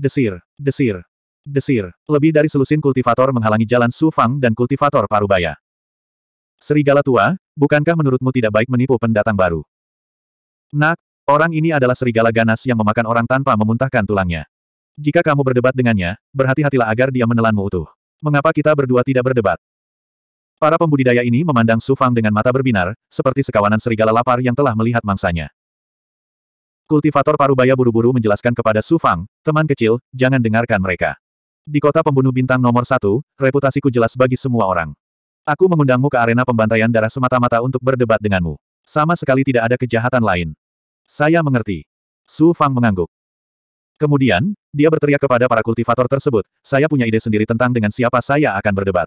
Desir, desir, desir. Lebih dari selusin kultivator menghalangi jalan Su Fang dan kultivator Parubaya. Serigala tua, bukankah menurutmu tidak baik menipu pendatang baru? Nak, orang ini adalah serigala ganas yang memakan orang tanpa memuntahkan tulangnya. Jika kamu berdebat dengannya, berhati-hatilah agar dia menelanmu utuh. Mengapa kita berdua tidak berdebat? Para pembudidaya ini memandang Su Fang dengan mata berbinar, seperti sekawanan serigala lapar yang telah melihat mangsanya. Kultivator Parubaya buru-buru menjelaskan kepada Su Fang, teman kecil, jangan dengarkan mereka. Di kota pembunuh bintang nomor satu, reputasiku jelas bagi semua orang. Aku mengundangmu ke arena pembantaian darah semata-mata untuk berdebat denganmu. Sama sekali tidak ada kejahatan lain. Saya mengerti. Su Fang mengangguk. Kemudian, dia berteriak kepada para kultivator tersebut, saya punya ide sendiri tentang dengan siapa saya akan berdebat.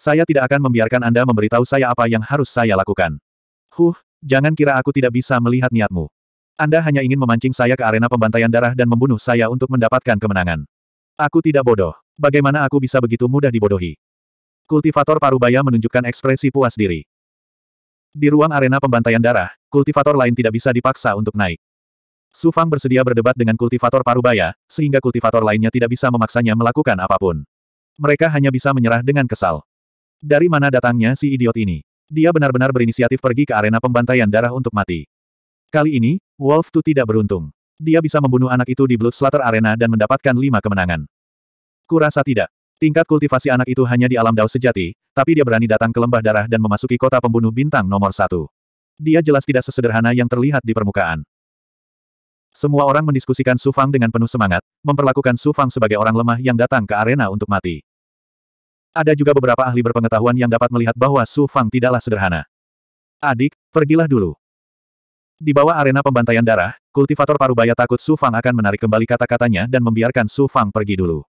Saya tidak akan membiarkan Anda memberitahu saya apa yang harus saya lakukan. Huh, jangan kira aku tidak bisa melihat niatmu. Anda hanya ingin memancing saya ke arena pembantaian darah dan membunuh saya untuk mendapatkan kemenangan. Aku tidak bodoh. Bagaimana aku bisa begitu mudah dibodohi? Kultivator Parubaya menunjukkan ekspresi puas diri. Di ruang arena pembantaian darah, kultivator lain tidak bisa dipaksa untuk naik. Su Fang bersedia berdebat dengan kultivator Parubaya, sehingga kultivator lainnya tidak bisa memaksanya melakukan apapun. Mereka hanya bisa menyerah dengan kesal. Dari mana datangnya si idiot ini? Dia benar-benar berinisiatif pergi ke arena pembantaian darah untuk mati. Kali ini, Wolf Tu tidak beruntung. Dia bisa membunuh anak itu di Bloodslatter Arena dan mendapatkan lima kemenangan. Kurasa tidak. Tingkat kultivasi anak itu hanya di alam dao sejati, tapi dia berani datang ke lembah darah dan memasuki kota pembunuh bintang nomor satu. Dia jelas tidak sesederhana yang terlihat di permukaan. Semua orang mendiskusikan Su Fang dengan penuh semangat, memperlakukan Su Fang sebagai orang lemah yang datang ke arena untuk mati. Ada juga beberapa ahli berpengetahuan yang dapat melihat bahwa Su Fang tidaklah sederhana. Adik, pergilah dulu. Di bawah arena pembantaian darah, kultivator parubaya takut Su Fang akan menarik kembali kata-katanya dan membiarkan Su Fang pergi dulu.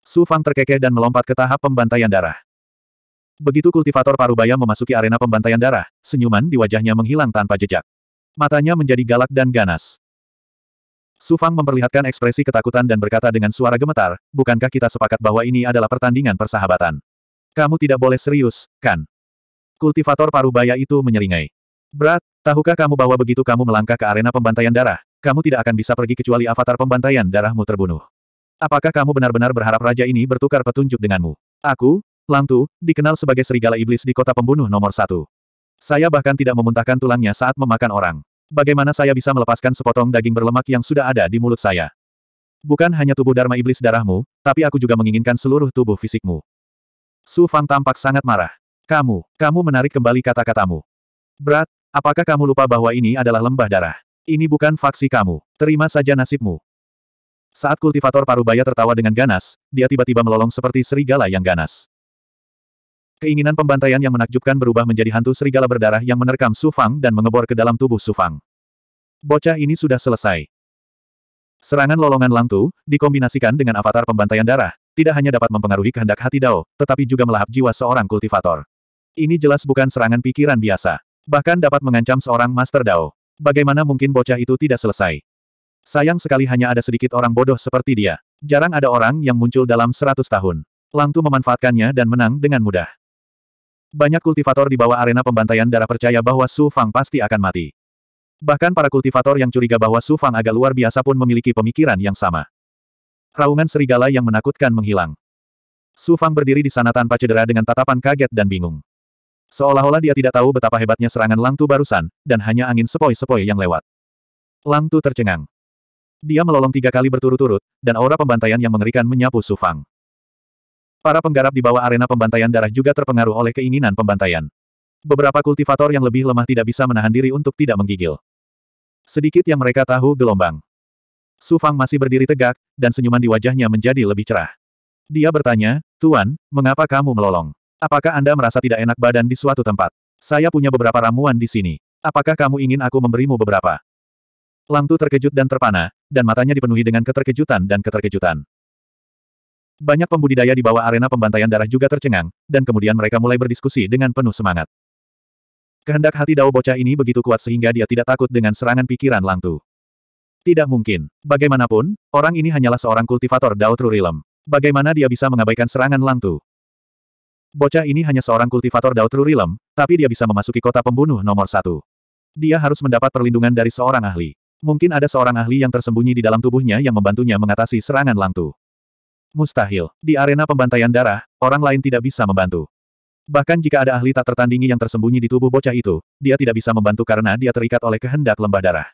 Su Fang terkekeh dan melompat ke tahap pembantaian darah. Begitu kultivator parubaya memasuki arena pembantaian darah, senyuman di wajahnya menghilang tanpa jejak. Matanya menjadi galak dan ganas. Su Fang memperlihatkan ekspresi ketakutan dan berkata dengan suara gemetar, bukankah kita sepakat bahwa ini adalah pertandingan persahabatan? Kamu tidak boleh serius, kan? Kultivator parubaya itu menyeringai. Brat, tahukah kamu bahwa begitu kamu melangkah ke arena pembantaian darah, kamu tidak akan bisa pergi kecuali avatar pembantaian darahmu terbunuh. Apakah kamu benar-benar berharap raja ini bertukar petunjuk denganmu? Aku, Langtu, dikenal sebagai serigala iblis di kota pembunuh nomor satu. Saya bahkan tidak memuntahkan tulangnya saat memakan orang. Bagaimana saya bisa melepaskan sepotong daging berlemak yang sudah ada di mulut saya? Bukan hanya tubuh Dharma Iblis darahmu, tapi aku juga menginginkan seluruh tubuh fisikmu. Su Fang tampak sangat marah. Kamu, kamu menarik kembali kata-katamu. Berat, Apakah kamu lupa bahwa ini adalah lembah darah? Ini bukan faksi kamu. Terima saja nasibmu. Saat kultivator parubaya tertawa dengan ganas, dia tiba-tiba melolong seperti serigala yang ganas. Keinginan pembantaian yang menakjubkan berubah menjadi hantu serigala berdarah yang menerkam Sufang dan mengebor ke dalam tubuh Sufang. Bocah ini sudah selesai. Serangan lolongan langtu, dikombinasikan dengan avatar pembantaian darah, tidak hanya dapat mempengaruhi kehendak hati Dao, tetapi juga melahap jiwa seorang kultivator. Ini jelas bukan serangan pikiran biasa. Bahkan dapat mengancam seorang Master Dao. Bagaimana mungkin bocah itu tidak selesai? Sayang sekali hanya ada sedikit orang bodoh seperti dia. Jarang ada orang yang muncul dalam seratus tahun. Langtu memanfaatkannya dan menang dengan mudah. Banyak kultivator di bawah arena pembantaian darah percaya bahwa Su Fang pasti akan mati. Bahkan para kultivator yang curiga bahwa Su Fang agak luar biasa pun memiliki pemikiran yang sama. Raungan serigala yang menakutkan menghilang. Su Fang berdiri di sana tanpa cedera dengan tatapan kaget dan bingung. Seolah-olah dia tidak tahu betapa hebatnya serangan Langtu barusan, dan hanya angin sepoi-sepoi yang lewat. Langtu tercengang. Dia melolong tiga kali berturut-turut, dan aura pembantaian yang mengerikan menyapu Sufang. Para penggarap di bawah arena pembantaian darah juga terpengaruh oleh keinginan pembantaian. Beberapa kultivator yang lebih lemah tidak bisa menahan diri untuk tidak menggigil. Sedikit yang mereka tahu gelombang. Sufang masih berdiri tegak, dan senyuman di wajahnya menjadi lebih cerah. Dia bertanya, Tuan, mengapa kamu melolong? Apakah Anda merasa tidak enak badan di suatu tempat? Saya punya beberapa ramuan di sini. Apakah kamu ingin aku memberimu beberapa? Langtu terkejut dan terpana, dan matanya dipenuhi dengan keterkejutan dan keterkejutan. Banyak pembudidaya di bawah arena pembantaian darah juga tercengang, dan kemudian mereka mulai berdiskusi dengan penuh semangat. Kehendak hati Dao bocah ini begitu kuat sehingga dia tidak takut dengan serangan pikiran Langtu. Tidak mungkin. Bagaimanapun, orang ini hanyalah seorang kultivator Dao Trurilem. Bagaimana dia bisa mengabaikan serangan Langtu? Bocah ini hanya seorang kultivator Daud Rurilem, tapi dia bisa memasuki kota pembunuh nomor satu. Dia harus mendapat perlindungan dari seorang ahli. Mungkin ada seorang ahli yang tersembunyi di dalam tubuhnya yang membantunya mengatasi serangan langtu. Mustahil. Di arena pembantaian darah, orang lain tidak bisa membantu. Bahkan jika ada ahli tak tertandingi yang tersembunyi di tubuh bocah itu, dia tidak bisa membantu karena dia terikat oleh kehendak lembah darah.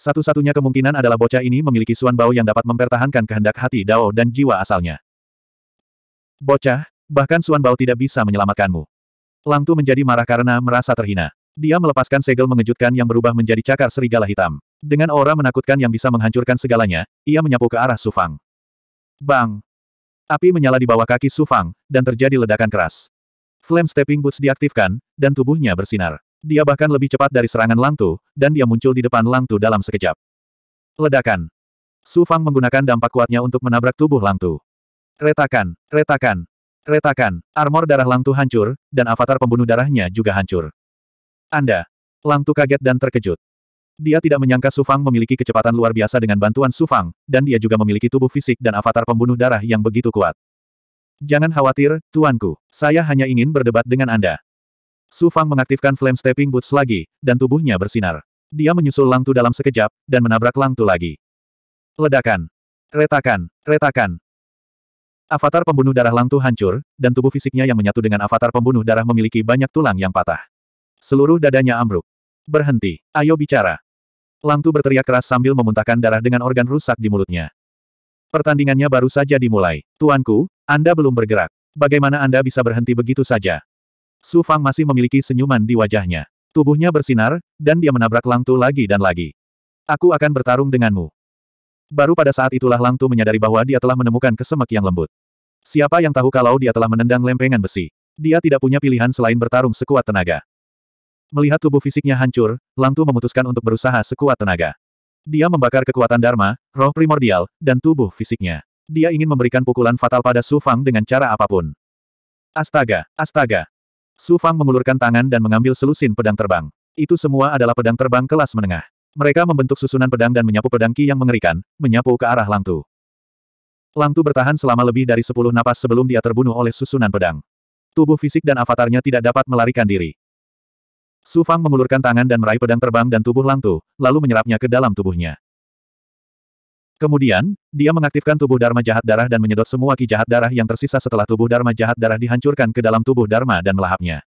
Satu-satunya kemungkinan adalah bocah ini memiliki suan bau yang dapat mempertahankan kehendak hati Dao dan jiwa asalnya. Bocah, Bahkan Suan Bao tidak bisa menyelamatkanmu. Langtu menjadi marah karena merasa terhina. Dia melepaskan segel mengejutkan yang berubah menjadi cakar serigala hitam. Dengan aura menakutkan yang bisa menghancurkan segalanya, ia menyapu ke arah Sufang. Bang! Api menyala di bawah kaki Sufang, dan terjadi ledakan keras. Flame Stepping Boots diaktifkan, dan tubuhnya bersinar. Dia bahkan lebih cepat dari serangan Langtu, dan dia muncul di depan Langtu dalam sekejap. Ledakan! Sufang menggunakan dampak kuatnya untuk menabrak tubuh Langtu. Retakan, retakan, Retakan, armor darah Langtu hancur, dan avatar pembunuh darahnya juga hancur. Anda. Langtu kaget dan terkejut. Dia tidak menyangka Sufang memiliki kecepatan luar biasa dengan bantuan Sufang, dan dia juga memiliki tubuh fisik dan avatar pembunuh darah yang begitu kuat. Jangan khawatir, tuanku. Saya hanya ingin berdebat dengan Anda. Sufang mengaktifkan Flame Stepping Boots lagi, dan tubuhnya bersinar. Dia menyusul Langtu dalam sekejap, dan menabrak Langtu lagi. Ledakan. Retakan, retakan, Avatar pembunuh darah Langtu hancur, dan tubuh fisiknya yang menyatu dengan avatar pembunuh darah memiliki banyak tulang yang patah. Seluruh dadanya ambruk. Berhenti, ayo bicara. Langtu berteriak keras sambil memuntahkan darah dengan organ rusak di mulutnya. Pertandingannya baru saja dimulai. Tuanku, Anda belum bergerak. Bagaimana Anda bisa berhenti begitu saja? Su Fang masih memiliki senyuman di wajahnya. Tubuhnya bersinar, dan dia menabrak Langtu lagi dan lagi. Aku akan bertarung denganmu. Baru pada saat itulah Langtu menyadari bahwa dia telah menemukan kesemek yang lembut. Siapa yang tahu kalau dia telah menendang lempengan besi? Dia tidak punya pilihan selain bertarung sekuat tenaga. Melihat tubuh fisiknya hancur, Lang Tu memutuskan untuk berusaha sekuat tenaga. Dia membakar kekuatan Dharma, roh primordial, dan tubuh fisiknya. Dia ingin memberikan pukulan fatal pada Su Fang dengan cara apapun. Astaga, astaga. Su Fang mengulurkan tangan dan mengambil selusin pedang terbang. Itu semua adalah pedang terbang kelas menengah. Mereka membentuk susunan pedang dan menyapu pedang Ki yang mengerikan, menyapu ke arah Lang Tu. Langtu bertahan selama lebih dari sepuluh napas sebelum dia terbunuh oleh susunan pedang. Tubuh fisik dan avatarnya tidak dapat melarikan diri. Su Fang mengulurkan tangan dan meraih pedang terbang dan tubuh Langtu, lalu menyerapnya ke dalam tubuhnya. Kemudian, dia mengaktifkan tubuh Dharma jahat darah dan menyedot semua ki jahat darah yang tersisa setelah tubuh Dharma jahat darah dihancurkan ke dalam tubuh Dharma dan melahapnya.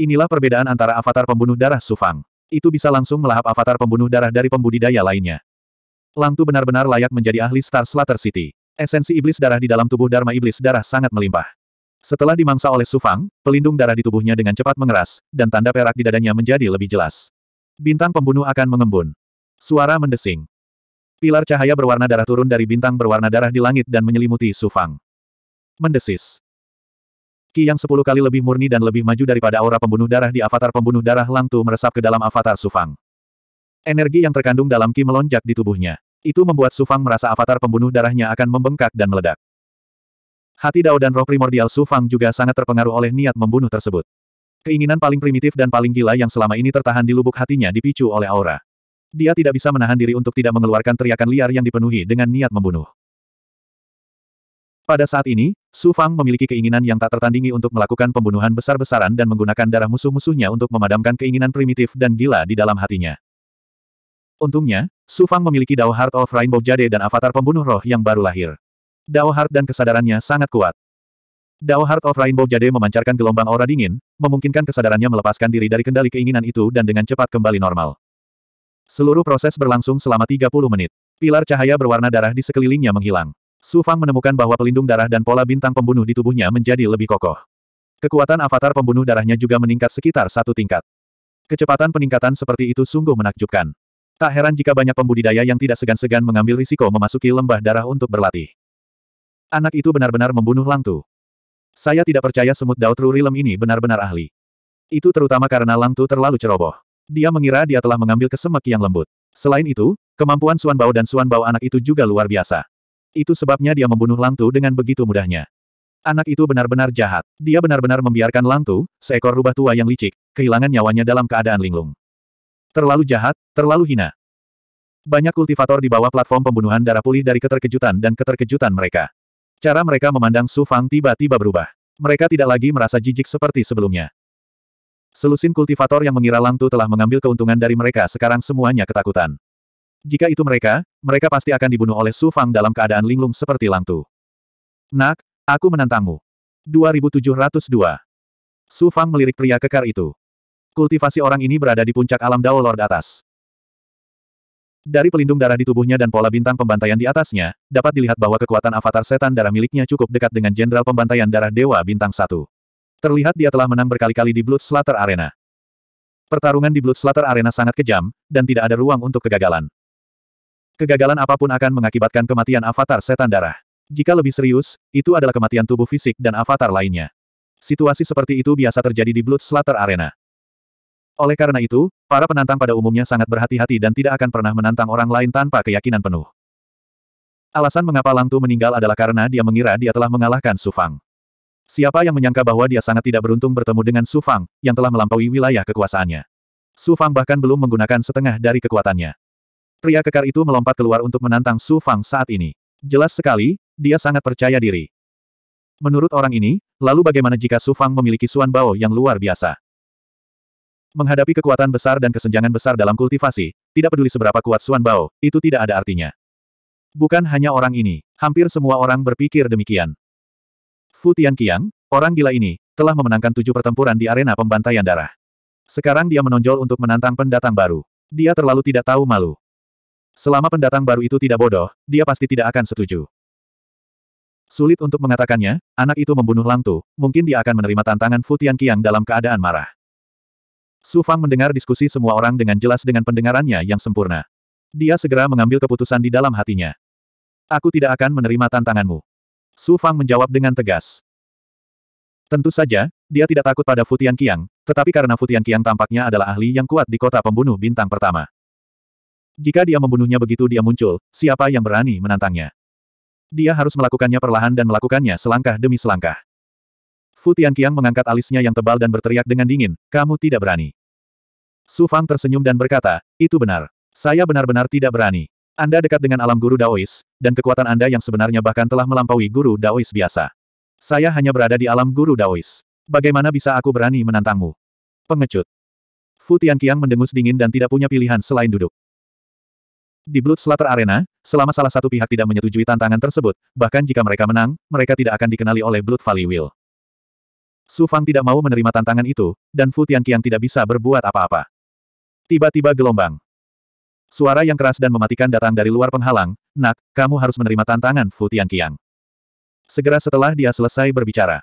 Inilah perbedaan antara avatar pembunuh darah Su Fang. Itu bisa langsung melahap avatar pembunuh darah dari pembudidaya lainnya. Langtu benar-benar layak menjadi ahli Star Slater City. Esensi iblis darah di dalam tubuh Dharma iblis darah sangat melimpah. Setelah dimangsa oleh Sufang, pelindung darah di tubuhnya dengan cepat mengeras, dan tanda perak di dadanya menjadi lebih jelas. Bintang pembunuh akan mengembun. Suara mendesing. Pilar cahaya berwarna darah turun dari bintang berwarna darah di langit dan menyelimuti Sufang. Mendesis. Ki yang sepuluh kali lebih murni dan lebih maju daripada aura pembunuh darah di avatar pembunuh darah Langtu meresap ke dalam avatar Sufang. Energi yang terkandung dalam Ki melonjak di tubuhnya. Itu membuat Sufang merasa avatar pembunuh darahnya akan membengkak dan meledak. Hati Dao dan roh primordial Sufang juga sangat terpengaruh oleh niat membunuh tersebut. Keinginan paling primitif dan paling gila yang selama ini tertahan di lubuk hatinya dipicu oleh aura. Dia tidak bisa menahan diri untuk tidak mengeluarkan teriakan liar yang dipenuhi dengan niat membunuh. Pada saat ini, Su Fang memiliki keinginan yang tak tertandingi untuk melakukan pembunuhan besar-besaran dan menggunakan darah musuh-musuhnya untuk memadamkan keinginan primitif dan gila di dalam hatinya. Untungnya, Su Fang memiliki Dao Heart of Rainbow Jade dan avatar pembunuh roh yang baru lahir. Dao Heart dan kesadarannya sangat kuat. Dao Heart of Rainbow Jade memancarkan gelombang aura dingin, memungkinkan kesadarannya melepaskan diri dari kendali keinginan itu dan dengan cepat kembali normal. Seluruh proses berlangsung selama 30 menit. Pilar cahaya berwarna darah di sekelilingnya menghilang. Su Fang menemukan bahwa pelindung darah dan pola bintang pembunuh di tubuhnya menjadi lebih kokoh. Kekuatan avatar pembunuh darahnya juga meningkat sekitar satu tingkat. Kecepatan peningkatan seperti itu sungguh menakjubkan. Tak heran jika banyak pembudidaya yang tidak segan-segan mengambil risiko memasuki lembah darah untuk berlatih. Anak itu benar-benar membunuh Langtu. Saya tidak percaya semut Daud Rurilem ini benar-benar ahli. Itu terutama karena Langtu terlalu ceroboh. Dia mengira dia telah mengambil kesemek yang lembut. Selain itu, kemampuan Suan Bao dan Suan Bao anak itu juga luar biasa. Itu sebabnya dia membunuh Langtu dengan begitu mudahnya. Anak itu benar-benar jahat. Dia benar-benar membiarkan Langtu, seekor rubah tua yang licik, kehilangan nyawanya dalam keadaan linglung. Terlalu jahat, terlalu hina. Banyak kultivator di bawah platform pembunuhan darah pulih dari keterkejutan dan keterkejutan mereka. Cara mereka memandang Su Fang tiba-tiba berubah. Mereka tidak lagi merasa jijik seperti sebelumnya. Selusin kultivator yang mengira Langtu telah mengambil keuntungan dari mereka sekarang semuanya ketakutan. Jika itu mereka, mereka pasti akan dibunuh oleh Su Fang dalam keadaan linglung seperti Langtu. Nak, aku menantangmu. 2702 Su Fang melirik pria kekar itu. Kultivasi orang ini berada di puncak alam Dao Lord atas. Dari pelindung darah di tubuhnya dan pola bintang pembantaian di atasnya, dapat dilihat bahwa kekuatan avatar setan darah miliknya cukup dekat dengan jenderal pembantaian darah Dewa Bintang 1. Terlihat dia telah menang berkali-kali di Blood Slater Arena. Pertarungan di Blood Slater Arena sangat kejam, dan tidak ada ruang untuk kegagalan. Kegagalan apapun akan mengakibatkan kematian avatar setan darah. Jika lebih serius, itu adalah kematian tubuh fisik dan avatar lainnya. Situasi seperti itu biasa terjadi di Blood Slater Arena. Oleh karena itu, para penantang pada umumnya sangat berhati-hati dan tidak akan pernah menantang orang lain tanpa keyakinan penuh. Alasan mengapa Langtu meninggal adalah karena dia mengira dia telah mengalahkan Su Fang. Siapa yang menyangka bahwa dia sangat tidak beruntung bertemu dengan Su Fang, yang telah melampaui wilayah kekuasaannya. Su Fang bahkan belum menggunakan setengah dari kekuatannya. Pria kekar itu melompat keluar untuk menantang Su Fang saat ini. Jelas sekali, dia sangat percaya diri. Menurut orang ini, lalu bagaimana jika Su Fang memiliki Suan Bao yang luar biasa? Menghadapi kekuatan besar dan kesenjangan besar dalam kultivasi, tidak peduli seberapa kuat Suan Bao, itu tidak ada artinya. Bukan hanya orang ini, hampir semua orang berpikir demikian. Fu Tianqiang, orang gila ini, telah memenangkan tujuh pertempuran di arena pembantaian darah. Sekarang dia menonjol untuk menantang pendatang baru. Dia terlalu tidak tahu malu. Selama pendatang baru itu tidak bodoh, dia pasti tidak akan setuju. Sulit untuk mengatakannya, anak itu membunuh Langtu, mungkin dia akan menerima tantangan Fu Tianqiang dalam keadaan marah. Su Fang mendengar diskusi semua orang dengan jelas dengan pendengarannya yang sempurna. Dia segera mengambil keputusan di dalam hatinya. Aku tidak akan menerima tantanganmu. Su Fang menjawab dengan tegas. Tentu saja, dia tidak takut pada Futian Qiang, tetapi karena Futian Qiang tampaknya adalah ahli yang kuat di kota pembunuh bintang pertama. Jika dia membunuhnya begitu dia muncul, siapa yang berani menantangnya? Dia harus melakukannya perlahan dan melakukannya selangkah demi selangkah. Fu Tianqiang mengangkat alisnya yang tebal dan berteriak dengan dingin, kamu tidak berani. Su Fang tersenyum dan berkata, itu benar. Saya benar-benar tidak berani. Anda dekat dengan alam guru Daois, dan kekuatan Anda yang sebenarnya bahkan telah melampaui guru Daois biasa. Saya hanya berada di alam guru Daois. Bagaimana bisa aku berani menantangmu? Pengecut. Fu Tianqiang mendengus dingin dan tidak punya pilihan selain duduk. Di Blood Slatter Arena, selama salah satu pihak tidak menyetujui tantangan tersebut, bahkan jika mereka menang, mereka tidak akan dikenali oleh Blood Valley Will. Su Fang tidak mau menerima tantangan itu, dan Fu Tianqiang tidak bisa berbuat apa-apa. Tiba-tiba gelombang. Suara yang keras dan mematikan datang dari luar penghalang, Nak, kamu harus menerima tantangan Fu Tianqiang. Segera setelah dia selesai berbicara.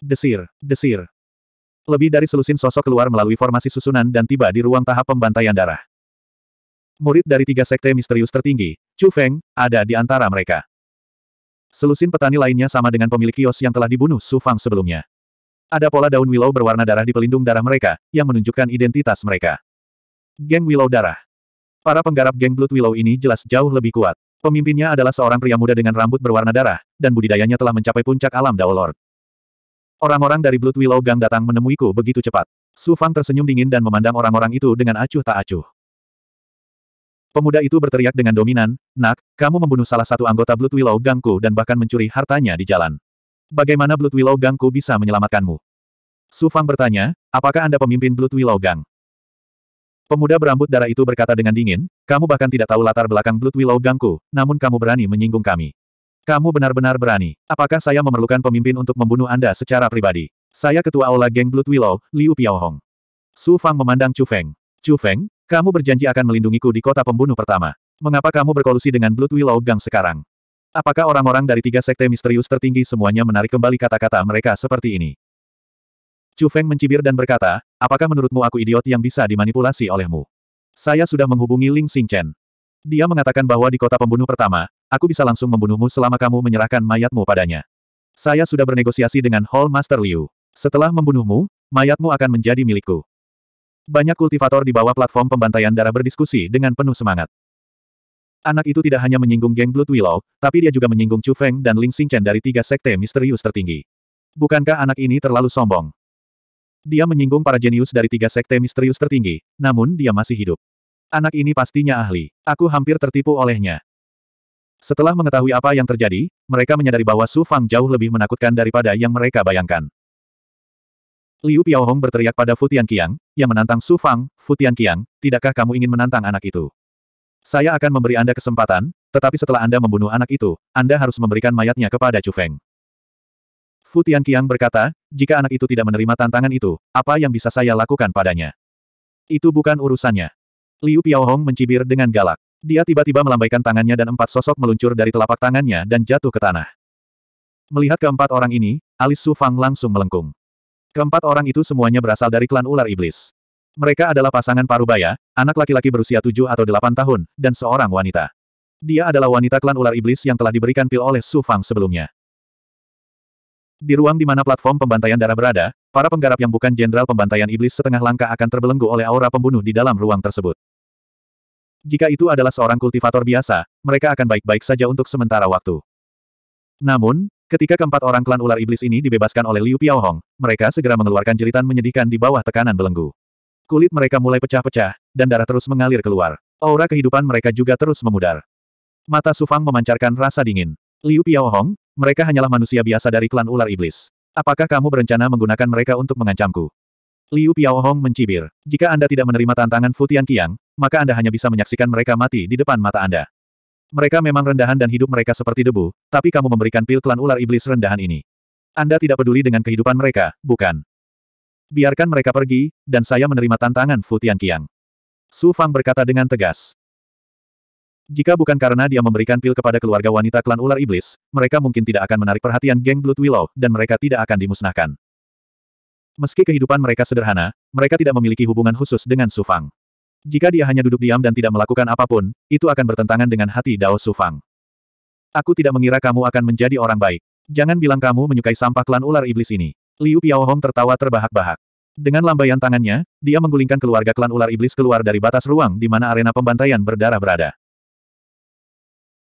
Desir, desir. Lebih dari selusin sosok keluar melalui formasi susunan dan tiba di ruang tahap pembantaian darah. Murid dari tiga sekte misterius tertinggi, Chu Feng, ada di antara mereka. Selusin petani lainnya sama dengan pemilik kios yang telah dibunuh Su Fang sebelumnya. Ada pola daun willow berwarna darah di pelindung darah mereka, yang menunjukkan identitas mereka. Geng Willow Darah Para penggarap geng Blood Willow ini jelas jauh lebih kuat. Pemimpinnya adalah seorang pria muda dengan rambut berwarna darah, dan budidayanya telah mencapai puncak alam Dao Orang-orang dari Blood Willow Gang datang menemuiku begitu cepat. Su Fang tersenyum dingin dan memandang orang-orang itu dengan acuh tak acuh. Pemuda itu berteriak dengan dominan, Nak, kamu membunuh salah satu anggota Blood Willow Gangku dan bahkan mencuri hartanya di jalan. Bagaimana Blood Willow Gangku bisa menyelamatkanmu? Su Fang bertanya, apakah Anda pemimpin Blood Willow Gang? Pemuda berambut darah itu berkata dengan dingin, kamu bahkan tidak tahu latar belakang Blood Willow Gangku, namun kamu berani menyinggung kami. Kamu benar-benar berani. Apakah saya memerlukan pemimpin untuk membunuh Anda secara pribadi? Saya ketua aula geng Blood Willow, Liu Piaohong. Su Fang memandang Chu Feng. Chu Feng, kamu berjanji akan melindungiku di kota pembunuh pertama. Mengapa kamu berkolusi dengan Blood Willow Gang sekarang? Apakah orang-orang dari tiga sekte misterius tertinggi semuanya menarik kembali kata-kata mereka seperti ini? Chu Feng mencibir dan berkata, apakah menurutmu aku idiot yang bisa dimanipulasi olehmu? Saya sudah menghubungi Ling Xingchen. Dia mengatakan bahwa di kota pembunuh pertama, aku bisa langsung membunuhmu selama kamu menyerahkan mayatmu padanya. Saya sudah bernegosiasi dengan Hall Master Liu. Setelah membunuhmu, mayatmu akan menjadi milikku. Banyak kultivator di bawah platform pembantaian darah berdiskusi dengan penuh semangat. Anak itu tidak hanya menyinggung geng Blood Willow, tapi dia juga menyinggung Chu Feng dan Ling Xingchen dari tiga sekte misterius tertinggi. Bukankah anak ini terlalu sombong? Dia menyinggung para jenius dari tiga sekte misterius tertinggi, namun dia masih hidup. Anak ini pastinya ahli. Aku hampir tertipu olehnya. Setelah mengetahui apa yang terjadi, mereka menyadari bahwa Su Fang jauh lebih menakutkan daripada yang mereka bayangkan. Liu Piaohong berteriak pada Futian Qiang, yang menantang Su Fang, Futian Qiang, tidakkah kamu ingin menantang anak itu? Saya akan memberi Anda kesempatan, tetapi setelah Anda membunuh anak itu, Anda harus memberikan mayatnya kepada Chu Feng. Fu Tianqiang berkata, jika anak itu tidak menerima tantangan itu, apa yang bisa saya lakukan padanya? Itu bukan urusannya. Liu Piaohong mencibir dengan galak. Dia tiba-tiba melambaikan tangannya dan empat sosok meluncur dari telapak tangannya dan jatuh ke tanah. Melihat keempat orang ini, alis Su Fang langsung melengkung. Keempat orang itu semuanya berasal dari klan ular iblis. Mereka adalah pasangan parubaya, anak laki-laki berusia 7 atau 8 tahun, dan seorang wanita. Dia adalah wanita klan ular iblis yang telah diberikan pil oleh Su Fang sebelumnya. Di ruang di mana platform pembantaian darah berada, para penggarap yang bukan jenderal pembantaian iblis setengah langkah akan terbelenggu oleh aura pembunuh di dalam ruang tersebut. Jika itu adalah seorang kultivator biasa, mereka akan baik-baik saja untuk sementara waktu. Namun, ketika keempat orang klan ular iblis ini dibebaskan oleh Liu Piaohong, mereka segera mengeluarkan jeritan menyedihkan di bawah tekanan belenggu. Kulit mereka mulai pecah-pecah, dan darah terus mengalir keluar. Aura kehidupan mereka juga terus memudar. Mata Sufang memancarkan rasa dingin. Liu piao hong mereka hanyalah manusia biasa dari klan ular iblis. Apakah kamu berencana menggunakan mereka untuk mengancamku? Liu piao hong mencibir. Jika Anda tidak menerima tantangan Futian Qiang, maka Anda hanya bisa menyaksikan mereka mati di depan mata Anda. Mereka memang rendahan dan hidup mereka seperti debu, tapi kamu memberikan pil klan ular iblis rendahan ini. Anda tidak peduli dengan kehidupan mereka, bukan? biarkan mereka pergi, dan saya menerima tantangan Fu Tianqiang. Su Fang berkata dengan tegas. Jika bukan karena dia memberikan pil kepada keluarga wanita klan ular iblis, mereka mungkin tidak akan menarik perhatian geng Blood Willow, dan mereka tidak akan dimusnahkan. Meski kehidupan mereka sederhana, mereka tidak memiliki hubungan khusus dengan Su Fang. Jika dia hanya duduk diam dan tidak melakukan apapun, itu akan bertentangan dengan hati Dao Su Fang. Aku tidak mengira kamu akan menjadi orang baik. Jangan bilang kamu menyukai sampah klan ular iblis ini. Liu Piaohong tertawa terbahak-bahak. Dengan lambaian tangannya, dia menggulingkan keluarga klan ular iblis keluar dari batas ruang di mana arena pembantaian berdarah berada.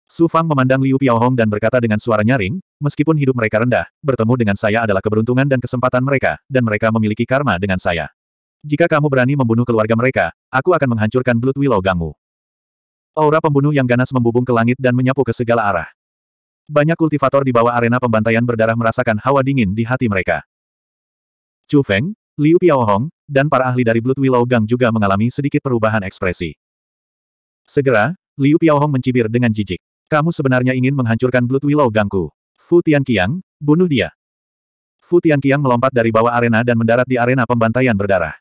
Su Fang memandang Liu Piaohong dan berkata dengan suara nyaring, meskipun hidup mereka rendah, bertemu dengan saya adalah keberuntungan dan kesempatan mereka, dan mereka memiliki karma dengan saya. Jika kamu berani membunuh keluarga mereka, aku akan menghancurkan Blood Willow Gangmu. Aura pembunuh yang ganas membubung ke langit dan menyapu ke segala arah. Banyak kultivator di bawah arena pembantaian berdarah merasakan hawa dingin di hati mereka. Chu Feng, Liu Piaohong, dan para ahli dari Blood Willow Gang juga mengalami sedikit perubahan ekspresi. Segera, Liu Piaohong mencibir dengan jijik. Kamu sebenarnya ingin menghancurkan Blood Willow Gangku. Fu Tianqiang, bunuh dia. Fu Tianqiang melompat dari bawah arena dan mendarat di arena pembantaian berdarah.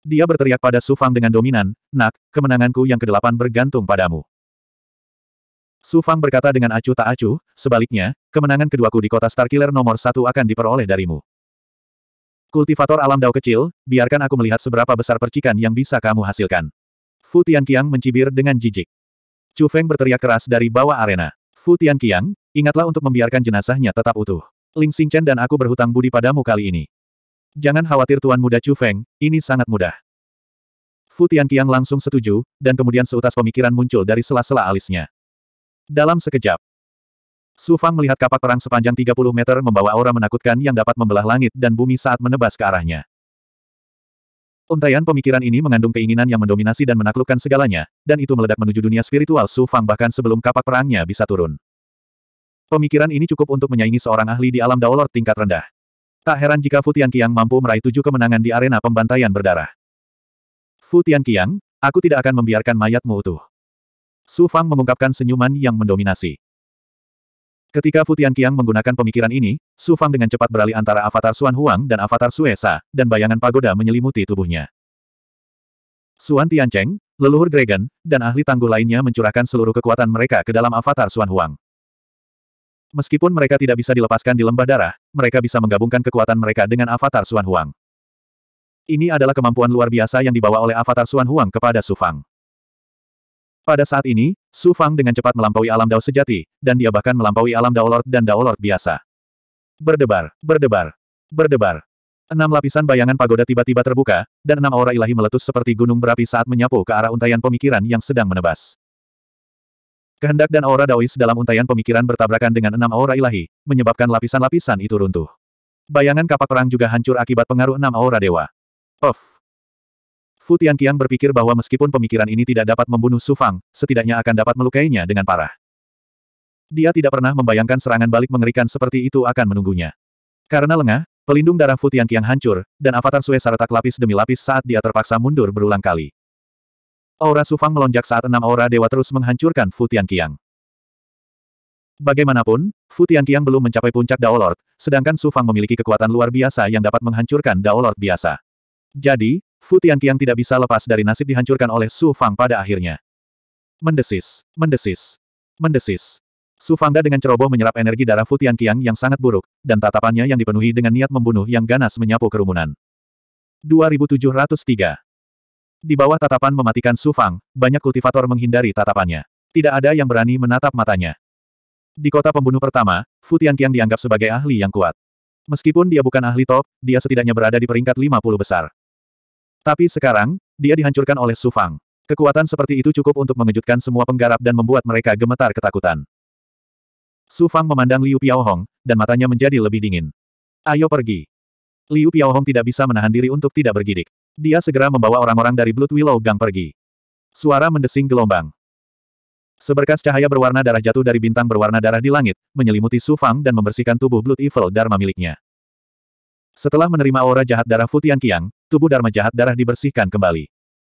Dia berteriak pada Su Fang dengan dominan, Nak, kemenanganku yang kedelapan bergantung padamu. Su Fang berkata dengan acuh tak acuh, sebaliknya, kemenangan keduaku di kota Starkiller nomor satu akan diperoleh darimu. Kultivator alam dao kecil, biarkan aku melihat seberapa besar percikan yang bisa kamu hasilkan. Fu Tianqiang mencibir dengan jijik. Chu Feng berteriak keras dari bawah arena. Fu Tianqiang, ingatlah untuk membiarkan jenazahnya tetap utuh. Ling Xingchen dan aku berhutang budi padamu kali ini. Jangan khawatir Tuan Muda Chu Feng, ini sangat mudah. Fu Tianqiang langsung setuju, dan kemudian seutas pemikiran muncul dari sela-sela alisnya. Dalam sekejap, Su Fang melihat kapak perang sepanjang 30 meter membawa aura menakutkan yang dapat membelah langit dan bumi saat menebas ke arahnya. Untaian pemikiran ini mengandung keinginan yang mendominasi dan menaklukkan segalanya, dan itu meledak menuju dunia spiritual Su Fang bahkan sebelum kapak perangnya bisa turun. Pemikiran ini cukup untuk menyaingi seorang ahli di alam Daolor tingkat rendah. Tak heran jika Fu Tianqiang mampu meraih tujuh kemenangan di arena pembantaian berdarah. Fu Tianqiang, aku tidak akan membiarkan mayatmu utuh. Su Fang mengungkapkan senyuman yang mendominasi. Ketika Futian Qiang menggunakan pemikiran ini, Su Fang dengan cepat beralih antara avatar Suan Huang dan avatar Suesa, dan bayangan pagoda menyelimuti tubuhnya. Xuan Tiancheng, leluhur Dragon, dan ahli tangguh lainnya mencurahkan seluruh kekuatan mereka ke dalam avatar Suan Huang. Meskipun mereka tidak bisa dilepaskan di lembah darah, mereka bisa menggabungkan kekuatan mereka dengan avatar Suan Huang. Ini adalah kemampuan luar biasa yang dibawa oleh avatar Suan Huang kepada Su Fang. Pada saat ini, Su Fang dengan cepat melampaui alam Dao sejati, dan dia bahkan melampaui alam Dao Lord dan Dao Lord biasa. Berdebar, berdebar, berdebar. Enam lapisan bayangan pagoda tiba-tiba terbuka, dan enam aura ilahi meletus seperti gunung berapi saat menyapu ke arah untayan pemikiran yang sedang menebas. Kehendak dan aura Daois dalam untayan pemikiran bertabrakan dengan enam aura ilahi, menyebabkan lapisan-lapisan itu runtuh. Bayangan kapak perang juga hancur akibat pengaruh enam aura dewa. Off. Fu Tianqiang berpikir bahwa meskipun pemikiran ini tidak dapat membunuh Su Fang, setidaknya akan dapat melukainya dengan parah. Dia tidak pernah membayangkan serangan balik mengerikan seperti itu akan menunggunya. Karena lengah, pelindung darah Fu Tianqiang hancur, dan avatar Sue seretak lapis demi lapis saat dia terpaksa mundur berulang kali. Aura Su Fang melonjak saat enam aura dewa terus menghancurkan Fu Tianqiang. Bagaimanapun, Fu Tianqiang belum mencapai puncak Dao Lord, sedangkan Su Fang memiliki kekuatan luar biasa yang dapat menghancurkan Dao Lord biasa. Jadi, Fu Tianqiang tidak bisa lepas dari nasib dihancurkan oleh Su Fang pada akhirnya. Mendesis, mendesis, mendesis. Su Fangda dengan ceroboh menyerap energi darah Fu Tianqiang yang sangat buruk, dan tatapannya yang dipenuhi dengan niat membunuh yang ganas menyapu kerumunan. 2703 Di bawah tatapan mematikan Su Fang, banyak kultivator menghindari tatapannya. Tidak ada yang berani menatap matanya. Di kota pembunuh pertama, Fu Tianqiang dianggap sebagai ahli yang kuat. Meskipun dia bukan ahli top, dia setidaknya berada di peringkat 50 besar. Tapi sekarang, dia dihancurkan oleh Su Fang. Kekuatan seperti itu cukup untuk mengejutkan semua penggarap dan membuat mereka gemetar ketakutan. Su Fang memandang Liu Piaohong, dan matanya menjadi lebih dingin. Ayo pergi. Liu Piaohong tidak bisa menahan diri untuk tidak bergidik. Dia segera membawa orang-orang dari Blood Willow Gang pergi. Suara mendesing gelombang. Seberkas cahaya berwarna darah jatuh dari bintang berwarna darah di langit, menyelimuti Su Fang dan membersihkan tubuh Blood Evil Dharma miliknya. Setelah menerima aura jahat darah Futian Qiang, tubuh Dharma jahat darah dibersihkan kembali.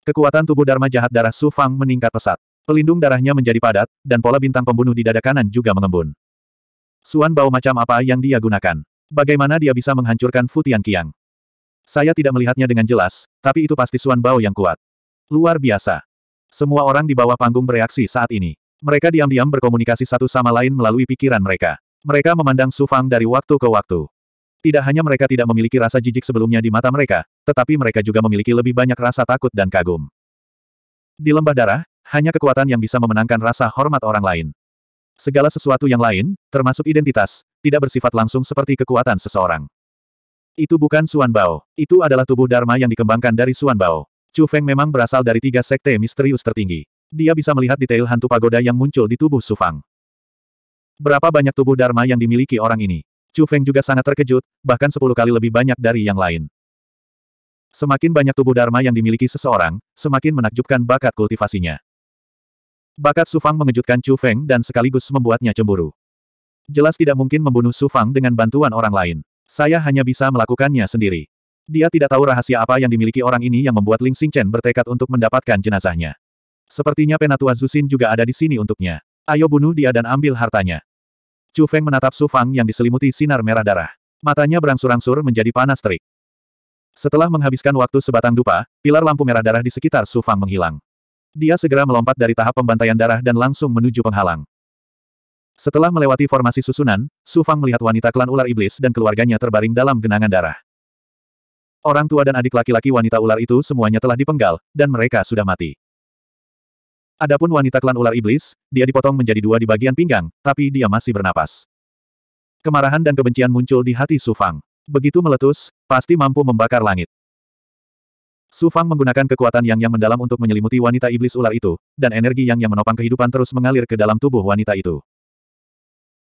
Kekuatan tubuh Dharma jahat darah Su Fang meningkat pesat. Pelindung darahnya menjadi padat, dan pola bintang pembunuh di dada kanan juga mengembun. Suan bau macam apa yang dia gunakan? Bagaimana dia bisa menghancurkan Futian Qiang? Saya tidak melihatnya dengan jelas, tapi itu pasti Suan bau yang kuat. Luar biasa. Semua orang di bawah panggung bereaksi saat ini. Mereka diam-diam berkomunikasi satu sama lain melalui pikiran mereka. Mereka memandang Su Fang dari waktu ke waktu. Tidak hanya mereka tidak memiliki rasa jijik sebelumnya di mata mereka, tetapi mereka juga memiliki lebih banyak rasa takut dan kagum. Di lembah darah, hanya kekuatan yang bisa memenangkan rasa hormat orang lain. Segala sesuatu yang lain, termasuk identitas, tidak bersifat langsung seperti kekuatan seseorang. Itu bukan Suan Bao. Itu adalah tubuh Dharma yang dikembangkan dari Suan Bao. Chu Feng memang berasal dari tiga sekte misterius tertinggi. Dia bisa melihat detail hantu pagoda yang muncul di tubuh Sufang. Berapa banyak tubuh Dharma yang dimiliki orang ini? Chu Feng juga sangat terkejut, bahkan sepuluh kali lebih banyak dari yang lain. Semakin banyak tubuh Dharma yang dimiliki seseorang, semakin menakjubkan bakat kultivasinya. Bakat Su Fang mengejutkan Chu Feng dan sekaligus membuatnya cemburu. Jelas tidak mungkin membunuh Su Fang dengan bantuan orang lain. Saya hanya bisa melakukannya sendiri. Dia tidak tahu rahasia apa yang dimiliki orang ini yang membuat Ling Xing Chen bertekad untuk mendapatkan jenazahnya. Sepertinya Penatua Zusin juga ada di sini untuknya. Ayo bunuh dia dan ambil hartanya. Chu Feng menatap Su Fang yang diselimuti sinar merah darah. Matanya berangsur-angsur menjadi panas terik. Setelah menghabiskan waktu sebatang dupa, pilar lampu merah darah di sekitar Su Fang menghilang. Dia segera melompat dari tahap pembantaian darah dan langsung menuju penghalang. Setelah melewati formasi susunan, Su Fang melihat wanita klan ular iblis dan keluarganya terbaring dalam genangan darah. Orang tua dan adik laki-laki wanita ular itu semuanya telah dipenggal, dan mereka sudah mati. Adapun wanita klan ular iblis, dia dipotong menjadi dua di bagian pinggang, tapi dia masih bernapas. Kemarahan dan kebencian muncul di hati Su Fang. Begitu meletus, pasti mampu membakar langit. Su Fang menggunakan kekuatan yang yang mendalam untuk menyelimuti wanita iblis ular itu, dan energi yang yang menopang kehidupan terus mengalir ke dalam tubuh wanita itu.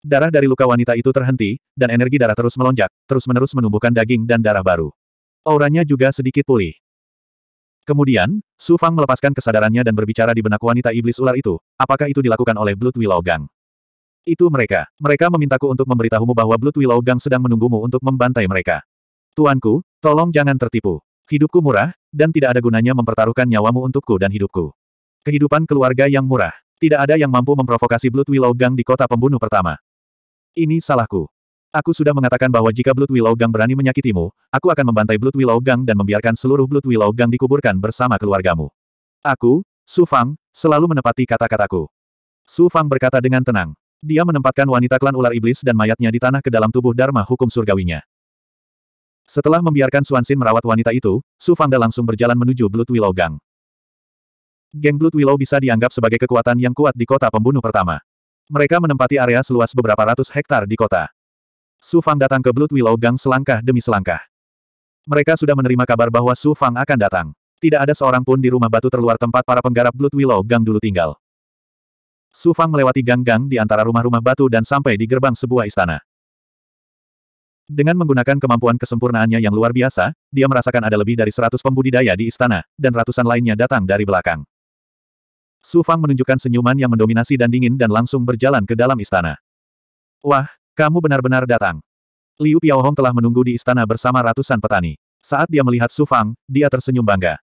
Darah dari luka wanita itu terhenti, dan energi darah terus melonjak, terus-menerus menumbuhkan daging dan darah baru. Auranya juga sedikit pulih. Kemudian, Su Fang melepaskan kesadarannya dan berbicara di benak wanita iblis ular itu, apakah itu dilakukan oleh Blood Willow Gang? Itu mereka. Mereka memintaku untuk memberitahumu bahwa Blood Willow Gang sedang menunggumu untuk membantai mereka. Tuanku, tolong jangan tertipu. Hidupku murah, dan tidak ada gunanya mempertaruhkan nyawamu untukku dan hidupku. Kehidupan keluarga yang murah. Tidak ada yang mampu memprovokasi Blood Willow Gang di kota pembunuh pertama. Ini salahku. Aku sudah mengatakan bahwa jika Blood Willow Gang berani menyakitimu, aku akan membantai Blood Willow Gang dan membiarkan seluruh Blood Willow Gang dikuburkan bersama keluargamu. Aku, Su Fang, selalu menepati kata-kataku. Su Fang berkata dengan tenang. Dia menempatkan wanita klan ular iblis dan mayatnya di tanah ke dalam tubuh Dharma hukum surgawinya. Setelah membiarkan Suansin merawat wanita itu, Su Fangda langsung berjalan menuju Blood Willow Gang. Geng Blood Willow bisa dianggap sebagai kekuatan yang kuat di kota pembunuh pertama. Mereka menempati area seluas beberapa ratus hektar di kota. Su Fang datang ke Blood Willow Gang selangkah demi selangkah. Mereka sudah menerima kabar bahwa Su Fang akan datang. Tidak ada seorang pun di rumah batu terluar tempat para penggarap Blood Willow Gang dulu tinggal. Su Fang melewati gang-gang di antara rumah-rumah batu dan sampai di gerbang sebuah istana. Dengan menggunakan kemampuan kesempurnaannya yang luar biasa, dia merasakan ada lebih dari seratus pembudidaya di istana, dan ratusan lainnya datang dari belakang. Su Fang menunjukkan senyuman yang mendominasi dan dingin dan langsung berjalan ke dalam istana. Wah, kamu benar-benar datang. Liu Piaohong telah menunggu di istana bersama ratusan petani. Saat dia melihat Su Fang, dia tersenyum bangga.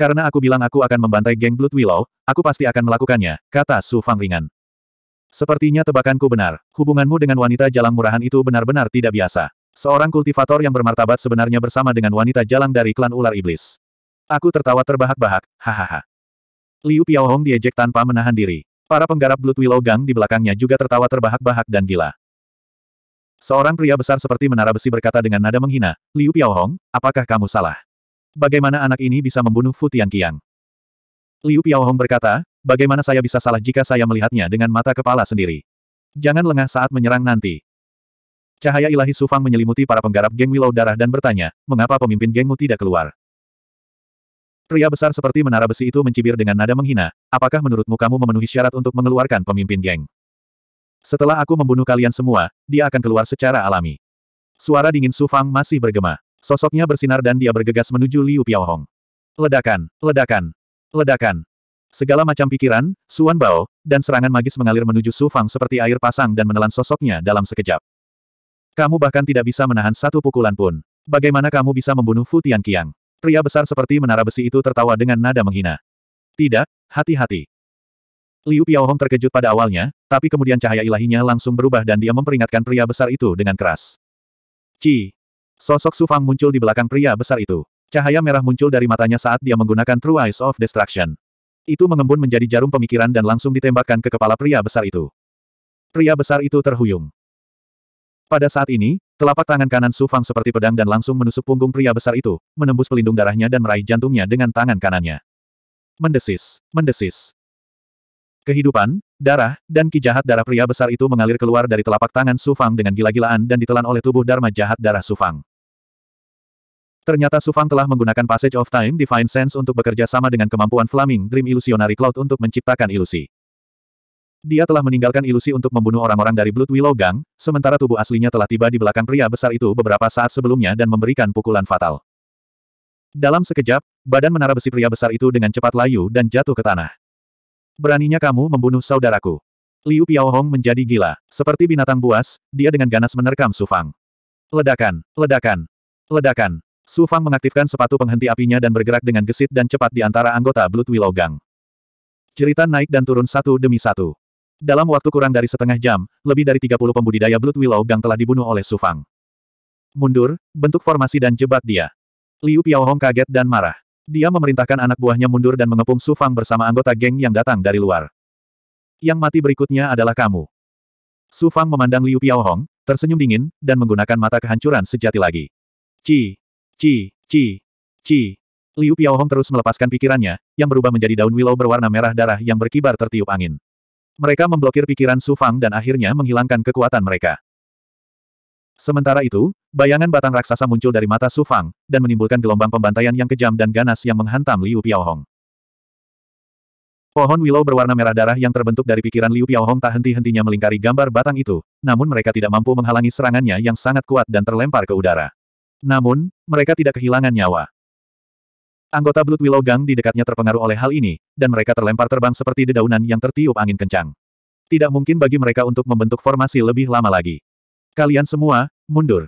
Karena aku bilang aku akan membantai geng Blood Willow, aku pasti akan melakukannya, kata Su Fang ringan. Sepertinya tebakanku benar, hubunganmu dengan wanita jalang murahan itu benar-benar tidak biasa. Seorang kultivator yang bermartabat sebenarnya bersama dengan wanita jalang dari klan ular iblis. Aku tertawa terbahak-bahak, hahaha. Liu Piaohong diejek tanpa menahan diri. Para penggarap Blood Willow Gang di belakangnya juga tertawa terbahak-bahak dan gila. Seorang pria besar seperti menara besi berkata dengan nada menghina, Liu Hong, apakah kamu salah? Bagaimana anak ini bisa membunuh Fu Tianqiang? Liu Hong berkata, bagaimana saya bisa salah jika saya melihatnya dengan mata kepala sendiri? Jangan lengah saat menyerang nanti. Cahaya ilahi Sufang menyelimuti para penggarap geng Willow Darah dan bertanya, mengapa pemimpin gengmu tidak keluar? Pria besar seperti menara besi itu mencibir dengan nada menghina, apakah menurutmu kamu memenuhi syarat untuk mengeluarkan pemimpin geng? Setelah aku membunuh kalian semua, dia akan keluar secara alami. Suara dingin Su Fang masih bergema. Sosoknya bersinar dan dia bergegas menuju Liu Piaohong. Ledakan, ledakan, ledakan. Segala macam pikiran, Suan Bao, dan serangan magis mengalir menuju Su Fang seperti air pasang dan menelan sosoknya dalam sekejap. Kamu bahkan tidak bisa menahan satu pukulan pun. Bagaimana kamu bisa membunuh Fu Tian Qiang? Pria besar seperti menara besi itu tertawa dengan nada menghina. Tidak, hati-hati. Liu Piaohong terkejut pada awalnya, tapi kemudian cahaya ilahinya langsung berubah dan dia memperingatkan pria besar itu dengan keras. Ci. Sosok Sufang muncul di belakang pria besar itu. Cahaya merah muncul dari matanya saat dia menggunakan True Eyes of Destruction. Itu mengembun menjadi jarum pemikiran dan langsung ditembakkan ke kepala pria besar itu. Pria besar itu terhuyung. Pada saat ini, telapak tangan kanan Su Fang seperti pedang dan langsung menusuk punggung pria besar itu, menembus pelindung darahnya dan meraih jantungnya dengan tangan kanannya. Mendesis, mendesis. Kehidupan, darah, dan ki jahat darah pria besar itu mengalir keluar dari telapak tangan Su Fang dengan gila-gilaan dan ditelan oleh tubuh Dharma jahat darah Su Fang. Ternyata Su Fang telah menggunakan Passage of Time Divine Sense untuk bekerja sama dengan kemampuan Flaming Dream Illusionary Cloud untuk menciptakan ilusi. Dia telah meninggalkan ilusi untuk membunuh orang-orang dari Blood Willow Gang, sementara tubuh aslinya telah tiba di belakang pria besar itu beberapa saat sebelumnya dan memberikan pukulan fatal. Dalam sekejap, badan menara besi pria besar itu dengan cepat layu dan jatuh ke tanah. Beraninya kamu membunuh saudaraku. Liu Piao Hong menjadi gila. Seperti binatang buas, dia dengan ganas menerkam Sufang. Ledakan, ledakan, ledakan. Sufang mengaktifkan sepatu penghenti apinya dan bergerak dengan gesit dan cepat di antara anggota Blood Willow Gang. Cerita naik dan turun satu demi satu. Dalam waktu kurang dari setengah jam, lebih dari 30 pembudidaya Blood Willow Gang telah dibunuh oleh Sufang. Mundur, bentuk formasi dan jebak dia. Liu Piaohong kaget dan marah. Dia memerintahkan anak buahnya mundur dan mengepung Sufang bersama anggota geng yang datang dari luar. Yang mati berikutnya adalah kamu. Sufang memandang Liu Piaohong, tersenyum dingin, dan menggunakan mata kehancuran sejati lagi. Ci, ci, ci, ci. Liu Piaohong terus melepaskan pikirannya, yang berubah menjadi daun willow berwarna merah darah yang berkibar tertiup angin. Mereka memblokir pikiran Su Fang dan akhirnya menghilangkan kekuatan mereka. Sementara itu, bayangan batang raksasa muncul dari mata Su Fang, dan menimbulkan gelombang pembantaian yang kejam dan ganas yang menghantam Liu Hong. Pohon willow berwarna merah darah yang terbentuk dari pikiran Liu Hong tak henti-hentinya melingkari gambar batang itu, namun mereka tidak mampu menghalangi serangannya yang sangat kuat dan terlempar ke udara. Namun, mereka tidak kehilangan nyawa. Anggota Blood Willow Gang di dekatnya terpengaruh oleh hal ini, dan mereka terlempar terbang seperti dedaunan yang tertiup angin kencang. Tidak mungkin bagi mereka untuk membentuk formasi lebih lama lagi. Kalian semua, mundur.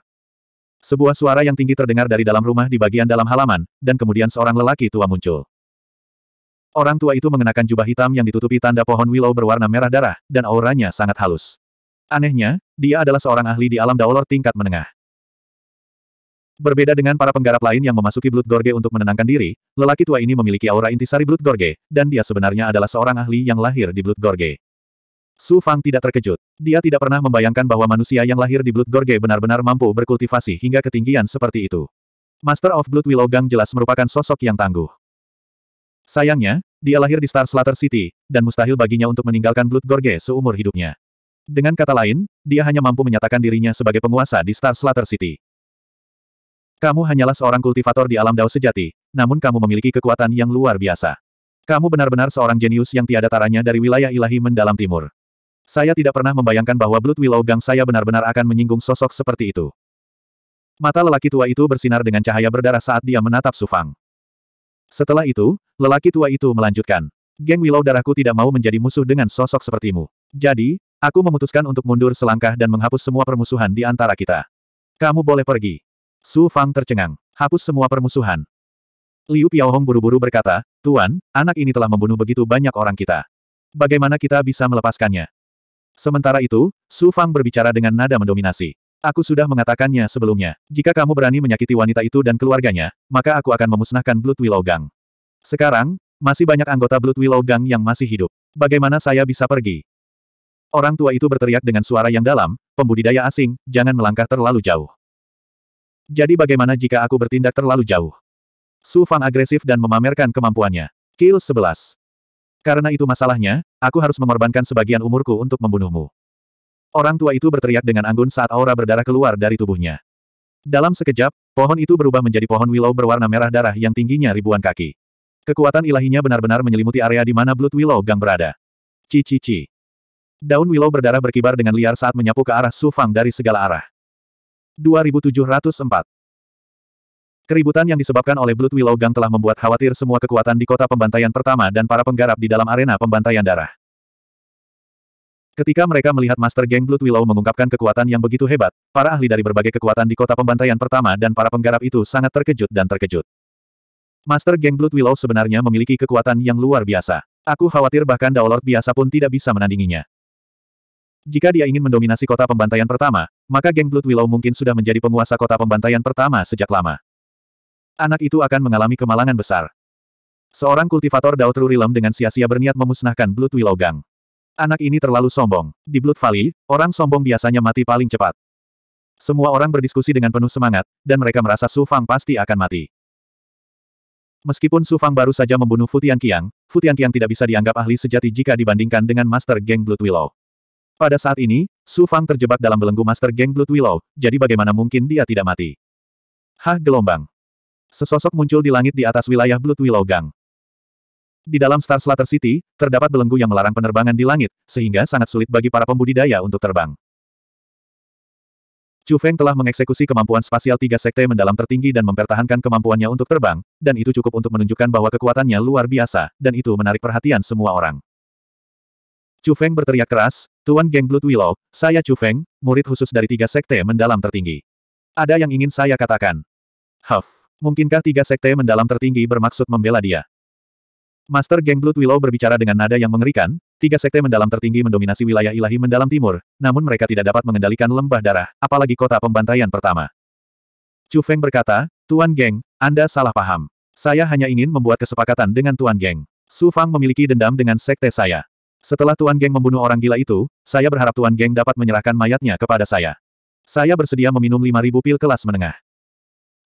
Sebuah suara yang tinggi terdengar dari dalam rumah di bagian dalam halaman, dan kemudian seorang lelaki tua muncul. Orang tua itu mengenakan jubah hitam yang ditutupi tanda pohon willow berwarna merah darah, dan auranya sangat halus. Anehnya, dia adalah seorang ahli di alam daolor tingkat menengah. Berbeda dengan para penggarap lain yang memasuki Blood Gorge untuk menenangkan diri, lelaki tua ini memiliki aura intisari Blood Gorge, dan dia sebenarnya adalah seorang ahli yang lahir di Blood Gorge. Su Fang tidak terkejut. Dia tidak pernah membayangkan bahwa manusia yang lahir di Blood Gorge benar-benar mampu berkultivasi hingga ketinggian seperti itu. Master of Blood Willow Gang jelas merupakan sosok yang tangguh. Sayangnya, dia lahir di Star Slater City, dan mustahil baginya untuk meninggalkan Blood Gorge seumur hidupnya. Dengan kata lain, dia hanya mampu menyatakan dirinya sebagai penguasa di Star Slater City. Kamu hanyalah seorang kultivator di alam dao sejati, namun kamu memiliki kekuatan yang luar biasa. Kamu benar-benar seorang jenius yang tiada taranya dari wilayah ilahi mendalam timur. Saya tidak pernah membayangkan bahwa Blood Willow Gang saya benar-benar akan menyinggung sosok seperti itu. Mata lelaki tua itu bersinar dengan cahaya berdarah saat dia menatap Sufang. Setelah itu, lelaki tua itu melanjutkan. Geng Willow darahku tidak mau menjadi musuh dengan sosok sepertimu. Jadi, aku memutuskan untuk mundur selangkah dan menghapus semua permusuhan di antara kita. Kamu boleh pergi. Su Fang tercengang. Hapus semua permusuhan. Liu Piaohong buru-buru berkata, Tuan, anak ini telah membunuh begitu banyak orang kita. Bagaimana kita bisa melepaskannya? Sementara itu, Su Fang berbicara dengan nada mendominasi. Aku sudah mengatakannya sebelumnya. Jika kamu berani menyakiti wanita itu dan keluarganya, maka aku akan memusnahkan Blood Willow Gang. Sekarang, masih banyak anggota Blood Willow Gang yang masih hidup. Bagaimana saya bisa pergi? Orang tua itu berteriak dengan suara yang dalam, pembudidaya asing, jangan melangkah terlalu jauh. Jadi bagaimana jika aku bertindak terlalu jauh? Su Fang agresif dan memamerkan kemampuannya. Kill 11. Karena itu masalahnya, aku harus mengorbankan sebagian umurku untuk membunuhmu. Orang tua itu berteriak dengan anggun saat aura berdarah keluar dari tubuhnya. Dalam sekejap, pohon itu berubah menjadi pohon willow berwarna merah darah yang tingginya ribuan kaki. Kekuatan ilahinya benar-benar menyelimuti area di mana Blood Willow Gang berada. Cici-ci. Daun willow berdarah berkibar dengan liar saat menyapu ke arah Su Fang dari segala arah. 2704. Keributan yang disebabkan oleh Blood Willow Gang telah membuat khawatir semua kekuatan di kota pembantaian pertama dan para penggarap di dalam arena pembantaian darah. Ketika mereka melihat Master Gang Blood Willow mengungkapkan kekuatan yang begitu hebat, para ahli dari berbagai kekuatan di kota pembantaian pertama dan para penggarap itu sangat terkejut dan terkejut. Master Gang Blood Willow sebenarnya memiliki kekuatan yang luar biasa. Aku khawatir bahkan Daolord biasa pun tidak bisa menandinginya. Jika dia ingin mendominasi kota pembantaian pertama, maka geng Blood Willow mungkin sudah menjadi penguasa kota pembantaian pertama sejak lama. Anak itu akan mengalami kemalangan besar. Seorang kultivator Dao Trurilem dengan sia-sia berniat memusnahkan Blood Willow Gang. Anak ini terlalu sombong. Di Blood Valley, orang sombong biasanya mati paling cepat. Semua orang berdiskusi dengan penuh semangat, dan mereka merasa Su Fang pasti akan mati. Meskipun Su Fang baru saja membunuh Futian Qiang, Futian Qiang tidak bisa dianggap ahli sejati jika dibandingkan dengan Master Geng Blood Willow. Pada saat ini, Su Fang terjebak dalam belenggu Master Geng Blood Willow, jadi bagaimana mungkin dia tidak mati? Hah gelombang. Sesosok muncul di langit di atas wilayah Blood Willow Gang. Di dalam Star Slater City, terdapat belenggu yang melarang penerbangan di langit, sehingga sangat sulit bagi para pembudidaya untuk terbang. Chu Feng telah mengeksekusi kemampuan spasial tiga sekte mendalam tertinggi dan mempertahankan kemampuannya untuk terbang, dan itu cukup untuk menunjukkan bahwa kekuatannya luar biasa, dan itu menarik perhatian semua orang. Chu Feng berteriak keras, Tuan Geng Blood Willow, saya Chu Feng, murid khusus dari tiga sekte mendalam tertinggi. Ada yang ingin saya katakan. Huff, mungkinkah tiga sekte mendalam tertinggi bermaksud membela dia? Master Geng Blood Willow berbicara dengan nada yang mengerikan, tiga sekte mendalam tertinggi mendominasi wilayah ilahi mendalam timur, namun mereka tidak dapat mengendalikan lembah darah, apalagi kota pembantaian pertama. Chu Feng berkata, Tuan Geng, Anda salah paham. Saya hanya ingin membuat kesepakatan dengan Tuan Geng. Su Fang memiliki dendam dengan sekte saya. Setelah Tuan Geng membunuh orang gila itu, saya berharap Tuan Geng dapat menyerahkan mayatnya kepada saya. Saya bersedia meminum 5.000 pil kelas menengah.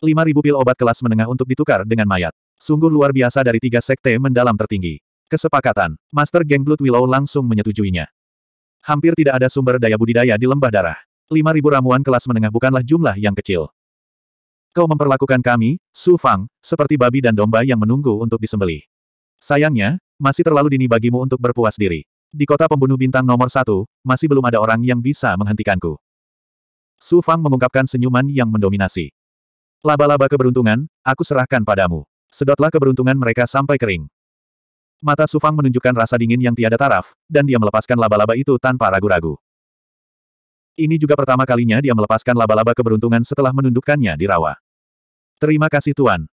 5.000 pil obat kelas menengah untuk ditukar dengan mayat. Sungguh luar biasa dari tiga sekte mendalam tertinggi. Kesepakatan, Master Geng Blood Willow langsung menyetujuinya. Hampir tidak ada sumber daya budidaya di lembah darah. 5.000 ramuan kelas menengah bukanlah jumlah yang kecil. Kau memperlakukan kami, Su Fang, seperti babi dan domba yang menunggu untuk disembelih. Sayangnya, masih terlalu dini bagimu untuk berpuas diri. Di kota pembunuh bintang nomor satu, masih belum ada orang yang bisa menghentikanku. Su Fang mengungkapkan senyuman yang mendominasi. Laba-laba keberuntungan, aku serahkan padamu. Sedotlah keberuntungan mereka sampai kering. Mata Su Fang menunjukkan rasa dingin yang tiada taraf, dan dia melepaskan laba-laba itu tanpa ragu-ragu. Ini juga pertama kalinya dia melepaskan laba-laba keberuntungan setelah menundukkannya di rawa. Terima kasih Tuan.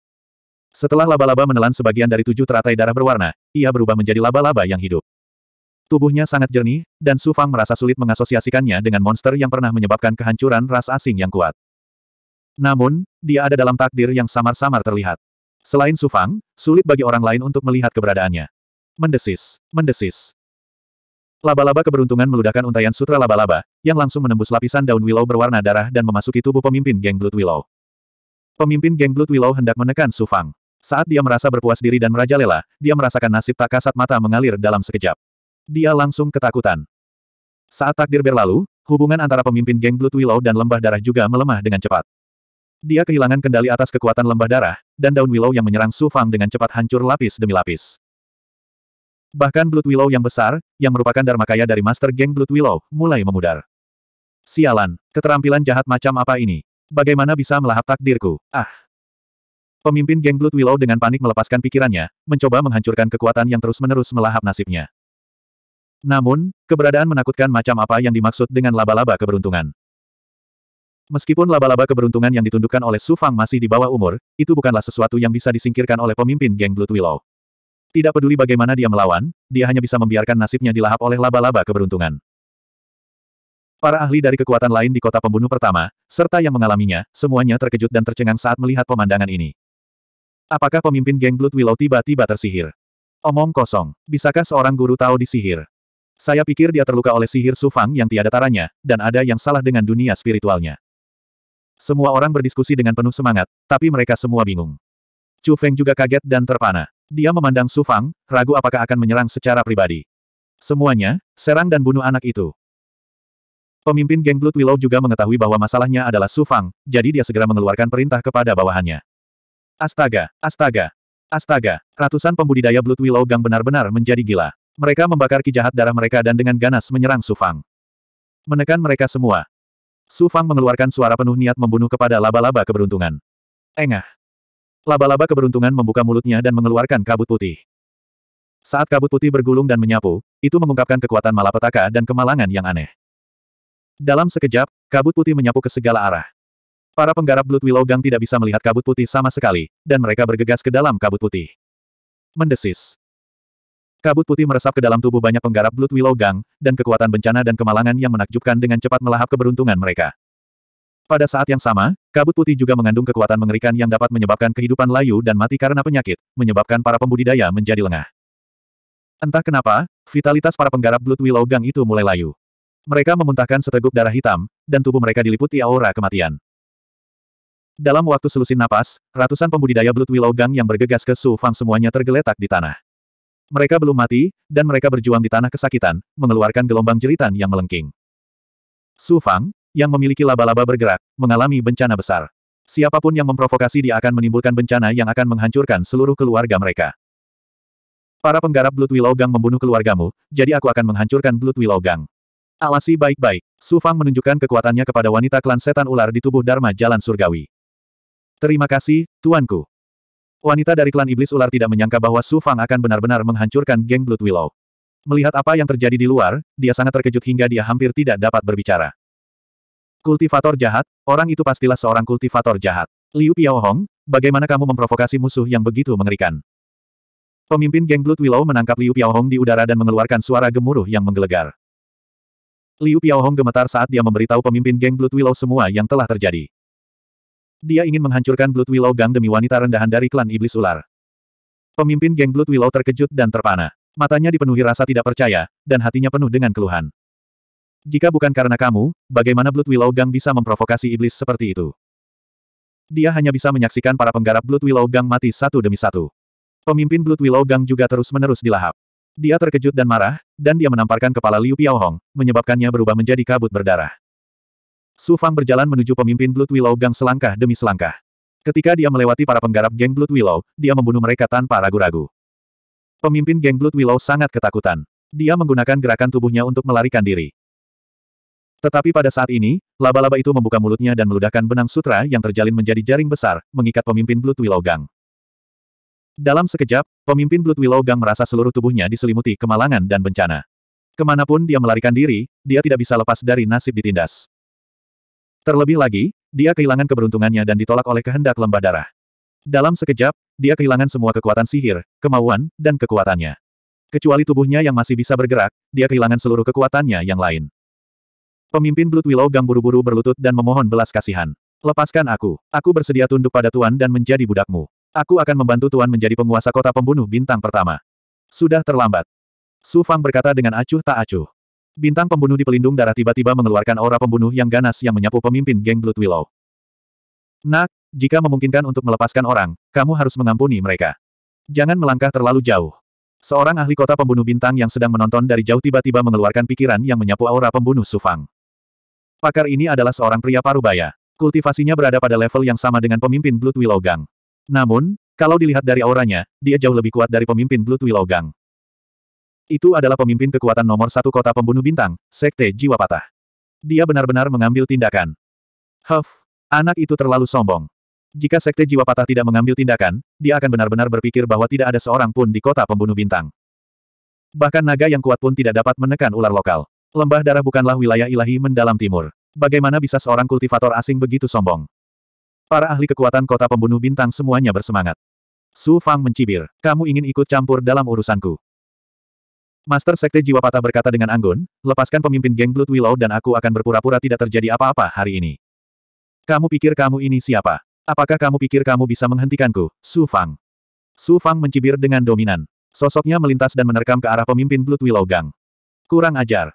Setelah laba-laba menelan sebagian dari tujuh teratai darah berwarna, ia berubah menjadi laba-laba yang hidup. Tubuhnya sangat jernih, dan Su Fang merasa sulit mengasosiasikannya dengan monster yang pernah menyebabkan kehancuran ras asing yang kuat. Namun, dia ada dalam takdir yang samar-samar terlihat. Selain Su Fang, sulit bagi orang lain untuk melihat keberadaannya. Mendesis, mendesis. Laba-laba keberuntungan meludahkan untayan sutra laba-laba, yang langsung menembus lapisan daun willow berwarna darah dan memasuki tubuh pemimpin geng Blood Willow. Pemimpin geng Blood Willow hendak menekan Su Fang. Saat dia merasa berpuas diri dan merajalela, dia merasakan nasib tak kasat mata mengalir dalam sekejap. Dia langsung ketakutan. Saat takdir berlalu, hubungan antara pemimpin geng Blood Willow dan Lembah Darah juga melemah dengan cepat. Dia kehilangan kendali atas kekuatan Lembah Darah, dan daun Willow yang menyerang Su Fang dengan cepat hancur lapis demi lapis. Bahkan Blood Willow yang besar, yang merupakan Dharma Kaya dari Master Geng Blood Willow, mulai memudar. Sialan, keterampilan jahat macam apa ini? Bagaimana bisa melahap takdirku? Ah! Pemimpin geng Blood Willow dengan panik melepaskan pikirannya, mencoba menghancurkan kekuatan yang terus-menerus melahap nasibnya. Namun, keberadaan menakutkan macam apa yang dimaksud dengan laba-laba keberuntungan. Meskipun laba-laba keberuntungan yang ditundukkan oleh Su Fang masih di bawah umur, itu bukanlah sesuatu yang bisa disingkirkan oleh pemimpin geng Blood Willow. Tidak peduli bagaimana dia melawan, dia hanya bisa membiarkan nasibnya dilahap oleh laba-laba keberuntungan. Para ahli dari kekuatan lain di kota pembunuh pertama, serta yang mengalaminya, semuanya terkejut dan tercengang saat melihat pemandangan ini. Apakah pemimpin geng Blood Willow tiba-tiba tersihir? Omong kosong. Bisakah seorang guru tahu di sihir? Saya pikir dia terluka oleh sihir Sufang yang tiada taranya, dan ada yang salah dengan dunia spiritualnya. Semua orang berdiskusi dengan penuh semangat, tapi mereka semua bingung. Chu Feng juga kaget dan terpana. Dia memandang Sufang, ragu apakah akan menyerang secara pribadi. Semuanya, serang dan bunuh anak itu. Pemimpin geng Blood Willow juga mengetahui bahwa masalahnya adalah Sufang, jadi dia segera mengeluarkan perintah kepada bawahannya. Astaga, astaga, astaga, ratusan pembudidaya Blood Willow Gang benar-benar menjadi gila. Mereka membakar kijahat darah mereka dan dengan ganas menyerang Sufang. Menekan mereka semua. Sufang mengeluarkan suara penuh niat membunuh kepada laba-laba keberuntungan. Engah. Laba-laba keberuntungan membuka mulutnya dan mengeluarkan kabut putih. Saat kabut putih bergulung dan menyapu, itu mengungkapkan kekuatan malapetaka dan kemalangan yang aneh. Dalam sekejap, kabut putih menyapu ke segala arah. Para penggarap Blood Willow Gang tidak bisa melihat kabut putih sama sekali, dan mereka bergegas ke dalam kabut putih. Mendesis. Kabut putih meresap ke dalam tubuh banyak penggarap Blood Willow Gang, dan kekuatan bencana dan kemalangan yang menakjubkan dengan cepat melahap keberuntungan mereka. Pada saat yang sama, kabut putih juga mengandung kekuatan mengerikan yang dapat menyebabkan kehidupan layu dan mati karena penyakit, menyebabkan para pembudidaya menjadi lengah. Entah kenapa, vitalitas para penggarap Blood Willow Gang itu mulai layu. Mereka memuntahkan seteguk darah hitam, dan tubuh mereka diliputi aura kematian. Dalam waktu selusin napas, ratusan pembudidaya Blood Willow Gang yang bergegas ke Su Fang semuanya tergeletak di tanah. Mereka belum mati, dan mereka berjuang di tanah kesakitan, mengeluarkan gelombang jeritan yang melengking. Su Fang, yang memiliki laba-laba bergerak, mengalami bencana besar. Siapapun yang memprovokasi dia akan menimbulkan bencana yang akan menghancurkan seluruh keluarga mereka. Para penggarap Blood Willow Gang membunuh keluargamu, jadi aku akan menghancurkan Blood Willow Gang. Alasi baik-baik, Su Fang menunjukkan kekuatannya kepada wanita klan setan ular di tubuh Dharma Jalan Surgawi. Terima kasih, tuanku. Wanita dari klan iblis ular tidak menyangka bahwa Su Fang akan benar-benar menghancurkan geng Blood Willow. Melihat apa yang terjadi di luar, dia sangat terkejut hingga dia hampir tidak dapat berbicara. Kultivator jahat, orang itu pastilah seorang kultivator jahat. Liu Piaohong, bagaimana kamu memprovokasi musuh yang begitu mengerikan? Pemimpin geng Blood Willow menangkap Liu Piaohong di udara dan mengeluarkan suara gemuruh yang menggelegar. Liu Piaohong gemetar saat dia memberitahu pemimpin geng Blood Willow semua yang telah terjadi. Dia ingin menghancurkan Blood Willow Gang demi wanita rendahan dari klan Iblis Ular. Pemimpin geng Blood Willow terkejut dan terpana. Matanya dipenuhi rasa tidak percaya, dan hatinya penuh dengan keluhan. Jika bukan karena kamu, bagaimana Blood Willow Gang bisa memprovokasi iblis seperti itu? Dia hanya bisa menyaksikan para penggarap Blood Willow Gang mati satu demi satu. Pemimpin Blood Willow Gang juga terus-menerus dilahap. Dia terkejut dan marah, dan dia menamparkan kepala Liu Piao Hong, menyebabkannya berubah menjadi kabut berdarah. Su Fang berjalan menuju pemimpin Blood Willow Gang selangkah demi selangkah. Ketika dia melewati para penggarap geng Blood Willow, dia membunuh mereka tanpa ragu-ragu. Pemimpin geng Blood Willow sangat ketakutan. Dia menggunakan gerakan tubuhnya untuk melarikan diri. Tetapi pada saat ini, laba-laba itu membuka mulutnya dan meludahkan benang sutra yang terjalin menjadi jaring besar, mengikat pemimpin Blood Willow Gang. Dalam sekejap, pemimpin Blood Willow Gang merasa seluruh tubuhnya diselimuti kemalangan dan bencana. Kemanapun dia melarikan diri, dia tidak bisa lepas dari nasib ditindas. Terlebih lagi, dia kehilangan keberuntungannya dan ditolak oleh kehendak lembah darah. Dalam sekejap, dia kehilangan semua kekuatan sihir, kemauan, dan kekuatannya. Kecuali tubuhnya yang masih bisa bergerak, dia kehilangan seluruh kekuatannya yang lain. Pemimpin Blood Willow Gang buru-buru berlutut dan memohon belas kasihan. Lepaskan aku. Aku bersedia tunduk pada Tuan dan menjadi budakmu. Aku akan membantu Tuan menjadi penguasa kota pembunuh bintang pertama. Sudah terlambat. Su Fang berkata dengan acuh tak acuh. Bintang pembunuh di pelindung darah tiba-tiba mengeluarkan aura pembunuh yang ganas yang menyapu pemimpin geng Blood Willow. Nak, jika memungkinkan untuk melepaskan orang, kamu harus mengampuni mereka. Jangan melangkah terlalu jauh. Seorang ahli kota pembunuh bintang yang sedang menonton dari jauh tiba-tiba mengeluarkan pikiran yang menyapu aura pembunuh Sufang. Pakar ini adalah seorang pria parubaya. Kultivasinya berada pada level yang sama dengan pemimpin Blood Willow Gang. Namun, kalau dilihat dari auranya, dia jauh lebih kuat dari pemimpin Blood Willow Gang. Itu adalah pemimpin kekuatan nomor satu kota pembunuh bintang, Sekte Jiwa Patah. Dia benar-benar mengambil tindakan. Huff, anak itu terlalu sombong. Jika Sekte Jiwa Patah tidak mengambil tindakan, dia akan benar-benar berpikir bahwa tidak ada seorang pun di kota pembunuh bintang. Bahkan naga yang kuat pun tidak dapat menekan ular lokal. Lembah darah bukanlah wilayah ilahi mendalam timur. Bagaimana bisa seorang kultivator asing begitu sombong? Para ahli kekuatan kota pembunuh bintang semuanya bersemangat. Su Fang mencibir, kamu ingin ikut campur dalam urusanku. Master Sekte Jiwa Patah berkata dengan anggun, lepaskan pemimpin geng Blood Willow dan aku akan berpura-pura tidak terjadi apa-apa hari ini. Kamu pikir kamu ini siapa? Apakah kamu pikir kamu bisa menghentikanku, Su Fang? Su Fang mencibir dengan dominan. Sosoknya melintas dan menerkam ke arah pemimpin Blood Willow Gang. Kurang ajar.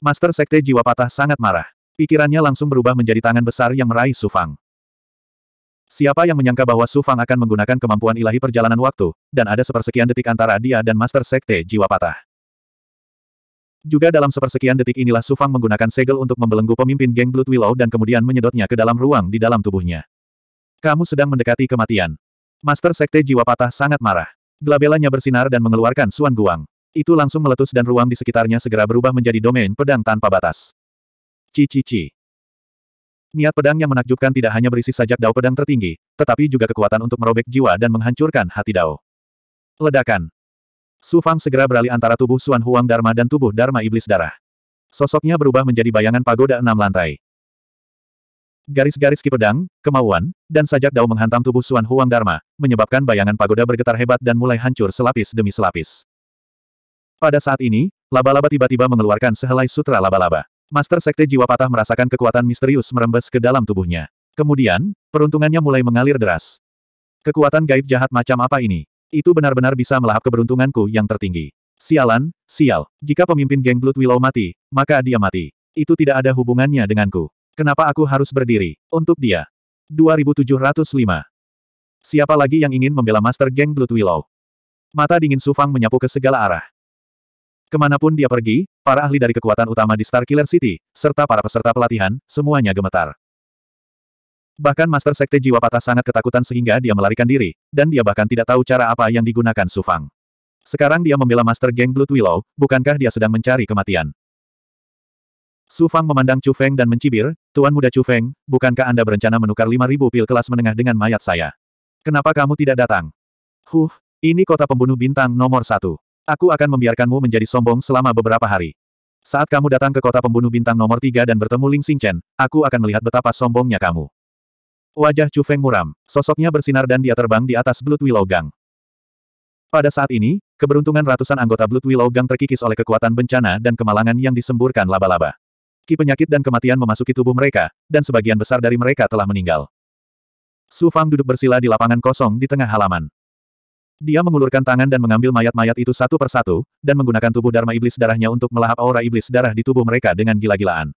Master Sekte Jiwa Patah sangat marah. Pikirannya langsung berubah menjadi tangan besar yang meraih Su Fang. Siapa yang menyangka bahwa Su Fang akan menggunakan kemampuan ilahi perjalanan waktu, dan ada sepersekian detik antara dia dan Master Sekte Jiwa Patah. Juga dalam sepersekian detik inilah Su Fang menggunakan segel untuk membelenggu pemimpin geng Blood Willow dan kemudian menyedotnya ke dalam ruang di dalam tubuhnya. Kamu sedang mendekati kematian. Master Sekte Jiwa Patah sangat marah. Glabelanya bersinar dan mengeluarkan Suan Guang. Itu langsung meletus dan ruang di sekitarnya segera berubah menjadi domain pedang tanpa batas. Cici-ci. Niat pedang yang menakjubkan tidak hanya berisi sajak dao pedang tertinggi, tetapi juga kekuatan untuk merobek jiwa dan menghancurkan hati dao. Ledakan. Su Fang segera beralih antara tubuh Suan Huang Dharma dan tubuh Dharma Iblis Darah. Sosoknya berubah menjadi bayangan pagoda enam lantai. Garis-garis kipedang, kemauan, dan sajak dao menghantam tubuh Suan Huang Dharma, menyebabkan bayangan pagoda bergetar hebat dan mulai hancur selapis demi selapis. Pada saat ini, laba-laba tiba-tiba mengeluarkan sehelai sutra laba-laba. Master Sekte Jiwa Patah merasakan kekuatan misterius merembes ke dalam tubuhnya. Kemudian, peruntungannya mulai mengalir deras. Kekuatan gaib jahat macam apa ini? Itu benar-benar bisa melahap keberuntunganku yang tertinggi. Sialan, sial. Jika pemimpin geng Blood Willow mati, maka dia mati. Itu tidak ada hubungannya denganku. Kenapa aku harus berdiri? Untuk dia. 2705. Siapa lagi yang ingin membela Master Geng Blood Willow? Mata dingin Sufang menyapu ke segala arah. Kemanapun dia pergi, para ahli dari kekuatan utama di Starkiller City, serta para peserta pelatihan, semuanya gemetar. Bahkan Master Sekte Jiwa Patah sangat ketakutan sehingga dia melarikan diri, dan dia bahkan tidak tahu cara apa yang digunakan Sufang. Sekarang dia membela Master Geng Blood Willow, bukankah dia sedang mencari kematian? Sufang memandang Chu Feng dan mencibir, Tuan Muda Chu Feng, bukankah Anda berencana menukar 5.000 pil kelas menengah dengan mayat saya? Kenapa kamu tidak datang? Huh, ini kota pembunuh bintang nomor satu. Aku akan membiarkanmu menjadi sombong selama beberapa hari. Saat kamu datang ke kota pembunuh bintang nomor tiga dan bertemu Ling Xingchen, aku akan melihat betapa sombongnya kamu. Wajah Chu Feng muram, sosoknya bersinar dan dia terbang di atas Blood Willow Gang. Pada saat ini, keberuntungan ratusan anggota Blood Willow Gang terkikis oleh kekuatan bencana dan kemalangan yang disemburkan laba-laba. Ki penyakit dan kematian memasuki tubuh mereka, dan sebagian besar dari mereka telah meninggal. Su Fang duduk bersila di lapangan kosong di tengah halaman. Dia mengulurkan tangan dan mengambil mayat-mayat itu satu persatu, dan menggunakan tubuh Dharma Iblis darahnya untuk melahap aura Iblis darah di tubuh mereka dengan gila-gilaan.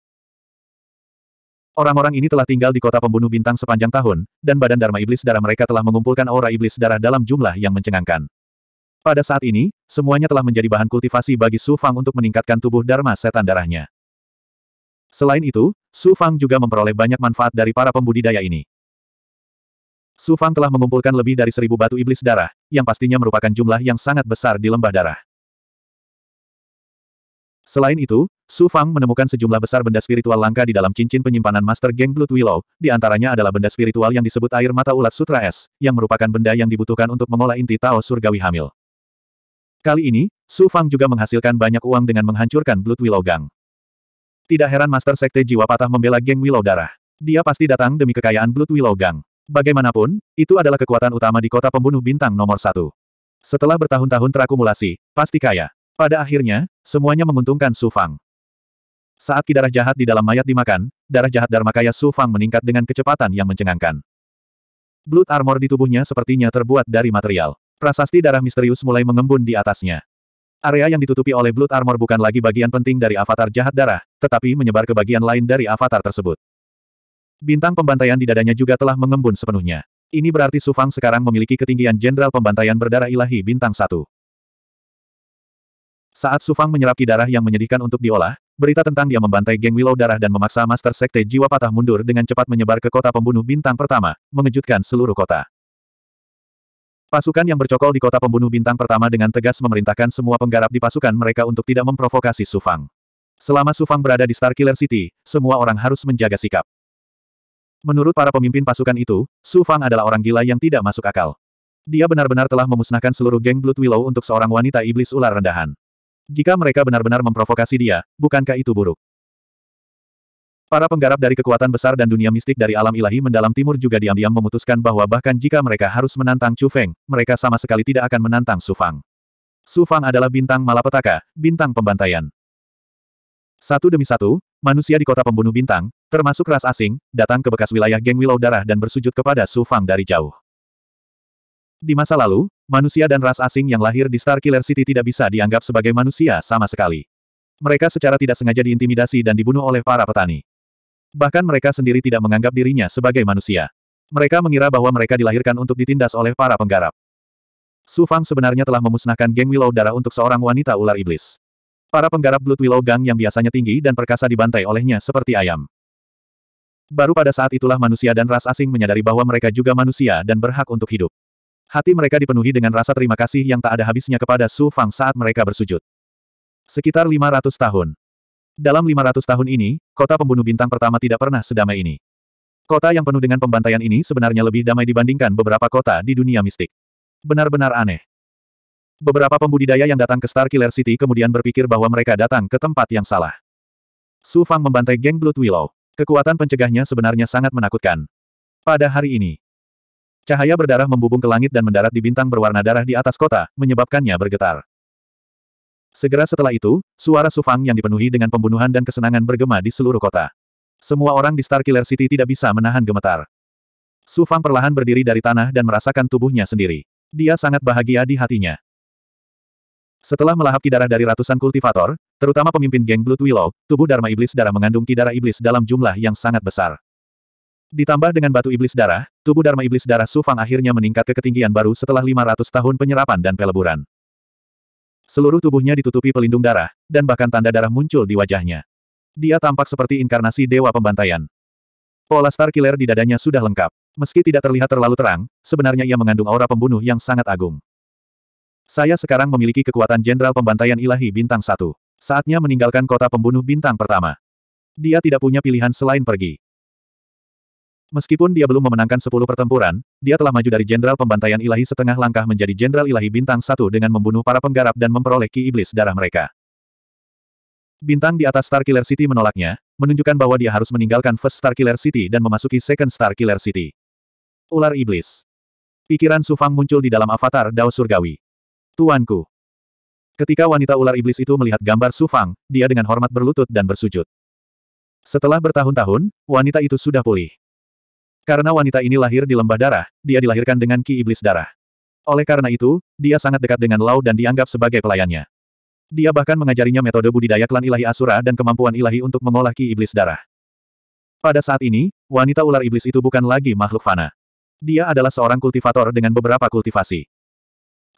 Orang-orang ini telah tinggal di kota pembunuh bintang sepanjang tahun, dan badan Dharma Iblis darah mereka telah mengumpulkan aura Iblis darah dalam jumlah yang mencengangkan. Pada saat ini, semuanya telah menjadi bahan kultivasi bagi Su Fang untuk meningkatkan tubuh Dharma setan darahnya. Selain itu, Su Fang juga memperoleh banyak manfaat dari para pembudidaya ini. Su Fang telah mengumpulkan lebih dari seribu batu iblis darah, yang pastinya merupakan jumlah yang sangat besar di lembah darah. Selain itu, Su Fang menemukan sejumlah besar benda spiritual langka di dalam cincin penyimpanan Master Geng Blood Willow, di antaranya adalah benda spiritual yang disebut air mata ulat sutra es, yang merupakan benda yang dibutuhkan untuk mengolah inti Tao Surgawi Hamil. Kali ini, Su Fang juga menghasilkan banyak uang dengan menghancurkan Blood Willow Gang. Tidak heran Master Sekte Jiwa Patah membela geng Willow Darah. Dia pasti datang demi kekayaan Blood Willow Gang. Bagaimanapun, itu adalah kekuatan utama di kota pembunuh bintang nomor satu. Setelah bertahun-tahun terakumulasi, pasti kaya. Pada akhirnya, semuanya menguntungkan Su Fang. Saat kidarah jahat di dalam mayat dimakan, darah jahat Dharma Kaya Su Fang meningkat dengan kecepatan yang mencengangkan. Blood armor di tubuhnya sepertinya terbuat dari material. Prasasti darah misterius mulai mengembun di atasnya. Area yang ditutupi oleh Blood Armor bukan lagi bagian penting dari avatar jahat darah, tetapi menyebar ke bagian lain dari avatar tersebut. Bintang pembantaian di dadanya juga telah mengembun sepenuhnya. Ini berarti Sufang sekarang memiliki ketinggian jenderal pembantaian berdarah ilahi bintang 1. Saat Sufang menyerap darah yang menyedihkan untuk diolah, berita tentang dia membantai geng Willow Darah dan memaksa Master Sekte Jiwa Patah mundur dengan cepat menyebar ke kota pembunuh bintang pertama, mengejutkan seluruh kota. Pasukan yang bercokol di kota pembunuh bintang pertama dengan tegas memerintahkan semua penggarap di pasukan mereka untuk tidak memprovokasi Sufang. Selama Sufang berada di Starkiller City, semua orang harus menjaga sikap. Menurut para pemimpin pasukan itu, Sufang adalah orang gila yang tidak masuk akal. Dia benar-benar telah memusnahkan seluruh geng Blood Willow untuk seorang wanita iblis ular rendahan. Jika mereka benar-benar memprovokasi dia, bukankah itu buruk? Para penggarap dari kekuatan besar dan dunia mistik dari alam ilahi mendalam timur juga diam-diam memutuskan bahwa bahkan jika mereka harus menantang Chu Feng, mereka sama sekali tidak akan menantang Su Fang. Su Fang adalah bintang malapetaka, bintang pembantaian. Satu demi satu, manusia di kota pembunuh bintang, termasuk ras asing, datang ke bekas wilayah geng Willow Darah dan bersujud kepada Su Fang dari jauh. Di masa lalu, manusia dan ras asing yang lahir di Starkiller City tidak bisa dianggap sebagai manusia sama sekali. Mereka secara tidak sengaja diintimidasi dan dibunuh oleh para petani. Bahkan mereka sendiri tidak menganggap dirinya sebagai manusia. Mereka mengira bahwa mereka dilahirkan untuk ditindas oleh para penggarap. Su Fang sebenarnya telah memusnahkan geng Willow Darah untuk seorang wanita ular iblis. Para penggarap Blood Willow Gang yang biasanya tinggi dan perkasa dibantai olehnya seperti ayam. Baru pada saat itulah manusia dan ras asing menyadari bahwa mereka juga manusia dan berhak untuk hidup. Hati mereka dipenuhi dengan rasa terima kasih yang tak ada habisnya kepada Su Fang saat mereka bersujud. Sekitar 500 tahun. Dalam 500 tahun ini, kota pembunuh bintang pertama tidak pernah sedamai ini. Kota yang penuh dengan pembantaian ini sebenarnya lebih damai dibandingkan beberapa kota di dunia mistik. Benar-benar aneh. Beberapa pembudidaya yang datang ke Star Killer City kemudian berpikir bahwa mereka datang ke tempat yang salah. Su Fang membantai geng Blood Willow. Kekuatan pencegahnya sebenarnya sangat menakutkan. Pada hari ini, Cahaya berdarah membubung ke langit dan mendarat di bintang berwarna darah di atas kota, menyebabkannya bergetar. Segera setelah itu, suara Sufang yang dipenuhi dengan pembunuhan dan kesenangan bergema di seluruh kota. Semua orang di Star Killer City tidak bisa menahan gemetar. Sufang perlahan berdiri dari tanah dan merasakan tubuhnya sendiri. Dia sangat bahagia di hatinya. Setelah melahap kidarah dari ratusan kultivator, terutama pemimpin geng Blood Willow, tubuh Dharma Iblis darah mengandung kidarah iblis dalam jumlah yang sangat besar. Ditambah dengan batu iblis darah, tubuh Dharma iblis darah Su akhirnya meningkat ke ketinggian baru setelah 500 tahun penyerapan dan peleburan. Seluruh tubuhnya ditutupi pelindung darah, dan bahkan tanda darah muncul di wajahnya. Dia tampak seperti inkarnasi dewa pembantaian. Pola Star Killer di dadanya sudah lengkap. Meski tidak terlihat terlalu terang, sebenarnya ia mengandung aura pembunuh yang sangat agung. Saya sekarang memiliki kekuatan Jenderal Pembantaian Ilahi Bintang Satu. Saatnya meninggalkan kota pembunuh bintang pertama. Dia tidak punya pilihan selain pergi. Meskipun dia belum memenangkan sepuluh pertempuran, dia telah maju dari Jenderal Pembantaian Ilahi setengah langkah menjadi Jenderal Ilahi Bintang Satu dengan membunuh para penggarap dan memperoleh ki iblis darah mereka. Bintang di atas Star Killer City menolaknya, menunjukkan bahwa dia harus meninggalkan First Star Killer City dan memasuki Second Star Killer City. Ular Iblis Pikiran Sufang muncul di dalam avatar Dao Surgawi. Tuanku. Ketika wanita ular iblis itu melihat gambar Sufang, dia dengan hormat berlutut dan bersujud. Setelah bertahun-tahun, wanita itu sudah pulih. Karena wanita ini lahir di lembah darah, dia dilahirkan dengan ki iblis darah. Oleh karena itu, dia sangat dekat dengan Lau dan dianggap sebagai pelayannya. Dia bahkan mengajarinya metode budidaya klan ilahi Asura dan kemampuan ilahi untuk mengolah ki iblis darah. Pada saat ini, wanita ular iblis itu bukan lagi makhluk fana. Dia adalah seorang kultivator dengan beberapa kultivasi.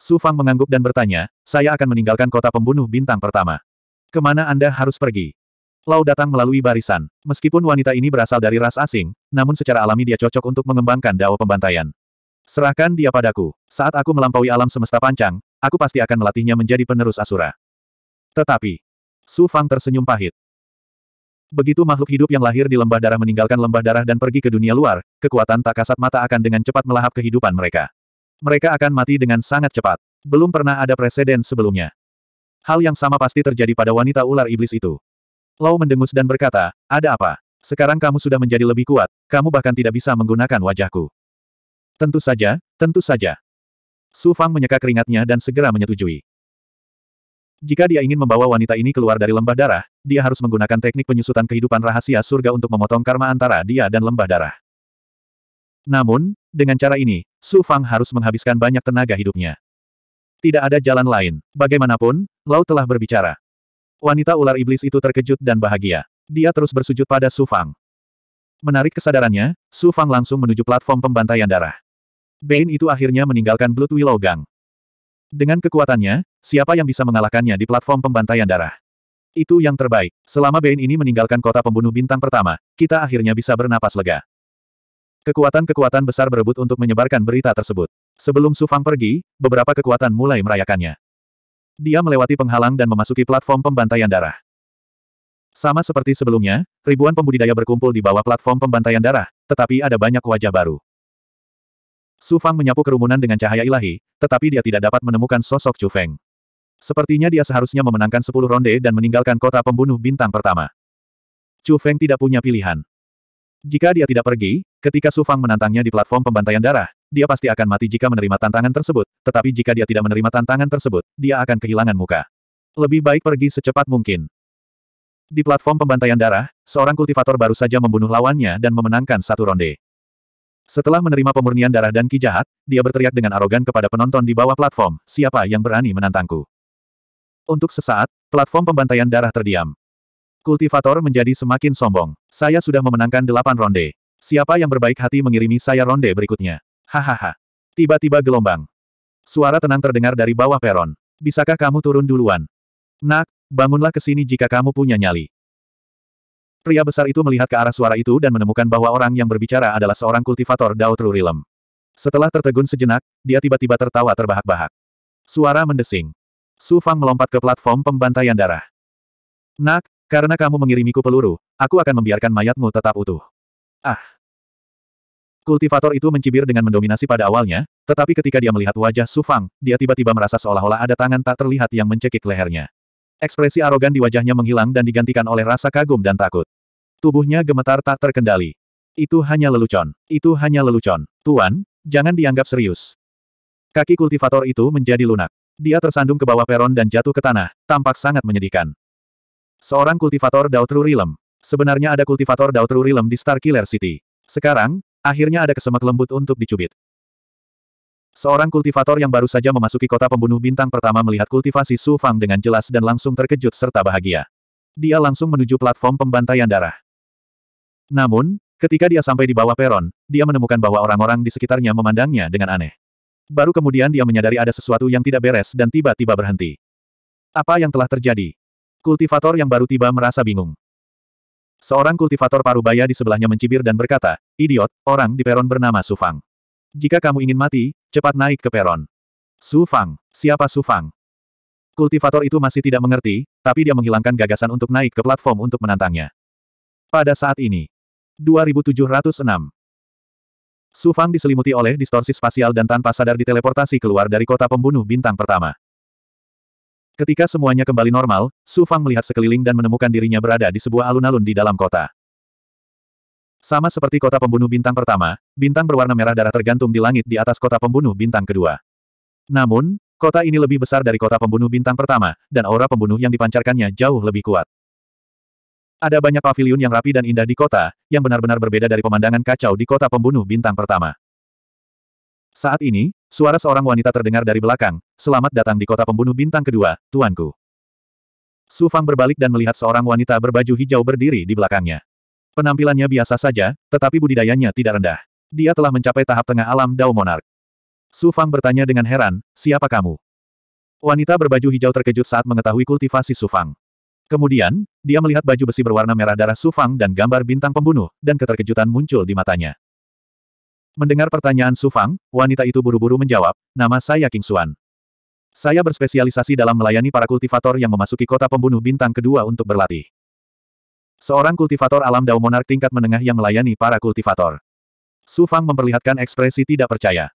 Su Fang mengangguk dan bertanya, saya akan meninggalkan kota pembunuh bintang pertama. Kemana Anda harus pergi? Lau datang melalui barisan. Meskipun wanita ini berasal dari ras asing, namun secara alami dia cocok untuk mengembangkan dao pembantaian. Serahkan dia padaku. Saat aku melampaui alam semesta pancang, aku pasti akan melatihnya menjadi penerus asura. Tetapi, Su Fang tersenyum pahit. Begitu makhluk hidup yang lahir di lembah darah meninggalkan lembah darah dan pergi ke dunia luar, kekuatan tak kasat mata akan dengan cepat melahap kehidupan mereka. Mereka akan mati dengan sangat cepat. Belum pernah ada presiden sebelumnya. Hal yang sama pasti terjadi pada wanita ular iblis itu. Lau mendengus dan berkata, ada apa? Sekarang kamu sudah menjadi lebih kuat, kamu bahkan tidak bisa menggunakan wajahku. Tentu saja, tentu saja. Su Fang menyeka keringatnya dan segera menyetujui. Jika dia ingin membawa wanita ini keluar dari lembah darah, dia harus menggunakan teknik penyusutan kehidupan rahasia surga untuk memotong karma antara dia dan lembah darah. Namun, dengan cara ini, Su Fang harus menghabiskan banyak tenaga hidupnya. Tidak ada jalan lain. Bagaimanapun, Lau telah berbicara. Wanita ular iblis itu terkejut dan bahagia. Dia terus bersujud pada Su Fang. Menarik kesadarannya, Su Fang langsung menuju platform pembantaian darah. Bane itu akhirnya meninggalkan Blood Willow Gang. Dengan kekuatannya, siapa yang bisa mengalahkannya di platform pembantaian darah? Itu yang terbaik. Selama Bane ini meninggalkan kota pembunuh bintang pertama, kita akhirnya bisa bernapas lega. Kekuatan-kekuatan besar berebut untuk menyebarkan berita tersebut. Sebelum Su Fang pergi, beberapa kekuatan mulai merayakannya. Dia melewati penghalang dan memasuki platform pembantaian darah. Sama seperti sebelumnya, ribuan pembudidaya berkumpul di bawah platform pembantaian darah, tetapi ada banyak wajah baru. Su Fang menyapu kerumunan dengan cahaya ilahi, tetapi dia tidak dapat menemukan sosok Chu Feng. Sepertinya dia seharusnya memenangkan 10 ronde dan meninggalkan kota pembunuh bintang pertama. Chu Feng tidak punya pilihan. Jika dia tidak pergi, ketika Su Fang menantangnya di platform pembantaian darah, dia pasti akan mati jika menerima tantangan tersebut, tetapi jika dia tidak menerima tantangan tersebut, dia akan kehilangan muka. Lebih baik pergi secepat mungkin. Di platform pembantaian darah, seorang kultivator baru saja membunuh lawannya dan memenangkan satu ronde. Setelah menerima pemurnian darah dan kijahat, dia berteriak dengan arogan kepada penonton di bawah platform, siapa yang berani menantangku. Untuk sesaat, platform pembantaian darah terdiam. Kultivator menjadi semakin sombong. Saya sudah memenangkan delapan ronde. Siapa yang berbaik hati mengirimi saya ronde berikutnya? Hahaha. Tiba-tiba gelombang. Suara tenang terdengar dari bawah peron. Bisakah kamu turun duluan? Nak, bangunlah ke sini jika kamu punya nyali. Pria besar itu melihat ke arah suara itu dan menemukan bahwa orang yang berbicara adalah seorang kultivator Dao Trurilem. Setelah tertegun sejenak, dia tiba-tiba tertawa terbahak-bahak. Suara mendesing. Su Fang melompat ke platform pembantaian darah. Nak, karena kamu mengirimiku peluru, aku akan membiarkan mayatmu tetap utuh. Ah! Kultivator itu mencibir dengan mendominasi pada awalnya, tetapi ketika dia melihat wajah Su Fang, dia tiba-tiba merasa seolah-olah ada tangan tak terlihat yang mencekik lehernya. Ekspresi arogan di wajahnya menghilang dan digantikan oleh rasa kagum dan takut. Tubuhnya gemetar tak terkendali. Itu hanya lelucon. Itu hanya lelucon. Tuan, jangan dianggap serius. Kaki kultivator itu menjadi lunak. Dia tersandung ke bawah peron dan jatuh ke tanah, tampak sangat menyedihkan. Seorang kultivator Dautru Rilem. Sebenarnya ada kultivator Dautru Rilem di Starkiller City. Sekarang, Akhirnya ada kesemek lembut untuk dicubit. Seorang kultivator yang baru saja memasuki kota pembunuh bintang pertama melihat kultivasi Su Fang dengan jelas dan langsung terkejut serta bahagia. Dia langsung menuju platform pembantaian darah. Namun, ketika dia sampai di bawah peron, dia menemukan bahwa orang-orang di sekitarnya memandangnya dengan aneh. Baru kemudian dia menyadari ada sesuatu yang tidak beres dan tiba-tiba berhenti. Apa yang telah terjadi? Kultivator yang baru tiba merasa bingung. Seorang kultivator parubaya di sebelahnya mencibir dan berkata, Idiot, orang di peron bernama Sufang. Jika kamu ingin mati, cepat naik ke peron. Sufang, siapa Sufang? Kultivator itu masih tidak mengerti, tapi dia menghilangkan gagasan untuk naik ke platform untuk menantangnya. Pada saat ini, 2706. Sufang diselimuti oleh distorsi spasial dan tanpa sadar diteleportasi keluar dari kota pembunuh bintang pertama. Ketika semuanya kembali normal, Su Fang melihat sekeliling dan menemukan dirinya berada di sebuah alun-alun di dalam kota. Sama seperti kota pembunuh bintang pertama, bintang berwarna merah darah tergantung di langit di atas kota pembunuh bintang kedua. Namun, kota ini lebih besar dari kota pembunuh bintang pertama, dan aura pembunuh yang dipancarkannya jauh lebih kuat. Ada banyak pavilion yang rapi dan indah di kota, yang benar-benar berbeda dari pemandangan kacau di kota pembunuh bintang pertama. Saat ini, suara seorang wanita terdengar dari belakang, selamat datang di kota pembunuh bintang kedua, tuanku. Su Fang berbalik dan melihat seorang wanita berbaju hijau berdiri di belakangnya. Penampilannya biasa saja, tetapi budidayanya tidak rendah. Dia telah mencapai tahap tengah alam Dao Monarch. Su Fang bertanya dengan heran, siapa kamu? Wanita berbaju hijau terkejut saat mengetahui kultivasi Su Fang. Kemudian, dia melihat baju besi berwarna merah darah Su Fang dan gambar bintang pembunuh, dan keterkejutan muncul di matanya. Mendengar pertanyaan Su Fang, wanita itu buru-buru menjawab, nama saya King Xuan. Saya berspesialisasi dalam melayani para kultivator yang memasuki kota pembunuh bintang kedua untuk berlatih. Seorang kultivator alam Dao Monark tingkat menengah yang melayani para kultivator. Su Fang memperlihatkan ekspresi tidak percaya.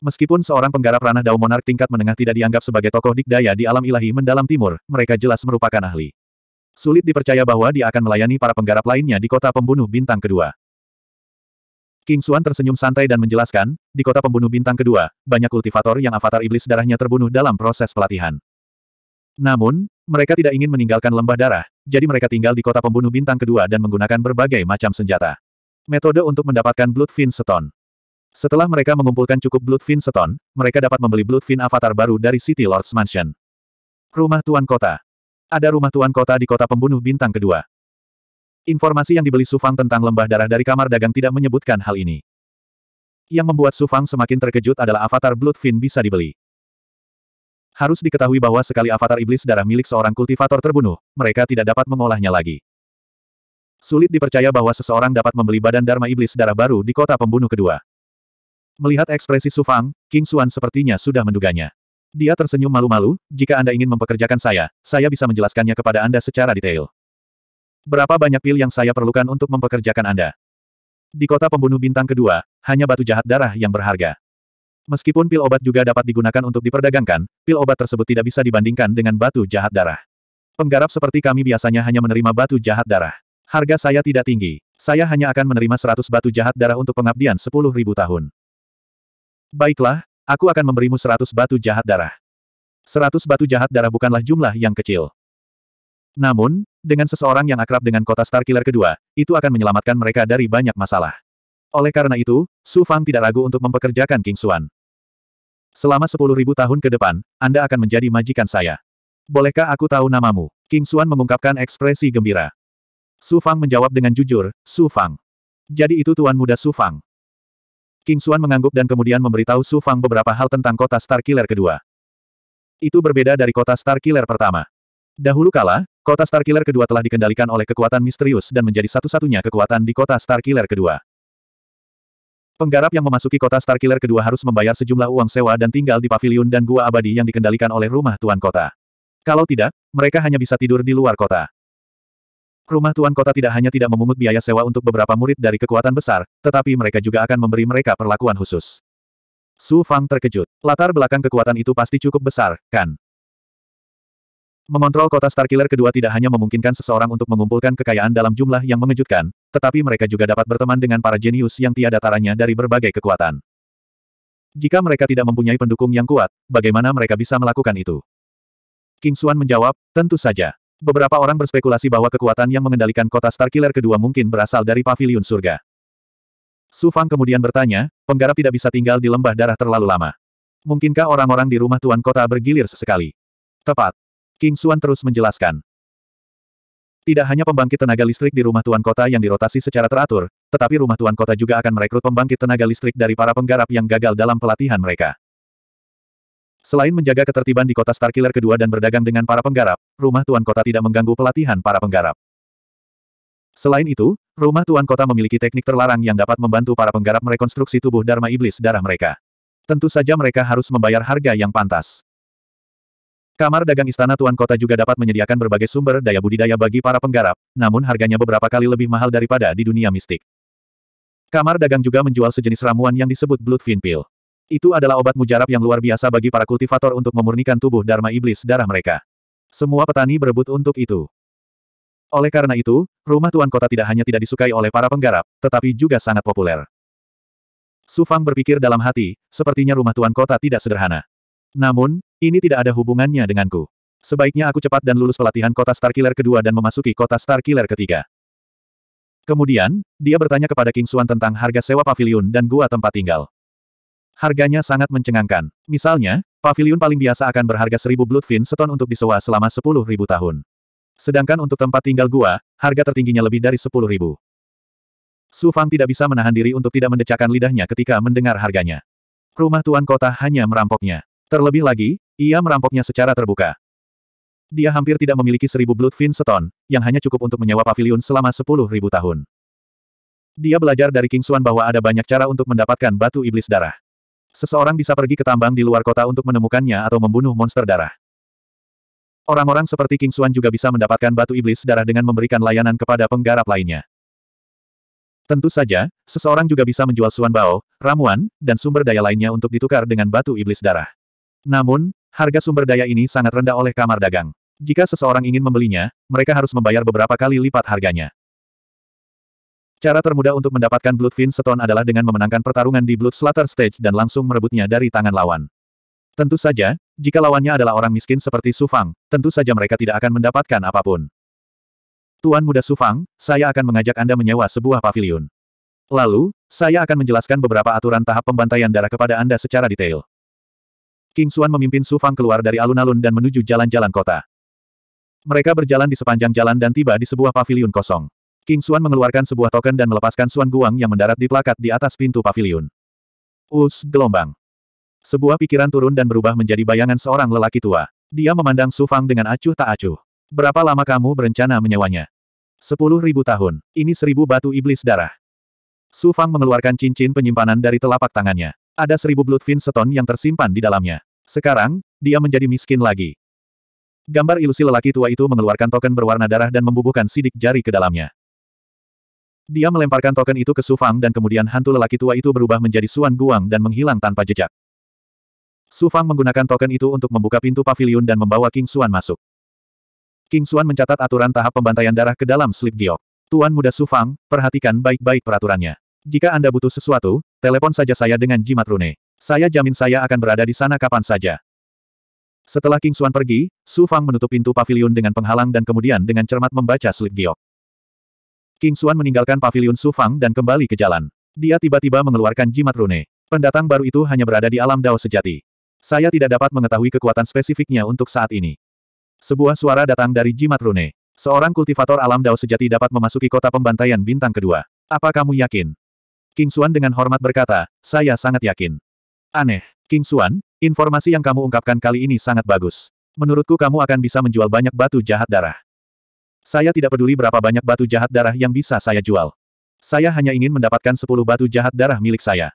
Meskipun seorang penggarap ranah Dao Monark tingkat menengah tidak dianggap sebagai tokoh dikdaya di alam ilahi mendalam timur, mereka jelas merupakan ahli. Sulit dipercaya bahwa dia akan melayani para penggarap lainnya di kota pembunuh bintang kedua. King Xuan tersenyum santai dan menjelaskan, di kota pembunuh bintang kedua, banyak kultivator yang avatar iblis darahnya terbunuh dalam proses pelatihan. Namun, mereka tidak ingin meninggalkan lembah darah, jadi mereka tinggal di kota pembunuh bintang kedua dan menggunakan berbagai macam senjata. Metode untuk mendapatkan Bloodfin seton. Setelah mereka mengumpulkan cukup Bloodfin seton, mereka dapat membeli Bloodfin Avatar baru dari City Lord's Mansion. Rumah Tuan Kota Ada rumah Tuan Kota di kota pembunuh bintang kedua. Informasi yang dibeli Sufang tentang lembah darah dari kamar dagang tidak menyebutkan hal ini. Yang membuat Sufang semakin terkejut adalah avatar Bloodfin bisa dibeli. Harus diketahui bahwa sekali avatar iblis darah milik seorang kultivator terbunuh, mereka tidak dapat mengolahnya lagi. Sulit dipercaya bahwa seseorang dapat membeli badan Dharma Iblis darah baru di kota pembunuh kedua. Melihat ekspresi Sufang, King Xuan sepertinya sudah menduganya. Dia tersenyum malu-malu, jika Anda ingin mempekerjakan saya, saya bisa menjelaskannya kepada Anda secara detail. Berapa banyak pil yang saya perlukan untuk mempekerjakan Anda? Di kota pembunuh bintang kedua, hanya batu jahat darah yang berharga. Meskipun pil obat juga dapat digunakan untuk diperdagangkan, pil obat tersebut tidak bisa dibandingkan dengan batu jahat darah. Penggarap seperti kami biasanya hanya menerima batu jahat darah. Harga saya tidak tinggi. Saya hanya akan menerima 100 batu jahat darah untuk pengabdian 10.000 tahun. Baiklah, aku akan memberimu 100 batu jahat darah. 100 batu jahat darah bukanlah jumlah yang kecil. Namun, dengan seseorang yang akrab dengan kota Starkiller kedua, itu akan menyelamatkan mereka dari banyak masalah. Oleh karena itu, Su Fang tidak ragu untuk mempekerjakan King Xuan. Selama 10.000 tahun ke depan, Anda akan menjadi majikan saya. Bolehkah aku tahu namamu? King Xuan mengungkapkan ekspresi gembira. Su Fang menjawab dengan jujur, Su Fang. Jadi itu tuan muda Su Fang. King Xuan mengangguk dan kemudian memberitahu Su Fang beberapa hal tentang kota Starkiller kedua. Itu berbeda dari kota Starkiller pertama. Dahulu kala, kota Starkiller kedua telah dikendalikan oleh kekuatan misterius dan menjadi satu-satunya kekuatan di kota Starkiller kedua. Penggarap yang memasuki kota Starkiller kedua harus membayar sejumlah uang sewa dan tinggal di pavilion dan gua abadi yang dikendalikan oleh rumah tuan kota. Kalau tidak, mereka hanya bisa tidur di luar kota. Rumah tuan kota tidak hanya tidak memungut biaya sewa untuk beberapa murid dari kekuatan besar, tetapi mereka juga akan memberi mereka perlakuan khusus. Su Fang terkejut. Latar belakang kekuatan itu pasti cukup besar, kan? Mengontrol kota Starkiller kedua tidak hanya memungkinkan seseorang untuk mengumpulkan kekayaan dalam jumlah yang mengejutkan, tetapi mereka juga dapat berteman dengan para jenius yang tiada taranya dari berbagai kekuatan. Jika mereka tidak mempunyai pendukung yang kuat, bagaimana mereka bisa melakukan itu? King Xuan menjawab, tentu saja. Beberapa orang berspekulasi bahwa kekuatan yang mengendalikan kota Starkiller kedua mungkin berasal dari Paviliun surga. Su Fang kemudian bertanya, penggarap tidak bisa tinggal di lembah darah terlalu lama. Mungkinkah orang-orang di rumah tuan kota bergilir sesekali? Tepat, King Suan terus menjelaskan. Tidak hanya pembangkit tenaga listrik di rumah tuan kota yang dirotasi secara teratur, tetapi rumah tuan kota juga akan merekrut pembangkit tenaga listrik dari para penggarap yang gagal dalam pelatihan mereka. Selain menjaga ketertiban di kota Starkiller kedua dan berdagang dengan para penggarap, rumah tuan kota tidak mengganggu pelatihan para penggarap. Selain itu, rumah tuan kota memiliki teknik terlarang yang dapat membantu para penggarap merekonstruksi tubuh Dharma Iblis darah mereka. Tentu saja mereka harus membayar harga yang pantas. Kamar dagang istana tuan kota juga dapat menyediakan berbagai sumber daya budidaya bagi para penggarap, namun harganya beberapa kali lebih mahal daripada di dunia mistik. Kamar dagang juga menjual sejenis ramuan yang disebut Bloodfin Pill. Itu adalah obat mujarab yang luar biasa bagi para kultivator untuk memurnikan tubuh Dharma Iblis darah mereka. Semua petani berebut untuk itu. Oleh karena itu, rumah tuan kota tidak hanya tidak disukai oleh para penggarap, tetapi juga sangat populer. Sufang berpikir dalam hati, sepertinya rumah tuan kota tidak sederhana. Namun, ini tidak ada hubungannya denganku. Sebaiknya aku cepat dan lulus pelatihan kota Starkiller kedua dan memasuki kota Starkiller ketiga. Kemudian, dia bertanya kepada King Suan tentang harga sewa pavilion dan gua tempat tinggal. Harganya sangat mencengangkan. Misalnya, pavilion paling biasa akan berharga 1000 Bloodfin seton untuk disewa selama sepuluh ribu tahun. Sedangkan untuk tempat tinggal gua, harga tertingginya lebih dari 10.000. Su Fang tidak bisa menahan diri untuk tidak mendecakkan lidahnya ketika mendengar harganya. Rumah tuan kota hanya merampoknya. Terlebih lagi, ia merampoknya secara terbuka. Dia hampir tidak memiliki seribu blood Fin Stone, yang hanya cukup untuk menyewa pavilion selama sepuluh ribu tahun. Dia belajar dari King Xuan bahwa ada banyak cara untuk mendapatkan batu iblis darah. Seseorang bisa pergi ke tambang di luar kota untuk menemukannya atau membunuh monster darah. Orang-orang seperti King Xuan juga bisa mendapatkan batu iblis darah dengan memberikan layanan kepada penggarap lainnya. Tentu saja, seseorang juga bisa menjual Xuan Bao, ramuan, dan sumber daya lainnya untuk ditukar dengan batu iblis darah. Namun, harga sumber daya ini sangat rendah oleh kamar dagang. Jika seseorang ingin membelinya, mereka harus membayar beberapa kali lipat harganya. Cara termudah untuk mendapatkan Bloodfin Stone adalah dengan memenangkan pertarungan di Blood Slaughter Stage dan langsung merebutnya dari tangan lawan. Tentu saja, jika lawannya adalah orang miskin seperti Sufang, tentu saja mereka tidak akan mendapatkan apapun. Tuan Muda Sufang, saya akan mengajak Anda menyewa sebuah pavilion. Lalu, saya akan menjelaskan beberapa aturan tahap pembantaian darah kepada Anda secara detail. King Xuan memimpin Su Fang keluar dari alun-alun dan menuju jalan-jalan kota. Mereka berjalan di sepanjang jalan dan tiba di sebuah paviliun kosong. King Xuan mengeluarkan sebuah token dan melepaskan Xuan Guang yang mendarat di plakat di atas pintu paviliun. Us, gelombang. Sebuah pikiran turun dan berubah menjadi bayangan seorang lelaki tua. Dia memandang Su Fang dengan acuh tak acuh. Berapa lama kamu berencana menyewanya? Sepuluh ribu tahun. Ini seribu batu iblis darah. Su Fang mengeluarkan cincin penyimpanan dari telapak tangannya. Ada seribu Bloodfin seton yang tersimpan di dalamnya. Sekarang, dia menjadi miskin lagi. Gambar ilusi lelaki tua itu mengeluarkan token berwarna darah dan membubuhkan sidik jari ke dalamnya. Dia melemparkan token itu ke Sufang dan kemudian hantu lelaki tua itu berubah menjadi Suan Guang dan menghilang tanpa jejak. Sufang menggunakan token itu untuk membuka pintu pavilion dan membawa King Suan masuk. King Suan mencatat aturan tahap pembantaian darah ke dalam slip giok. Tuan muda Sufang, perhatikan baik-baik peraturannya. Jika Anda butuh sesuatu, telepon saja saya dengan jimat rune. Saya jamin saya akan berada di sana kapan saja. Setelah King Xuan pergi, Su Fang menutup pintu pavilion dengan penghalang dan kemudian dengan cermat membaca slip giok. King Xuan meninggalkan pavilion Su Fang dan kembali ke jalan. Dia tiba-tiba mengeluarkan jimat rune. Pendatang baru itu hanya berada di alam dao sejati. Saya tidak dapat mengetahui kekuatan spesifiknya untuk saat ini. Sebuah suara datang dari jimat rune. Seorang kultivator alam dao sejati dapat memasuki kota pembantaian bintang kedua. Apa kamu yakin? King Xuan dengan hormat berkata, saya sangat yakin. Aneh. King Xuan, informasi yang kamu ungkapkan kali ini sangat bagus. Menurutku kamu akan bisa menjual banyak batu jahat darah. Saya tidak peduli berapa banyak batu jahat darah yang bisa saya jual. Saya hanya ingin mendapatkan 10 batu jahat darah milik saya.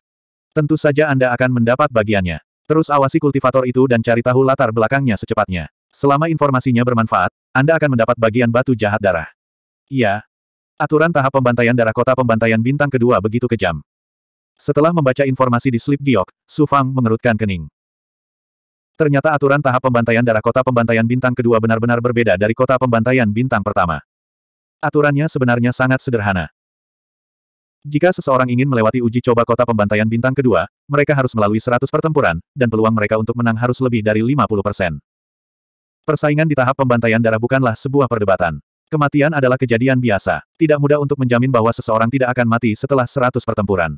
Tentu saja Anda akan mendapat bagiannya. Terus awasi kultivator itu dan cari tahu latar belakangnya secepatnya. Selama informasinya bermanfaat, Anda akan mendapat bagian batu jahat darah. Iya. Aturan tahap pembantaian darah kota pembantaian bintang kedua begitu kejam. Setelah membaca informasi di slip giok, Su Fang mengerutkan kening. Ternyata aturan tahap pembantaian darah kota pembantaian bintang kedua benar-benar berbeda dari kota pembantaian bintang pertama. Aturannya sebenarnya sangat sederhana. Jika seseorang ingin melewati uji coba kota pembantaian bintang kedua, mereka harus melalui 100 pertempuran, dan peluang mereka untuk menang harus lebih dari 50%. Persaingan di tahap pembantaian darah bukanlah sebuah perdebatan. Kematian adalah kejadian biasa. Tidak mudah untuk menjamin bahwa seseorang tidak akan mati setelah 100 pertempuran.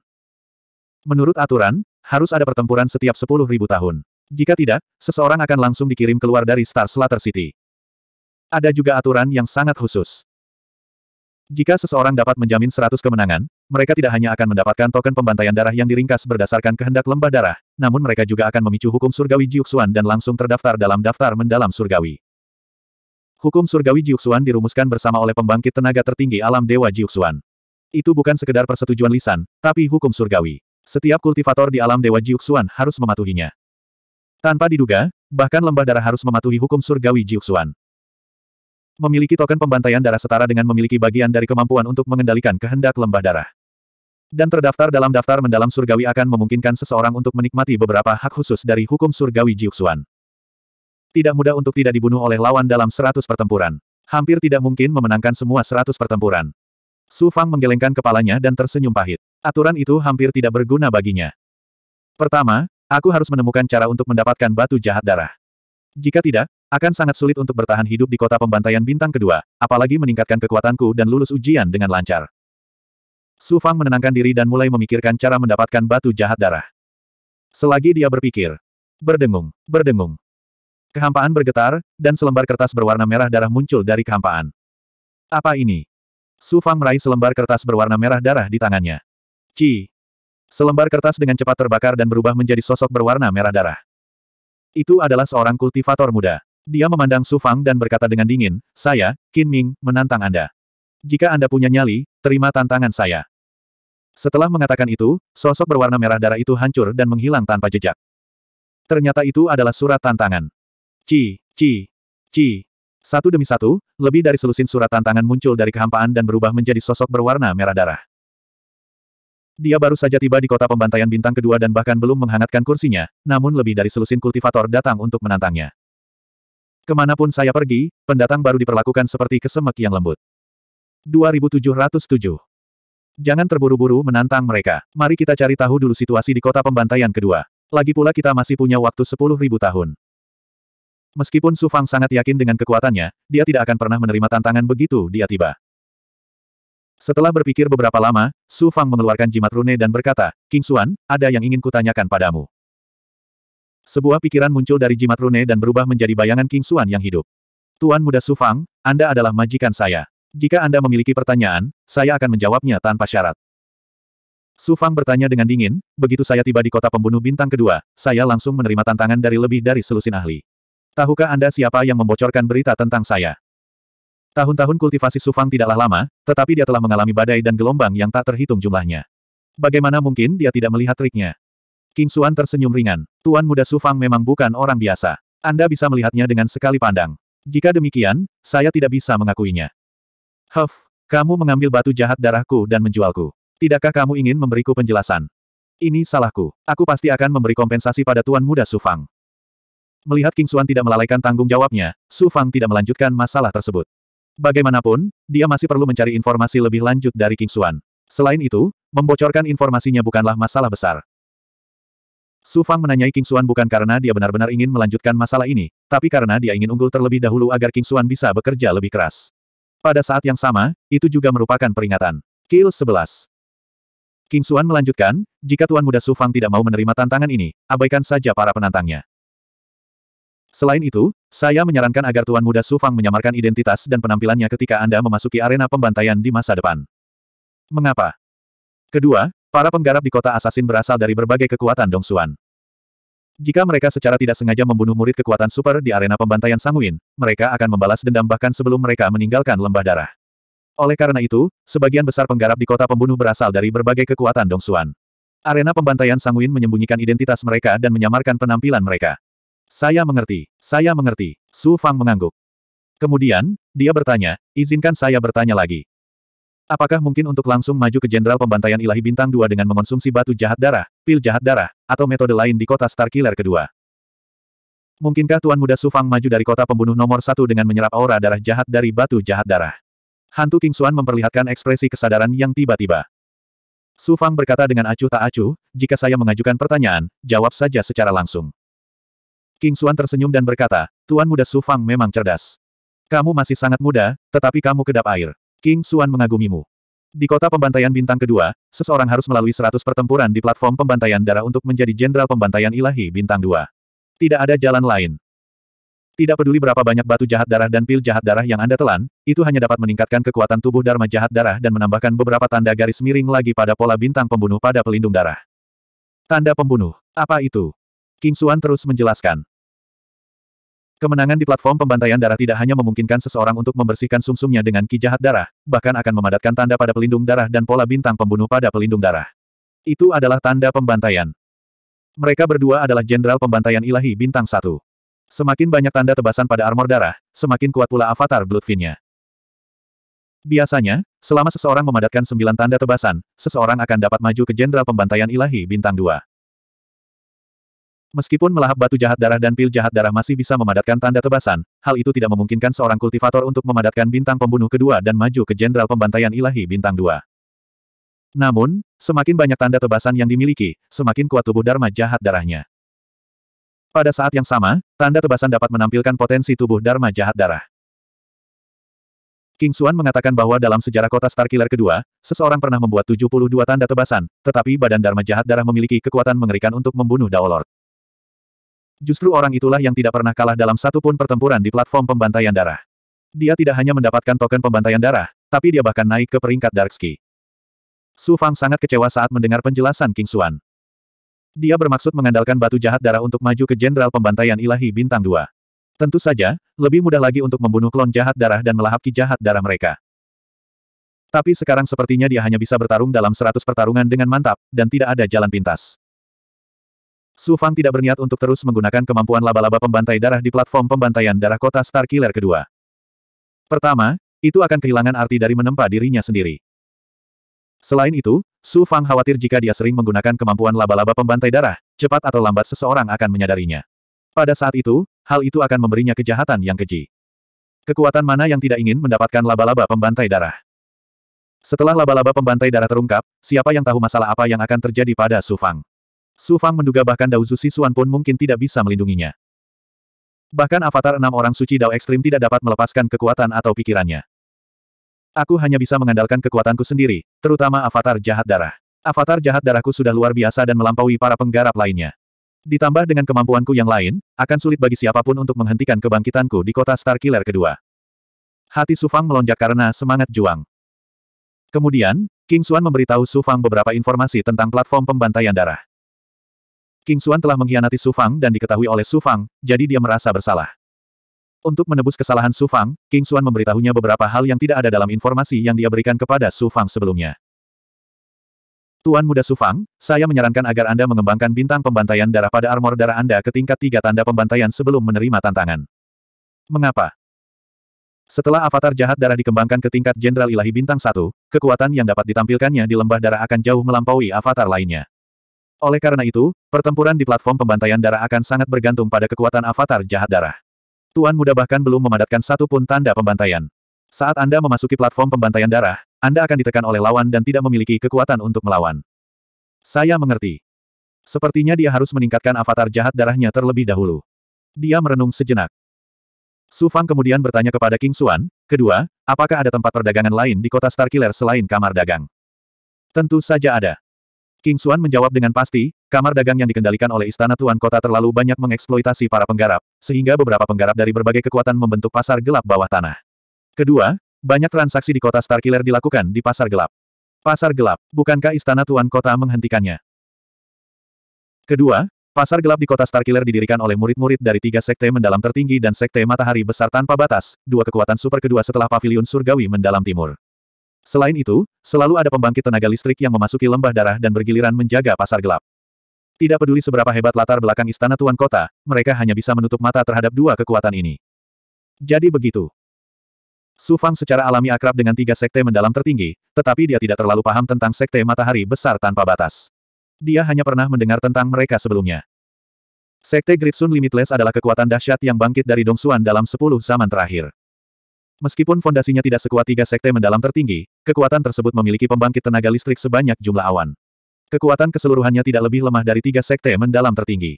Menurut aturan, harus ada pertempuran setiap sepuluh ribu tahun. Jika tidak, seseorang akan langsung dikirim keluar dari Star Slater City. Ada juga aturan yang sangat khusus. Jika seseorang dapat menjamin seratus kemenangan, mereka tidak hanya akan mendapatkan token pembantaian darah yang diringkas berdasarkan kehendak lembah darah, namun mereka juga akan memicu hukum surgawi Jiuxuan dan langsung terdaftar dalam daftar mendalam surgawi. Hukum surgawi Jiuxuan dirumuskan bersama oleh pembangkit tenaga tertinggi alam Dewa Jiuxuan. Itu bukan sekedar persetujuan lisan, tapi hukum surgawi. Setiap kultivator di alam Dewa Jiuxuan harus mematuhinya. Tanpa diduga, bahkan lembah darah harus mematuhi hukum surgawi Jiuxuan. Memiliki token pembantaian darah setara dengan memiliki bagian dari kemampuan untuk mengendalikan kehendak lembah darah. Dan terdaftar dalam daftar mendalam surgawi akan memungkinkan seseorang untuk menikmati beberapa hak khusus dari hukum surgawi Jiuxuan. Tidak mudah untuk tidak dibunuh oleh lawan dalam seratus pertempuran. Hampir tidak mungkin memenangkan semua seratus pertempuran. Su Fang menggelengkan kepalanya dan tersenyum pahit. Aturan itu hampir tidak berguna baginya. Pertama, aku harus menemukan cara untuk mendapatkan batu jahat darah. Jika tidak, akan sangat sulit untuk bertahan hidup di kota pembantaian bintang kedua, apalagi meningkatkan kekuatanku dan lulus ujian dengan lancar. Su Fang menenangkan diri dan mulai memikirkan cara mendapatkan batu jahat darah. Selagi dia berpikir, berdengung, berdengung. Kehampaan bergetar, dan selembar kertas berwarna merah darah muncul dari kehampaan. Apa ini? Su Fang meraih selembar kertas berwarna merah darah di tangannya. Ci. Selembar kertas dengan cepat terbakar dan berubah menjadi sosok berwarna merah darah. Itu adalah seorang kultivator muda. Dia memandang Su Fang dan berkata dengan dingin, saya, Qin Ming, menantang Anda. Jika Anda punya nyali, terima tantangan saya. Setelah mengatakan itu, sosok berwarna merah darah itu hancur dan menghilang tanpa jejak. Ternyata itu adalah surat tantangan. Ci, ci, ci. Satu demi satu, lebih dari selusin surat tantangan muncul dari kehampaan dan berubah menjadi sosok berwarna merah darah. Dia baru saja tiba di kota pembantaian bintang kedua dan bahkan belum menghangatkan kursinya, namun lebih dari selusin kultivator datang untuk menantangnya. Kemanapun saya pergi, pendatang baru diperlakukan seperti kesemek yang lembut. 2707 Jangan terburu-buru menantang mereka. Mari kita cari tahu dulu situasi di kota pembantaian kedua. Lagi pula kita masih punya waktu 10.000 tahun. Meskipun Su Fang sangat yakin dengan kekuatannya, dia tidak akan pernah menerima tantangan begitu dia tiba. Setelah berpikir beberapa lama, Su Fang mengeluarkan jimat rune dan berkata, King Xuan, ada yang ingin kutanyakan padamu. Sebuah pikiran muncul dari jimat rune dan berubah menjadi bayangan King Xuan yang hidup. Tuan muda Su Fang, Anda adalah majikan saya. Jika Anda memiliki pertanyaan, saya akan menjawabnya tanpa syarat. Su Fang bertanya dengan dingin, begitu saya tiba di kota pembunuh bintang kedua, saya langsung menerima tantangan dari lebih dari selusin ahli. Tahukah Anda siapa yang membocorkan berita tentang saya? Tahun-tahun kultivasi Sufang tidaklah lama, tetapi dia telah mengalami badai dan gelombang yang tak terhitung jumlahnya. Bagaimana mungkin dia tidak melihat triknya? King Xuan tersenyum ringan. Tuan muda Sufang memang bukan orang biasa. Anda bisa melihatnya dengan sekali pandang. Jika demikian, saya tidak bisa mengakuinya. Huff, kamu mengambil batu jahat darahku dan menjualku. Tidakkah kamu ingin memberiku penjelasan? Ini salahku. Aku pasti akan memberi kompensasi pada Tuan Muda Sufang. Melihat King Xuan tidak melalaikan tanggung jawabnya, Sufang tidak melanjutkan masalah tersebut. Bagaimanapun, dia masih perlu mencari informasi lebih lanjut dari King Xuan. Selain itu, membocorkan informasinya bukanlah masalah besar. Su Fang menanyai King Xuan bukan karena dia benar-benar ingin melanjutkan masalah ini, tapi karena dia ingin unggul terlebih dahulu agar King Xuan bisa bekerja lebih keras. Pada saat yang sama, itu juga merupakan peringatan. Kill 11 King Xuan melanjutkan, jika Tuan Muda Su Fang tidak mau menerima tantangan ini, abaikan saja para penantangnya. Selain itu, saya menyarankan agar Tuan Muda Sufang menyamarkan identitas dan penampilannya ketika Anda memasuki arena pembantaian di masa depan. Mengapa? Kedua, para penggarap di kota Assassin berasal dari berbagai kekuatan Dong Dongsuan. Jika mereka secara tidak sengaja membunuh murid kekuatan super di arena pembantaian Sanguin, mereka akan membalas dendam bahkan sebelum mereka meninggalkan lembah darah. Oleh karena itu, sebagian besar penggarap di kota pembunuh berasal dari berbagai kekuatan Dong Dongsuan. Arena pembantaian Sanguin menyembunyikan identitas mereka dan menyamarkan penampilan mereka. Saya mengerti, saya mengerti, Su Fang mengangguk. Kemudian, dia bertanya, izinkan saya bertanya lagi. Apakah mungkin untuk langsung maju ke Jenderal Pembantaian Ilahi Bintang 2 dengan mengonsumsi batu jahat darah, pil jahat darah, atau metode lain di kota Starkiller kedua? Mungkinkah Tuan Muda Sufang maju dari kota pembunuh nomor satu dengan menyerap aura darah jahat dari batu jahat darah? Hantu King Xuan memperlihatkan ekspresi kesadaran yang tiba-tiba. Sufang berkata dengan acuh tak acuh, jika saya mengajukan pertanyaan, jawab saja secara langsung. King Xuan tersenyum dan berkata, Tuan muda Su Fang memang cerdas. Kamu masih sangat muda, tetapi kamu kedap air. King Xuan mengagumimu. Di kota pembantaian bintang kedua, seseorang harus melalui seratus pertempuran di platform pembantaian darah untuk menjadi jenderal pembantaian ilahi bintang dua. Tidak ada jalan lain. Tidak peduli berapa banyak batu jahat darah dan pil jahat darah yang Anda telan, itu hanya dapat meningkatkan kekuatan tubuh Dharma jahat darah dan menambahkan beberapa tanda garis miring lagi pada pola bintang pembunuh pada pelindung darah. Tanda pembunuh. Apa itu? King Xuan terus menjelaskan. Kemenangan di platform pembantaian darah tidak hanya memungkinkan seseorang untuk membersihkan sumsumnya dengan ki jahat darah, bahkan akan memadatkan tanda pada pelindung darah dan pola bintang pembunuh pada pelindung darah. Itu adalah tanda pembantaian. Mereka berdua adalah jenderal pembantaian ilahi bintang satu. Semakin banyak tanda tebasan pada armor darah, semakin kuat pula avatar Bloodfinnya. Biasanya, selama seseorang memadatkan sembilan tanda tebasan, seseorang akan dapat maju ke jenderal pembantaian ilahi bintang dua. Meskipun melahap batu jahat darah dan pil jahat darah masih bisa memadatkan tanda tebasan, hal itu tidak memungkinkan seorang kultivator untuk memadatkan bintang pembunuh kedua dan maju ke jenderal pembantaian ilahi bintang dua. Namun, semakin banyak tanda tebasan yang dimiliki, semakin kuat tubuh Dharma jahat darahnya. Pada saat yang sama, tanda tebasan dapat menampilkan potensi tubuh Dharma jahat darah. King Xuan mengatakan bahwa dalam sejarah kota Starkiller kedua, seseorang pernah membuat 72 tanda tebasan, tetapi badan Dharma jahat darah memiliki kekuatan mengerikan untuk membunuh Daolord. Justru orang itulah yang tidak pernah kalah dalam satu pun pertempuran di platform pembantaian darah. Dia tidak hanya mendapatkan token pembantaian darah, tapi dia bahkan naik ke peringkat Dark Su Fang sangat kecewa saat mendengar penjelasan King Xuan. Dia bermaksud mengandalkan batu jahat darah untuk maju ke Jenderal Pembantaian Ilahi Bintang 2. Tentu saja, lebih mudah lagi untuk membunuh klon jahat darah dan melahap ki jahat darah mereka. Tapi sekarang sepertinya dia hanya bisa bertarung dalam seratus pertarungan dengan mantap, dan tidak ada jalan pintas. Su Fang tidak berniat untuk terus menggunakan kemampuan laba-laba pembantai darah di platform pembantaian darah kota Star Killer kedua. Pertama, itu akan kehilangan arti dari menempa dirinya sendiri. Selain itu, Su Fang khawatir jika dia sering menggunakan kemampuan laba-laba pembantai darah, cepat atau lambat seseorang akan menyadarinya. Pada saat itu, hal itu akan memberinya kejahatan yang keji. Kekuatan mana yang tidak ingin mendapatkan laba-laba pembantai darah? Setelah laba-laba pembantai darah terungkap, siapa yang tahu masalah apa yang akan terjadi pada Su Fang? Su Fang menduga bahkan Dao Dauzu Sisuan pun mungkin tidak bisa melindunginya. Bahkan avatar enam orang suci Dao Ekstrim tidak dapat melepaskan kekuatan atau pikirannya. Aku hanya bisa mengandalkan kekuatanku sendiri, terutama avatar jahat darah. Avatar jahat darahku sudah luar biasa dan melampaui para penggarap lainnya. Ditambah dengan kemampuanku yang lain, akan sulit bagi siapapun untuk menghentikan kebangkitanku di kota Star Killer kedua. Hati Su Fang melonjak karena semangat juang. Kemudian, King Suan memberitahu Su Fang beberapa informasi tentang platform pembantaian darah. King Xuan telah mengkhianati Su Fang dan diketahui oleh Su Fang, jadi dia merasa bersalah. Untuk menebus kesalahan Su Fang, King Xuan memberitahunya beberapa hal yang tidak ada dalam informasi yang dia berikan kepada Su Fang sebelumnya. Tuan Muda Su Fang, saya menyarankan agar Anda mengembangkan bintang pembantaian darah pada armor darah Anda ke tingkat tiga tanda pembantaian sebelum menerima tantangan. Mengapa? Setelah avatar jahat darah dikembangkan ke tingkat Jenderal Ilahi Bintang Satu, kekuatan yang dapat ditampilkannya di lembah darah akan jauh melampaui avatar lainnya. Oleh karena itu, pertempuran di platform pembantaian darah akan sangat bergantung pada kekuatan avatar jahat darah. Tuan muda bahkan belum memadatkan satu pun tanda pembantaian. Saat Anda memasuki platform pembantaian darah, Anda akan ditekan oleh lawan dan tidak memiliki kekuatan untuk melawan. Saya mengerti. Sepertinya dia harus meningkatkan avatar jahat darahnya terlebih dahulu. Dia merenung sejenak. Su Fang kemudian bertanya kepada King Xuan, kedua, apakah ada tempat perdagangan lain di kota Starkiller selain kamar dagang? Tentu saja ada. King Xuan menjawab dengan pasti, kamar dagang yang dikendalikan oleh istana tuan kota terlalu banyak mengeksploitasi para penggarap, sehingga beberapa penggarap dari berbagai kekuatan membentuk pasar gelap bawah tanah. Kedua, banyak transaksi di kota Starkiller dilakukan di pasar gelap. Pasar gelap, bukankah istana tuan kota menghentikannya? Kedua, pasar gelap di kota Starkiller didirikan oleh murid-murid dari tiga sekte mendalam tertinggi dan sekte matahari besar tanpa batas, dua kekuatan super kedua setelah pavilion surgawi mendalam timur. Selain itu, selalu ada pembangkit tenaga listrik yang memasuki lembah darah dan bergiliran menjaga pasar gelap. Tidak peduli seberapa hebat latar belakang istana tuan kota, mereka hanya bisa menutup mata terhadap dua kekuatan ini. Jadi begitu. Su Fang secara alami akrab dengan tiga sekte mendalam tertinggi, tetapi dia tidak terlalu paham tentang sekte matahari besar tanpa batas. Dia hanya pernah mendengar tentang mereka sebelumnya. Sekte Great Sun Limitless adalah kekuatan dahsyat yang bangkit dari Dong Dongsuan dalam sepuluh zaman terakhir. Meskipun fondasinya tidak sekuat tiga sekte mendalam tertinggi, kekuatan tersebut memiliki pembangkit tenaga listrik sebanyak jumlah awan. Kekuatan keseluruhannya tidak lebih lemah dari tiga sekte mendalam tertinggi.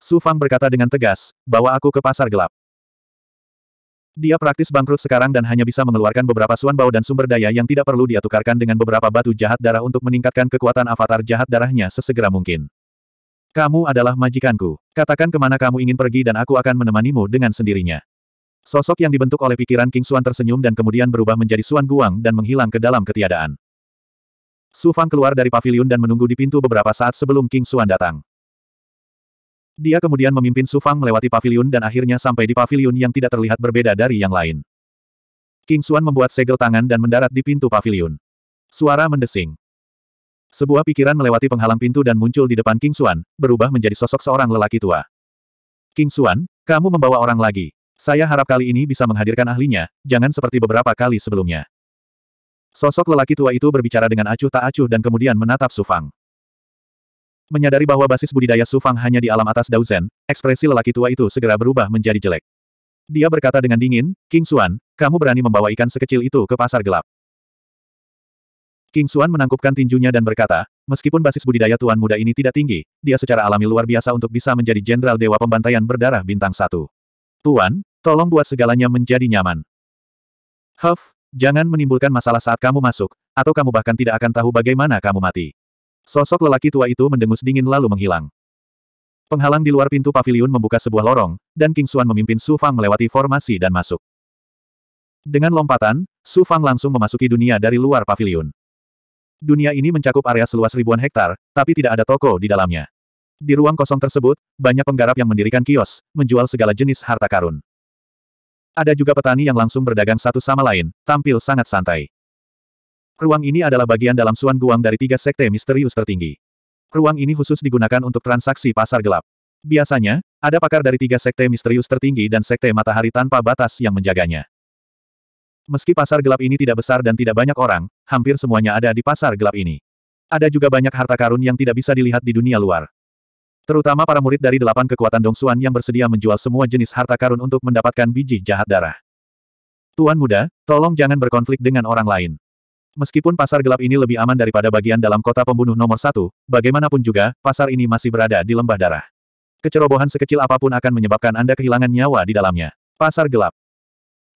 Su Fang berkata dengan tegas, bawa aku ke pasar gelap. Dia praktis bangkrut sekarang dan hanya bisa mengeluarkan beberapa suan bau dan sumber daya yang tidak perlu dia tukarkan dengan beberapa batu jahat darah untuk meningkatkan kekuatan avatar jahat darahnya sesegera mungkin. Kamu adalah majikanku. Katakan kemana kamu ingin pergi dan aku akan menemanimu dengan sendirinya. Sosok yang dibentuk oleh pikiran King Xuan tersenyum dan kemudian berubah menjadi Xuan Guang dan menghilang ke dalam ketiadaan. Su Fang keluar dari pavilion dan menunggu di pintu beberapa saat sebelum King Xuan datang. Dia kemudian memimpin Su Fang melewati pavilion dan akhirnya sampai di pavilion yang tidak terlihat berbeda dari yang lain. King Xuan membuat segel tangan dan mendarat di pintu pavilion. Suara mendesing. Sebuah pikiran melewati penghalang pintu dan muncul di depan King Xuan, berubah menjadi sosok seorang lelaki tua. King Xuan, kamu membawa orang lagi. Saya harap kali ini bisa menghadirkan ahlinya, jangan seperti beberapa kali sebelumnya. Sosok lelaki tua itu berbicara dengan acuh tak acuh dan kemudian menatap Sufang. Menyadari bahwa basis budidaya Sufang hanya di alam atas Dauzen, ekspresi lelaki tua itu segera berubah menjadi jelek. Dia berkata dengan dingin, King Xuan, kamu berani membawa ikan sekecil itu ke pasar gelap. King Xuan menangkupkan tinjunya dan berkata, meskipun basis budidaya tuan muda ini tidak tinggi, dia secara alami luar biasa untuk bisa menjadi jenderal dewa pembantaian berdarah bintang satu. Tuan, Tolong buat segalanya menjadi nyaman. Huff, jangan menimbulkan masalah saat kamu masuk, atau kamu bahkan tidak akan tahu bagaimana kamu mati. Sosok lelaki tua itu mendengus dingin lalu menghilang. Penghalang di luar pintu pavilion membuka sebuah lorong, dan King Xuan memimpin Su Fang melewati formasi dan masuk. Dengan lompatan, Su Fang langsung memasuki dunia dari luar pavilion. Dunia ini mencakup area seluas ribuan hektar, tapi tidak ada toko di dalamnya. Di ruang kosong tersebut, banyak penggarap yang mendirikan kios, menjual segala jenis harta karun. Ada juga petani yang langsung berdagang satu sama lain, tampil sangat santai. Ruang ini adalah bagian dalam Suan Guang dari tiga sekte misterius tertinggi. Ruang ini khusus digunakan untuk transaksi pasar gelap. Biasanya, ada pakar dari tiga sekte misterius tertinggi dan sekte matahari tanpa batas yang menjaganya. Meski pasar gelap ini tidak besar dan tidak banyak orang, hampir semuanya ada di pasar gelap ini. Ada juga banyak harta karun yang tidak bisa dilihat di dunia luar. Terutama para murid dari delapan kekuatan Dong Dongsuan yang bersedia menjual semua jenis harta karun untuk mendapatkan biji jahat darah. Tuan muda, tolong jangan berkonflik dengan orang lain. Meskipun pasar gelap ini lebih aman daripada bagian dalam kota pembunuh nomor satu, bagaimanapun juga, pasar ini masih berada di lembah darah. Kecerobohan sekecil apapun akan menyebabkan Anda kehilangan nyawa di dalamnya. Pasar gelap.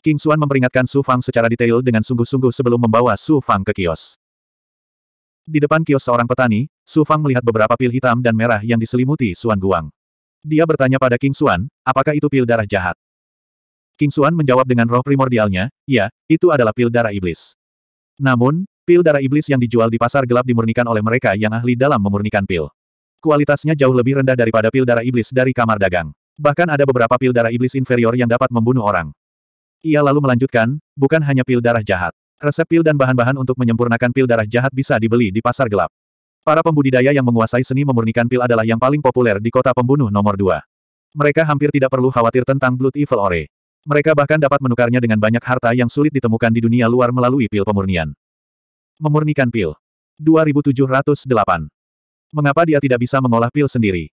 King Suan memperingatkan Su Fang secara detail dengan sungguh-sungguh sebelum membawa Su Fang ke kios. Di depan kios seorang petani, Su Fang melihat beberapa pil hitam dan merah yang diselimuti Suan Guang. Dia bertanya pada King Suan, apakah itu pil darah jahat? King Suan menjawab dengan roh primordialnya, ya, itu adalah pil darah iblis. Namun, pil darah iblis yang dijual di pasar gelap dimurnikan oleh mereka yang ahli dalam memurnikan pil. Kualitasnya jauh lebih rendah daripada pil darah iblis dari kamar dagang. Bahkan ada beberapa pil darah iblis inferior yang dapat membunuh orang. Ia lalu melanjutkan, bukan hanya pil darah jahat. Resep pil dan bahan-bahan untuk menyempurnakan pil darah jahat bisa dibeli di pasar gelap. Para pembudidaya yang menguasai seni memurnikan pil adalah yang paling populer di kota pembunuh nomor dua. Mereka hampir tidak perlu khawatir tentang Blood Evil Ore. Mereka bahkan dapat menukarnya dengan banyak harta yang sulit ditemukan di dunia luar melalui pil pemurnian. Memurnikan pil. 2708. Mengapa dia tidak bisa mengolah pil sendiri?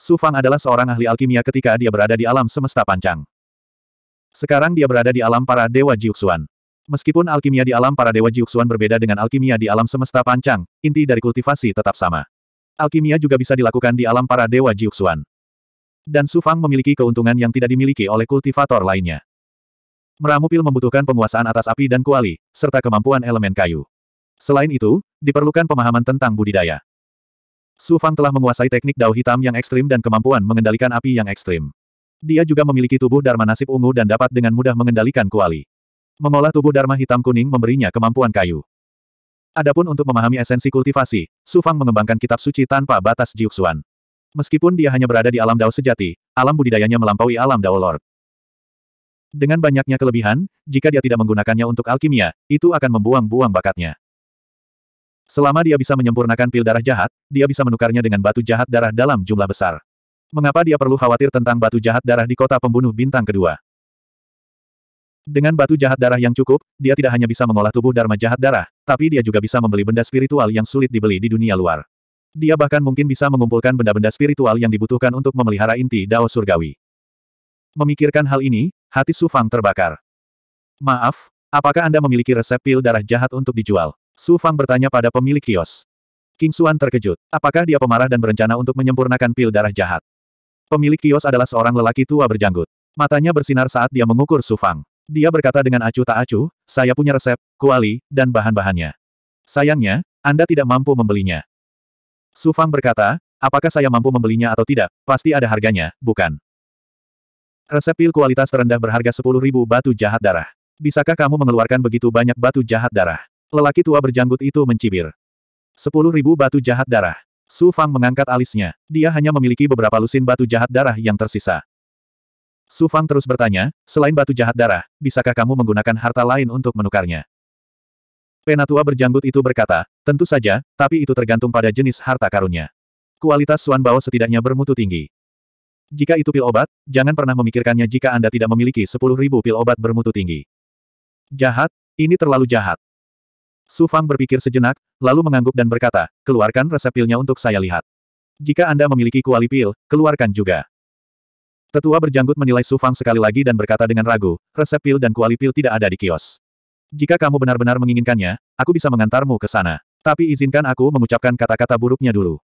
Su Fang adalah seorang ahli alkimia ketika dia berada di alam semesta pancang. Sekarang dia berada di alam para dewa Jiuxuan. Meskipun alkimia di alam para dewa Jiuxuan berbeda dengan alkimia di alam semesta pancang, inti dari kultivasi tetap sama. Alkimia juga bisa dilakukan di alam para dewa Jiuxuan. Dan Su Fang memiliki keuntungan yang tidak dimiliki oleh kultivator lainnya. Meramu pil membutuhkan penguasaan atas api dan kuali, serta kemampuan elemen kayu. Selain itu, diperlukan pemahaman tentang budidaya. Su Fang telah menguasai teknik dao hitam yang ekstrim dan kemampuan mengendalikan api yang ekstrim. Dia juga memiliki tubuh Dharma Nasib Ungu dan dapat dengan mudah mengendalikan kuali. Mengolah tubuh Dharma hitam kuning memberinya kemampuan kayu. Adapun untuk memahami esensi kultivasi, Su Fang mengembangkan kitab suci tanpa batas jiuxuan. Meskipun dia hanya berada di alam Dao sejati, alam budidayanya melampaui alam Dao Lord. Dengan banyaknya kelebihan, jika dia tidak menggunakannya untuk alkimia, itu akan membuang-buang bakatnya. Selama dia bisa menyempurnakan pil darah jahat, dia bisa menukarnya dengan batu jahat darah dalam jumlah besar. Mengapa dia perlu khawatir tentang batu jahat darah di kota pembunuh bintang kedua? Dengan batu jahat darah yang cukup, dia tidak hanya bisa mengolah tubuh Dharma jahat darah, tapi dia juga bisa membeli benda spiritual yang sulit dibeli di dunia luar. Dia bahkan mungkin bisa mengumpulkan benda-benda spiritual yang dibutuhkan untuk memelihara inti Dao Surgawi. Memikirkan hal ini, hati Su Fang terbakar. Maaf, apakah Anda memiliki resep pil darah jahat untuk dijual? Su Fang bertanya pada pemilik kios. King Suan terkejut. Apakah dia pemarah dan berencana untuk menyempurnakan pil darah jahat? Pemilik kios adalah seorang lelaki tua berjanggut. Matanya bersinar saat dia mengukur Su Fang. Dia berkata dengan acuh tak acuh, saya punya resep, kuali, dan bahan-bahannya. Sayangnya, Anda tidak mampu membelinya. Su Fang berkata, apakah saya mampu membelinya atau tidak, pasti ada harganya, bukan? Resep pil kualitas terendah berharga ribu batu jahat darah. Bisakah kamu mengeluarkan begitu banyak batu jahat darah? Lelaki tua berjanggut itu mencibir. ribu batu jahat darah. Su Fang mengangkat alisnya. Dia hanya memiliki beberapa lusin batu jahat darah yang tersisa. Su Fang terus bertanya, selain batu jahat darah, bisakah kamu menggunakan harta lain untuk menukarnya? Penatua berjanggut itu berkata, tentu saja, tapi itu tergantung pada jenis harta karunnya. Kualitas Suan Bao setidaknya bermutu tinggi. Jika itu pil obat, jangan pernah memikirkannya jika Anda tidak memiliki 10.000 pil obat bermutu tinggi. Jahat, ini terlalu jahat. Su Fang berpikir sejenak, lalu mengangguk dan berkata, keluarkan resep pilnya untuk saya lihat. Jika Anda memiliki kuali pil, keluarkan juga. Tetua berjanggut menilai Su Fang sekali lagi dan berkata dengan ragu, resep pil dan kuali pil tidak ada di kios. Jika kamu benar-benar menginginkannya, aku bisa mengantarmu ke sana. Tapi izinkan aku mengucapkan kata-kata buruknya dulu.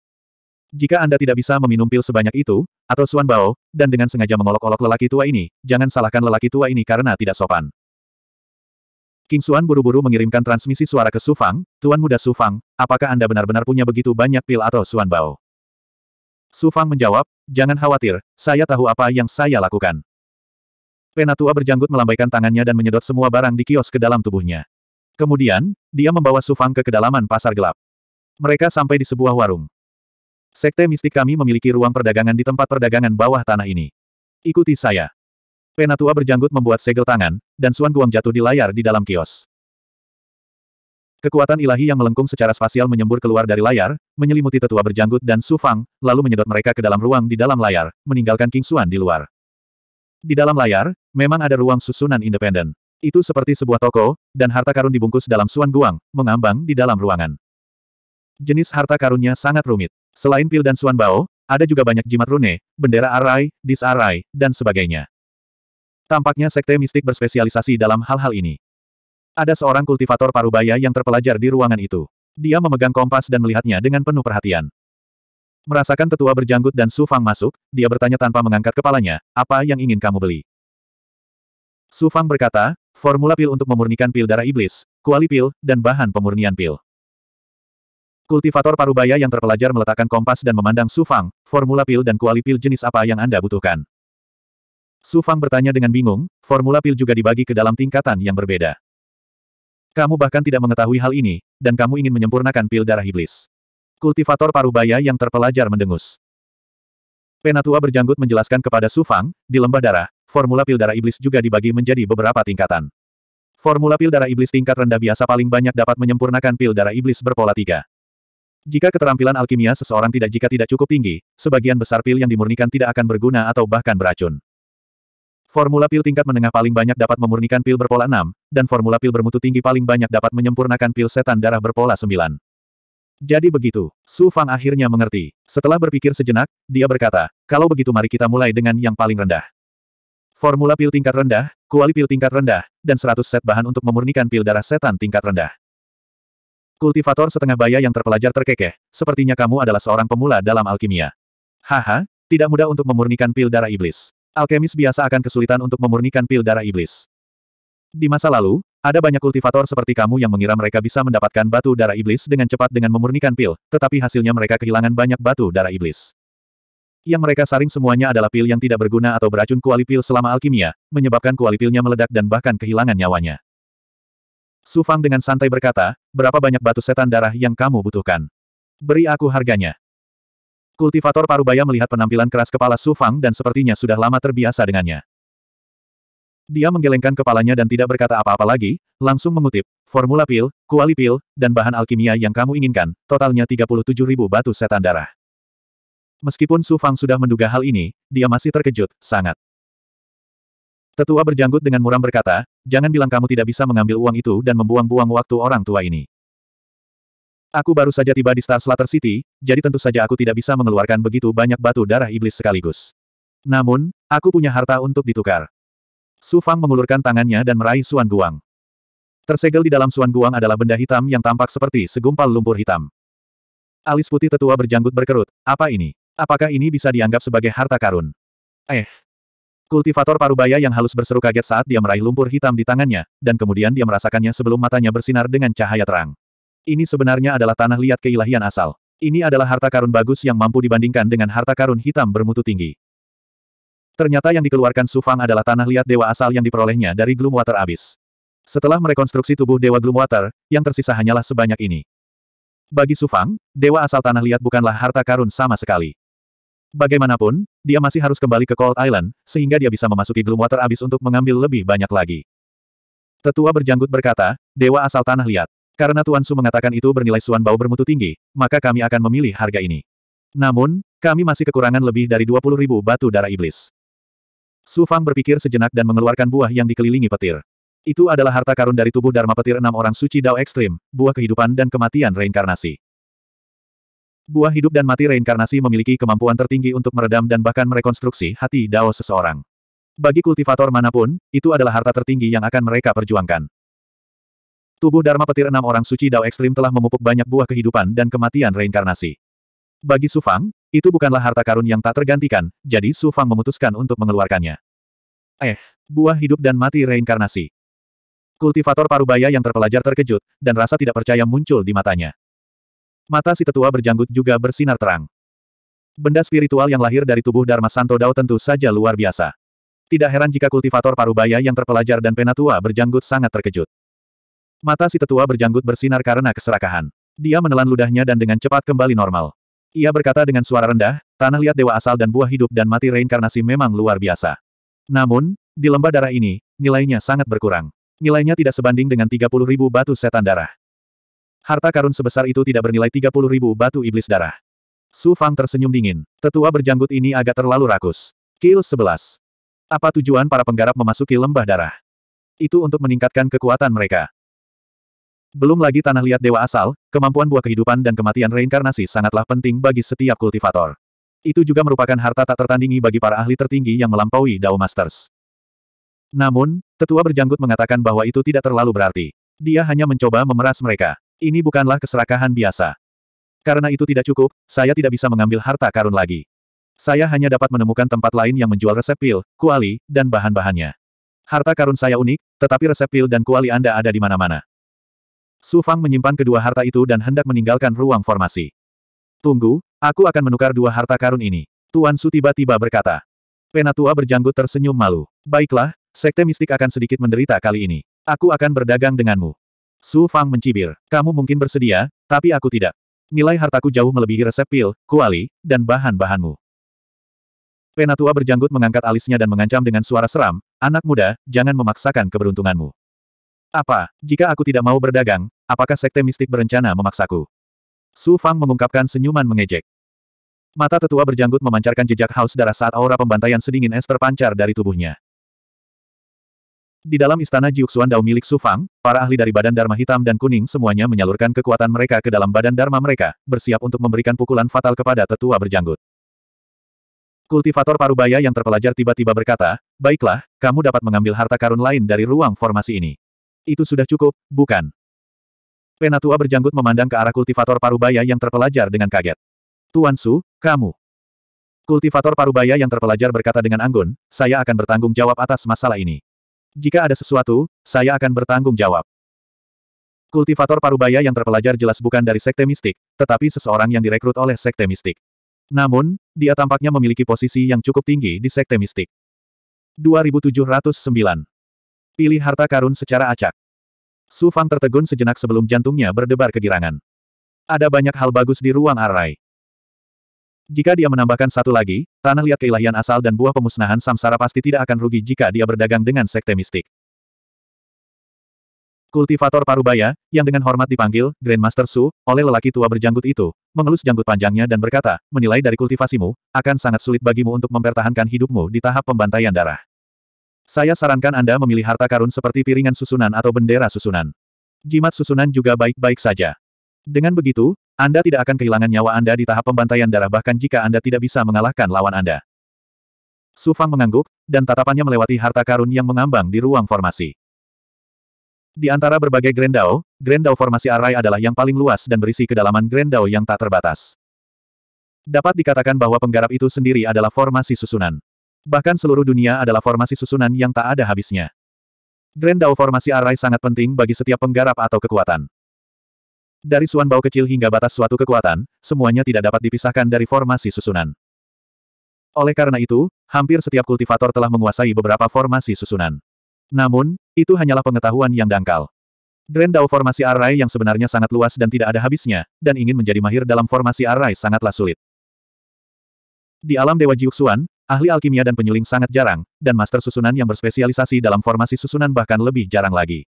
Jika Anda tidak bisa meminum pil sebanyak itu, atau Suan Bao, dan dengan sengaja mengolok-olok lelaki tua ini, jangan salahkan lelaki tua ini karena tidak sopan. King Suan buru-buru mengirimkan transmisi suara ke Su Fang, Tuan Muda Su Fang, apakah Anda benar-benar punya begitu banyak pil atau Suan Bao? Su Fang menjawab, Jangan khawatir, saya tahu apa yang saya lakukan. Penatua berjanggut melambaikan tangannya dan menyedot semua barang di kios ke dalam tubuhnya. Kemudian, dia membawa Sufang ke kedalaman pasar gelap. Mereka sampai di sebuah warung. Sekte mistik kami memiliki ruang perdagangan di tempat perdagangan bawah tanah ini. Ikuti saya. Penatua berjanggut membuat segel tangan, dan Suan Guang jatuh di layar di dalam kios. Kekuatan ilahi yang melengkung secara spasial menyembur keluar dari layar, menyelimuti tetua berjanggut dan Su Fang, lalu menyedot mereka ke dalam ruang di dalam layar, meninggalkan King Xuan di luar. Di dalam layar, memang ada ruang susunan independen. Itu seperti sebuah toko, dan harta karun dibungkus dalam suan guang, mengambang di dalam ruangan. Jenis harta karunnya sangat rumit. Selain pil dan suan bao, ada juga banyak jimat rune, bendera arai, disarai, dan sebagainya. Tampaknya sekte mistik berspesialisasi dalam hal-hal ini. Ada seorang kultivator parubaya yang terpelajar di ruangan itu. Dia memegang kompas dan melihatnya dengan penuh perhatian. Merasakan tetua berjanggut dan Su Fang masuk, dia bertanya tanpa mengangkat kepalanya, apa yang ingin kamu beli? Su Fang berkata, formula pil untuk memurnikan pil darah iblis, kuali pil, dan bahan pemurnian pil. Kultivator parubaya yang terpelajar meletakkan kompas dan memandang Su Fang, formula pil dan kuali pil jenis apa yang Anda butuhkan? Su Fang bertanya dengan bingung, formula pil juga dibagi ke dalam tingkatan yang berbeda. Kamu bahkan tidak mengetahui hal ini, dan kamu ingin menyempurnakan pil darah iblis. Kultivator parubaya yang terpelajar mendengus. Penatua berjanggut menjelaskan kepada Su Fang, di lembah darah, formula pil darah iblis juga dibagi menjadi beberapa tingkatan. Formula pil darah iblis tingkat rendah biasa paling banyak dapat menyempurnakan pil darah iblis berpola tiga. Jika keterampilan alkimia seseorang tidak jika tidak cukup tinggi, sebagian besar pil yang dimurnikan tidak akan berguna atau bahkan beracun. Formula pil tingkat menengah paling banyak dapat memurnikan pil berpola 6, dan formula pil bermutu tinggi paling banyak dapat menyempurnakan pil setan darah berpola 9. Jadi begitu, Su Fang akhirnya mengerti. Setelah berpikir sejenak, dia berkata, kalau begitu mari kita mulai dengan yang paling rendah. Formula pil tingkat rendah, kuali pil tingkat rendah, dan 100 set bahan untuk memurnikan pil darah setan tingkat rendah. Kultivator setengah baya yang terpelajar terkekeh, sepertinya kamu adalah seorang pemula dalam alkimia. Haha, tidak mudah untuk memurnikan pil darah iblis. Alkemis biasa akan kesulitan untuk memurnikan pil darah iblis. Di masa lalu, ada banyak kultivator seperti kamu yang mengira mereka bisa mendapatkan batu darah iblis dengan cepat dengan memurnikan pil, tetapi hasilnya mereka kehilangan banyak batu darah iblis. Yang mereka saring semuanya adalah pil yang tidak berguna atau beracun kuali pil selama alkimia, menyebabkan kuali pilnya meledak dan bahkan kehilangan nyawanya. Sufang dengan santai berkata, berapa banyak batu setan darah yang kamu butuhkan? Beri aku harganya. Kultivator Parubaya melihat penampilan keras kepala Su Fang dan sepertinya sudah lama terbiasa dengannya. Dia menggelengkan kepalanya dan tidak berkata apa-apa lagi, langsung mengutip, formula pil, kuali pil, dan bahan alkimia yang kamu inginkan, totalnya 37.000 batu setan darah. Meskipun Su Fang sudah menduga hal ini, dia masih terkejut, sangat. Tetua berjanggut dengan muram berkata, jangan bilang kamu tidak bisa mengambil uang itu dan membuang-buang waktu orang tua ini. Aku baru saja tiba di Star Slater City, jadi tentu saja aku tidak bisa mengeluarkan begitu banyak batu darah iblis sekaligus. Namun, aku punya harta untuk ditukar. Su Fang mengulurkan tangannya dan meraih Suan Guang. Tersegel di dalam Suan Guang adalah benda hitam yang tampak seperti segumpal lumpur hitam. Alis putih tetua berjanggut berkerut, apa ini? Apakah ini bisa dianggap sebagai harta karun? Eh. Kultivator parubaya yang halus berseru kaget saat dia meraih lumpur hitam di tangannya, dan kemudian dia merasakannya sebelum matanya bersinar dengan cahaya terang. Ini sebenarnya adalah tanah liat keilahian asal. Ini adalah harta karun bagus yang mampu dibandingkan dengan harta karun hitam bermutu tinggi. Ternyata yang dikeluarkan Sufang adalah tanah liat dewa asal yang diperolehnya dari Gloomwater Abyss. Setelah merekonstruksi tubuh dewa Gloomwater, yang tersisa hanyalah sebanyak ini. Bagi Sufang, dewa asal tanah liat bukanlah harta karun sama sekali. Bagaimanapun, dia masih harus kembali ke Cold Island, sehingga dia bisa memasuki Gloomwater Abyss untuk mengambil lebih banyak lagi. Tetua berjanggut berkata, Dewa asal tanah liat. Karena Tuan Su mengatakan itu bernilai suan bau bermutu tinggi, maka kami akan memilih harga ini. Namun, kami masih kekurangan lebih dari 20 ribu batu darah iblis. Su Fang berpikir sejenak dan mengeluarkan buah yang dikelilingi petir. Itu adalah harta karun dari tubuh Dharma Petir enam orang suci Dao Ekstrim, buah kehidupan dan kematian reinkarnasi. Buah hidup dan mati reinkarnasi memiliki kemampuan tertinggi untuk meredam dan bahkan merekonstruksi hati Dao seseorang. Bagi kultivator manapun, itu adalah harta tertinggi yang akan mereka perjuangkan. Tubuh Dharma Petir enam orang suci Dao Ekstrim telah memupuk banyak buah kehidupan dan kematian reinkarnasi. Bagi Su Fang, itu bukanlah harta karun yang tak tergantikan, jadi Su Fang memutuskan untuk mengeluarkannya. Eh, buah hidup dan mati reinkarnasi. Kultivator parubaya yang terpelajar terkejut, dan rasa tidak percaya muncul di matanya. Mata si tetua berjanggut juga bersinar terang. Benda spiritual yang lahir dari tubuh Dharma Santo Dao tentu saja luar biasa. Tidak heran jika kultivator parubaya yang terpelajar dan penatua berjanggut sangat terkejut. Mata si tetua berjanggut bersinar karena keserakahan. Dia menelan ludahnya dan dengan cepat kembali normal. Ia berkata dengan suara rendah, tanah liat dewa asal dan buah hidup dan mati reinkarnasi memang luar biasa. Namun, di lembah darah ini, nilainya sangat berkurang. Nilainya tidak sebanding dengan 30 ribu batu setan darah. Harta karun sebesar itu tidak bernilai 30 ribu batu iblis darah. Su Fang tersenyum dingin. Tetua berjanggut ini agak terlalu rakus. Kill 11. Apa tujuan para penggarap memasuki lembah darah? Itu untuk meningkatkan kekuatan mereka. Belum lagi tanah liat dewa asal, kemampuan buah kehidupan dan kematian reinkarnasi sangatlah penting bagi setiap kultivator. Itu juga merupakan harta tak tertandingi bagi para ahli tertinggi yang melampaui Dao Masters. Namun, tetua berjanggut mengatakan bahwa itu tidak terlalu berarti. Dia hanya mencoba memeras mereka. Ini bukanlah keserakahan biasa. Karena itu tidak cukup, saya tidak bisa mengambil harta karun lagi. Saya hanya dapat menemukan tempat lain yang menjual resep pil, kuali, dan bahan-bahannya. Harta karun saya unik, tetapi resep pil dan kuali Anda ada di mana-mana. Su Fang menyimpan kedua harta itu dan hendak meninggalkan ruang formasi. Tunggu, aku akan menukar dua harta karun ini. Tuan Su tiba-tiba berkata. Penatua berjanggut tersenyum malu. Baiklah, sekte mistik akan sedikit menderita kali ini. Aku akan berdagang denganmu. Su Fang mencibir. Kamu mungkin bersedia, tapi aku tidak. Nilai hartaku jauh melebihi resep pil, kuali, dan bahan-bahanmu. Penatua berjanggut mengangkat alisnya dan mengancam dengan suara seram, anak muda, jangan memaksakan keberuntunganmu. Apa, jika aku tidak mau berdagang, apakah sekte mistik berencana memaksaku? Su Fang mengungkapkan senyuman mengejek. Mata tetua berjanggut memancarkan jejak haus darah saat aura pembantaian sedingin es terpancar dari tubuhnya. Di dalam istana Jiuxuan Dao milik Su Fang, para ahli dari badan Dharma hitam dan kuning semuanya menyalurkan kekuatan mereka ke dalam badan Dharma mereka, bersiap untuk memberikan pukulan fatal kepada tetua berjanggut. Kultivator parubaya yang terpelajar tiba-tiba berkata, Baiklah, kamu dapat mengambil harta karun lain dari ruang formasi ini. Itu sudah cukup, bukan? Penatua berjanggut memandang ke arah kultivator parubaya yang terpelajar dengan kaget. Tuan Su, kamu. Kultivator parubaya yang terpelajar berkata dengan anggun, saya akan bertanggung jawab atas masalah ini. Jika ada sesuatu, saya akan bertanggung jawab. Kultivator parubaya yang terpelajar jelas bukan dari sekte mistik, tetapi seseorang yang direkrut oleh sekte mistik. Namun, dia tampaknya memiliki posisi yang cukup tinggi di sekte mistik. 2709. Pilih harta karun secara acak. Su Fan tertegun sejenak sebelum jantungnya berdebar kegirangan. Ada banyak hal bagus di ruang arai. Jika dia menambahkan satu lagi, tanah liat keilahian asal dan buah pemusnahan samsara pasti tidak akan rugi jika dia berdagang dengan sekte mistik. Kultivator Parubaya, yang dengan hormat dipanggil, Grandmaster Su, oleh lelaki tua berjanggut itu, mengelus janggut panjangnya dan berkata, menilai dari kultivasimu, akan sangat sulit bagimu untuk mempertahankan hidupmu di tahap pembantaian darah. Saya sarankan Anda memilih harta karun seperti piringan susunan atau bendera susunan. Jimat susunan juga baik-baik saja. Dengan begitu, Anda tidak akan kehilangan nyawa Anda di tahap pembantaian darah bahkan jika Anda tidak bisa mengalahkan lawan Anda. Su Fang mengangguk, dan tatapannya melewati harta karun yang mengambang di ruang formasi. Di antara berbagai Grendao, Grendao formasi Arai adalah yang paling luas dan berisi kedalaman Grendao yang tak terbatas. Dapat dikatakan bahwa penggarap itu sendiri adalah formasi susunan. Bahkan seluruh dunia adalah formasi susunan yang tak ada habisnya. Grand Dao formasi arai sangat penting bagi setiap penggarap atau kekuatan. Dari suan bau kecil hingga batas suatu kekuatan, semuanya tidak dapat dipisahkan dari formasi susunan. Oleh karena itu, hampir setiap kultivator telah menguasai beberapa formasi susunan. Namun, itu hanyalah pengetahuan yang dangkal. Grand Dao formasi arai yang sebenarnya sangat luas dan tidak ada habisnya, dan ingin menjadi mahir dalam formasi arai sangatlah sulit. Di alam Dewa Jiuxuan, Ahli alkimia dan penyuling sangat jarang, dan master susunan yang berspesialisasi dalam formasi susunan bahkan lebih jarang lagi.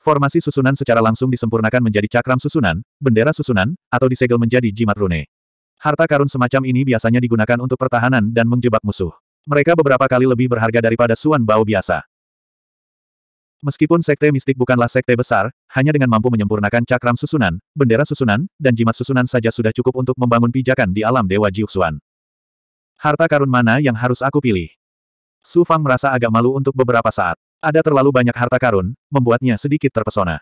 Formasi susunan secara langsung disempurnakan menjadi cakram susunan, bendera susunan, atau disegel menjadi jimat rune. Harta karun semacam ini biasanya digunakan untuk pertahanan dan menjebak musuh. Mereka beberapa kali lebih berharga daripada suan bau biasa. Meskipun sekte mistik bukanlah sekte besar, hanya dengan mampu menyempurnakan cakram susunan, bendera susunan, dan jimat susunan saja sudah cukup untuk membangun pijakan di alam Dewa Jiuxuan. Harta karun mana yang harus aku pilih? Su Fang merasa agak malu untuk beberapa saat. Ada terlalu banyak harta karun, membuatnya sedikit terpesona.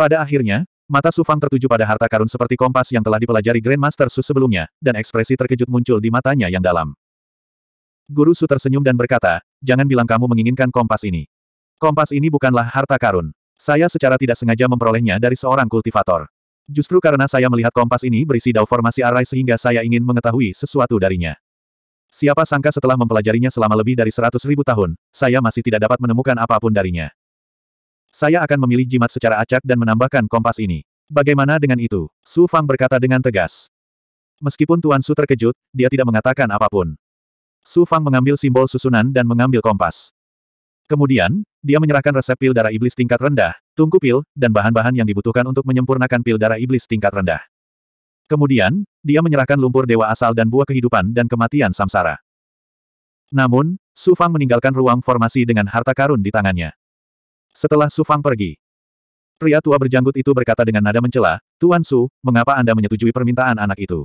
Pada akhirnya, mata Su Fang tertuju pada harta karun seperti kompas yang telah dipelajari Grandmaster Su sebelumnya, dan ekspresi terkejut muncul di matanya yang dalam. Guru Su tersenyum dan berkata, jangan bilang kamu menginginkan kompas ini. Kompas ini bukanlah harta karun. Saya secara tidak sengaja memperolehnya dari seorang kultivator. Justru karena saya melihat kompas ini berisi dao formasi arai sehingga saya ingin mengetahui sesuatu darinya. Siapa sangka setelah mempelajarinya selama lebih dari seratus ribu tahun, saya masih tidak dapat menemukan apapun darinya. Saya akan memilih jimat secara acak dan menambahkan kompas ini. Bagaimana dengan itu? Su Fang berkata dengan tegas. Meskipun Tuan Su terkejut, dia tidak mengatakan apapun. Su Fang mengambil simbol susunan dan mengambil kompas. Kemudian, dia menyerahkan resep pil darah iblis tingkat rendah, tungku pil, dan bahan-bahan yang dibutuhkan untuk menyempurnakan pil darah iblis tingkat rendah. Kemudian, dia menyerahkan lumpur dewa asal dan buah kehidupan dan kematian samsara. Namun, Su Fang meninggalkan ruang formasi dengan harta karun di tangannya. Setelah Su Fang pergi, pria tua berjanggut itu berkata dengan nada mencela, Tuan Su, mengapa Anda menyetujui permintaan anak itu?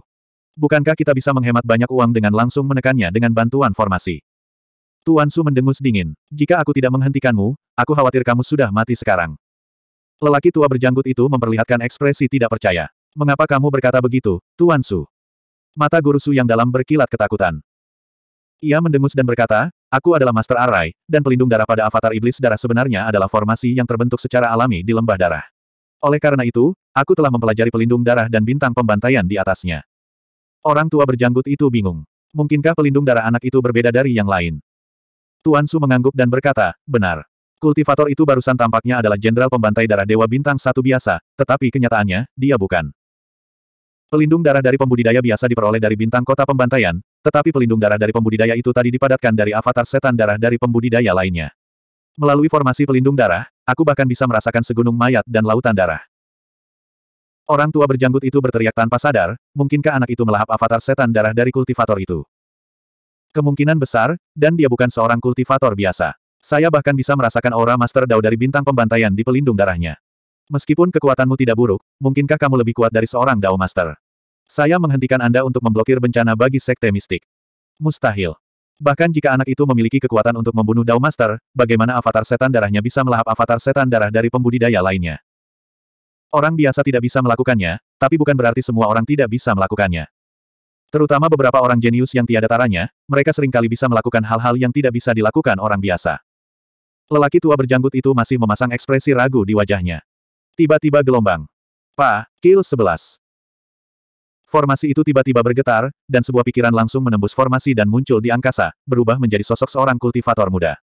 Bukankah kita bisa menghemat banyak uang dengan langsung menekannya dengan bantuan formasi? Tuan Su mendengus dingin. Jika aku tidak menghentikanmu, aku khawatir kamu sudah mati sekarang. Lelaki tua berjanggut itu memperlihatkan ekspresi tidak percaya. Mengapa kamu berkata begitu, Tuan Su? Mata guru Su yang dalam berkilat ketakutan. Ia mendengus dan berkata, Aku adalah Master Arai, dan pelindung darah pada avatar iblis darah sebenarnya adalah formasi yang terbentuk secara alami di lembah darah. Oleh karena itu, aku telah mempelajari pelindung darah dan bintang pembantaian di atasnya. Orang tua berjanggut itu bingung. Mungkinkah pelindung darah anak itu berbeda dari yang lain? Tuan Su mengangguk dan berkata, benar. Kultivator itu barusan tampaknya adalah jenderal pembantai darah Dewa Bintang satu biasa, tetapi kenyataannya, dia bukan. Pelindung darah dari pembudidaya biasa diperoleh dari bintang kota pembantaian, tetapi pelindung darah dari pembudidaya itu tadi dipadatkan dari avatar setan darah dari pembudidaya lainnya. Melalui formasi pelindung darah, aku bahkan bisa merasakan segunung mayat dan lautan darah. Orang tua berjanggut itu berteriak tanpa sadar, mungkinkah anak itu melahap avatar setan darah dari kultivator itu? Kemungkinan besar, dan dia bukan seorang kultivator biasa. Saya bahkan bisa merasakan aura Master Dao dari bintang pembantaian di pelindung darahnya. Meskipun kekuatanmu tidak buruk, mungkinkah kamu lebih kuat dari seorang Dao Master? Saya menghentikan Anda untuk memblokir bencana bagi sekte mistik. Mustahil. Bahkan jika anak itu memiliki kekuatan untuk membunuh Dao Master, bagaimana avatar setan darahnya bisa melahap avatar setan darah dari pembudidaya lainnya? Orang biasa tidak bisa melakukannya, tapi bukan berarti semua orang tidak bisa melakukannya. Terutama beberapa orang jenius yang tiada taranya, mereka seringkali bisa melakukan hal-hal yang tidak bisa dilakukan orang biasa. Lelaki tua berjanggut itu masih memasang ekspresi ragu di wajahnya. Tiba-tiba gelombang. Pa, kill 11. Formasi itu tiba-tiba bergetar, dan sebuah pikiran langsung menembus formasi dan muncul di angkasa, berubah menjadi sosok seorang kultivator muda.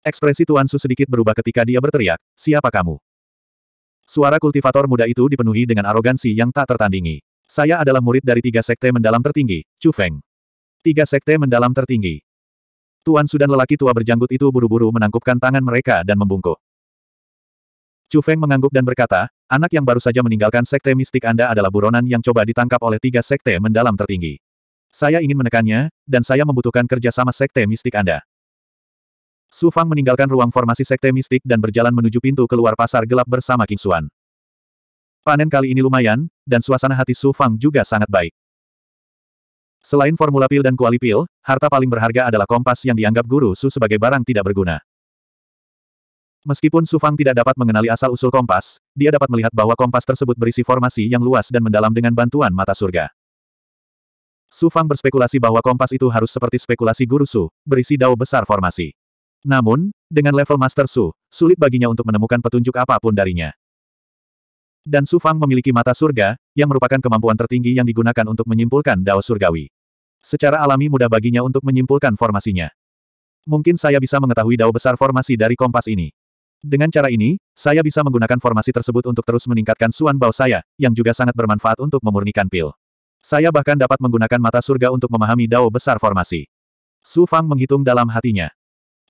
Ekspresi Tuan Su sedikit berubah ketika dia berteriak, siapa kamu? Suara kultivator muda itu dipenuhi dengan arogansi yang tak tertandingi. Saya adalah murid dari tiga sekte mendalam tertinggi, Chu Feng. Tiga sekte mendalam tertinggi. Tuan Sudan lelaki tua berjanggut itu buru-buru menangkupkan tangan mereka dan membungkuk. Chu Feng mengangguk dan berkata, anak yang baru saja meninggalkan sekte mistik Anda adalah buronan yang coba ditangkap oleh tiga sekte mendalam tertinggi. Saya ingin menekannya, dan saya membutuhkan kerjasama sekte mistik Anda. Su Fang meninggalkan ruang formasi sekte mistik dan berjalan menuju pintu keluar pasar gelap bersama King Xuan. Panen kali ini lumayan, dan suasana hati Su Fang juga sangat baik. Selain formula pil dan kuali pil, harta paling berharga adalah kompas yang dianggap guru Su sebagai barang tidak berguna. Meskipun Su Fang tidak dapat mengenali asal-usul kompas, dia dapat melihat bahwa kompas tersebut berisi formasi yang luas dan mendalam dengan bantuan mata surga. Su Fang berspekulasi bahwa kompas itu harus seperti spekulasi guru Su, berisi dao besar formasi. Namun, dengan level Master Su, sulit baginya untuk menemukan petunjuk apapun darinya dan Su Fang memiliki mata surga, yang merupakan kemampuan tertinggi yang digunakan untuk menyimpulkan dao surgawi. Secara alami mudah baginya untuk menyimpulkan formasinya. Mungkin saya bisa mengetahui dao besar formasi dari kompas ini. Dengan cara ini, saya bisa menggunakan formasi tersebut untuk terus meningkatkan suan bao saya, yang juga sangat bermanfaat untuk memurnikan pil. Saya bahkan dapat menggunakan mata surga untuk memahami dao besar formasi. Su Fang menghitung dalam hatinya.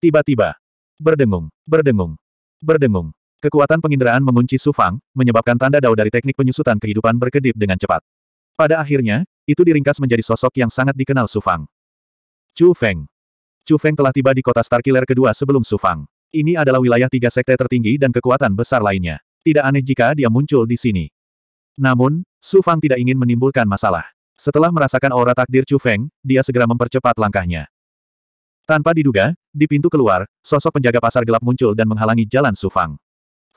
Tiba-tiba. Berdengung, berdengung, berdengung. Kekuatan penginderaan mengunci Sufang, menyebabkan tanda dao dari teknik penyusutan kehidupan berkedip dengan cepat. Pada akhirnya, itu diringkas menjadi sosok yang sangat dikenal Sufang. Chu Feng. Chu Feng telah tiba di kota Starkiller kedua sebelum Sufang. Ini adalah wilayah tiga sekte tertinggi dan kekuatan besar lainnya. Tidak aneh jika dia muncul di sini. Namun, Sufang tidak ingin menimbulkan masalah. Setelah merasakan aura takdir Chu Feng, dia segera mempercepat langkahnya. Tanpa diduga, di pintu keluar, sosok penjaga pasar gelap muncul dan menghalangi jalan Sufang.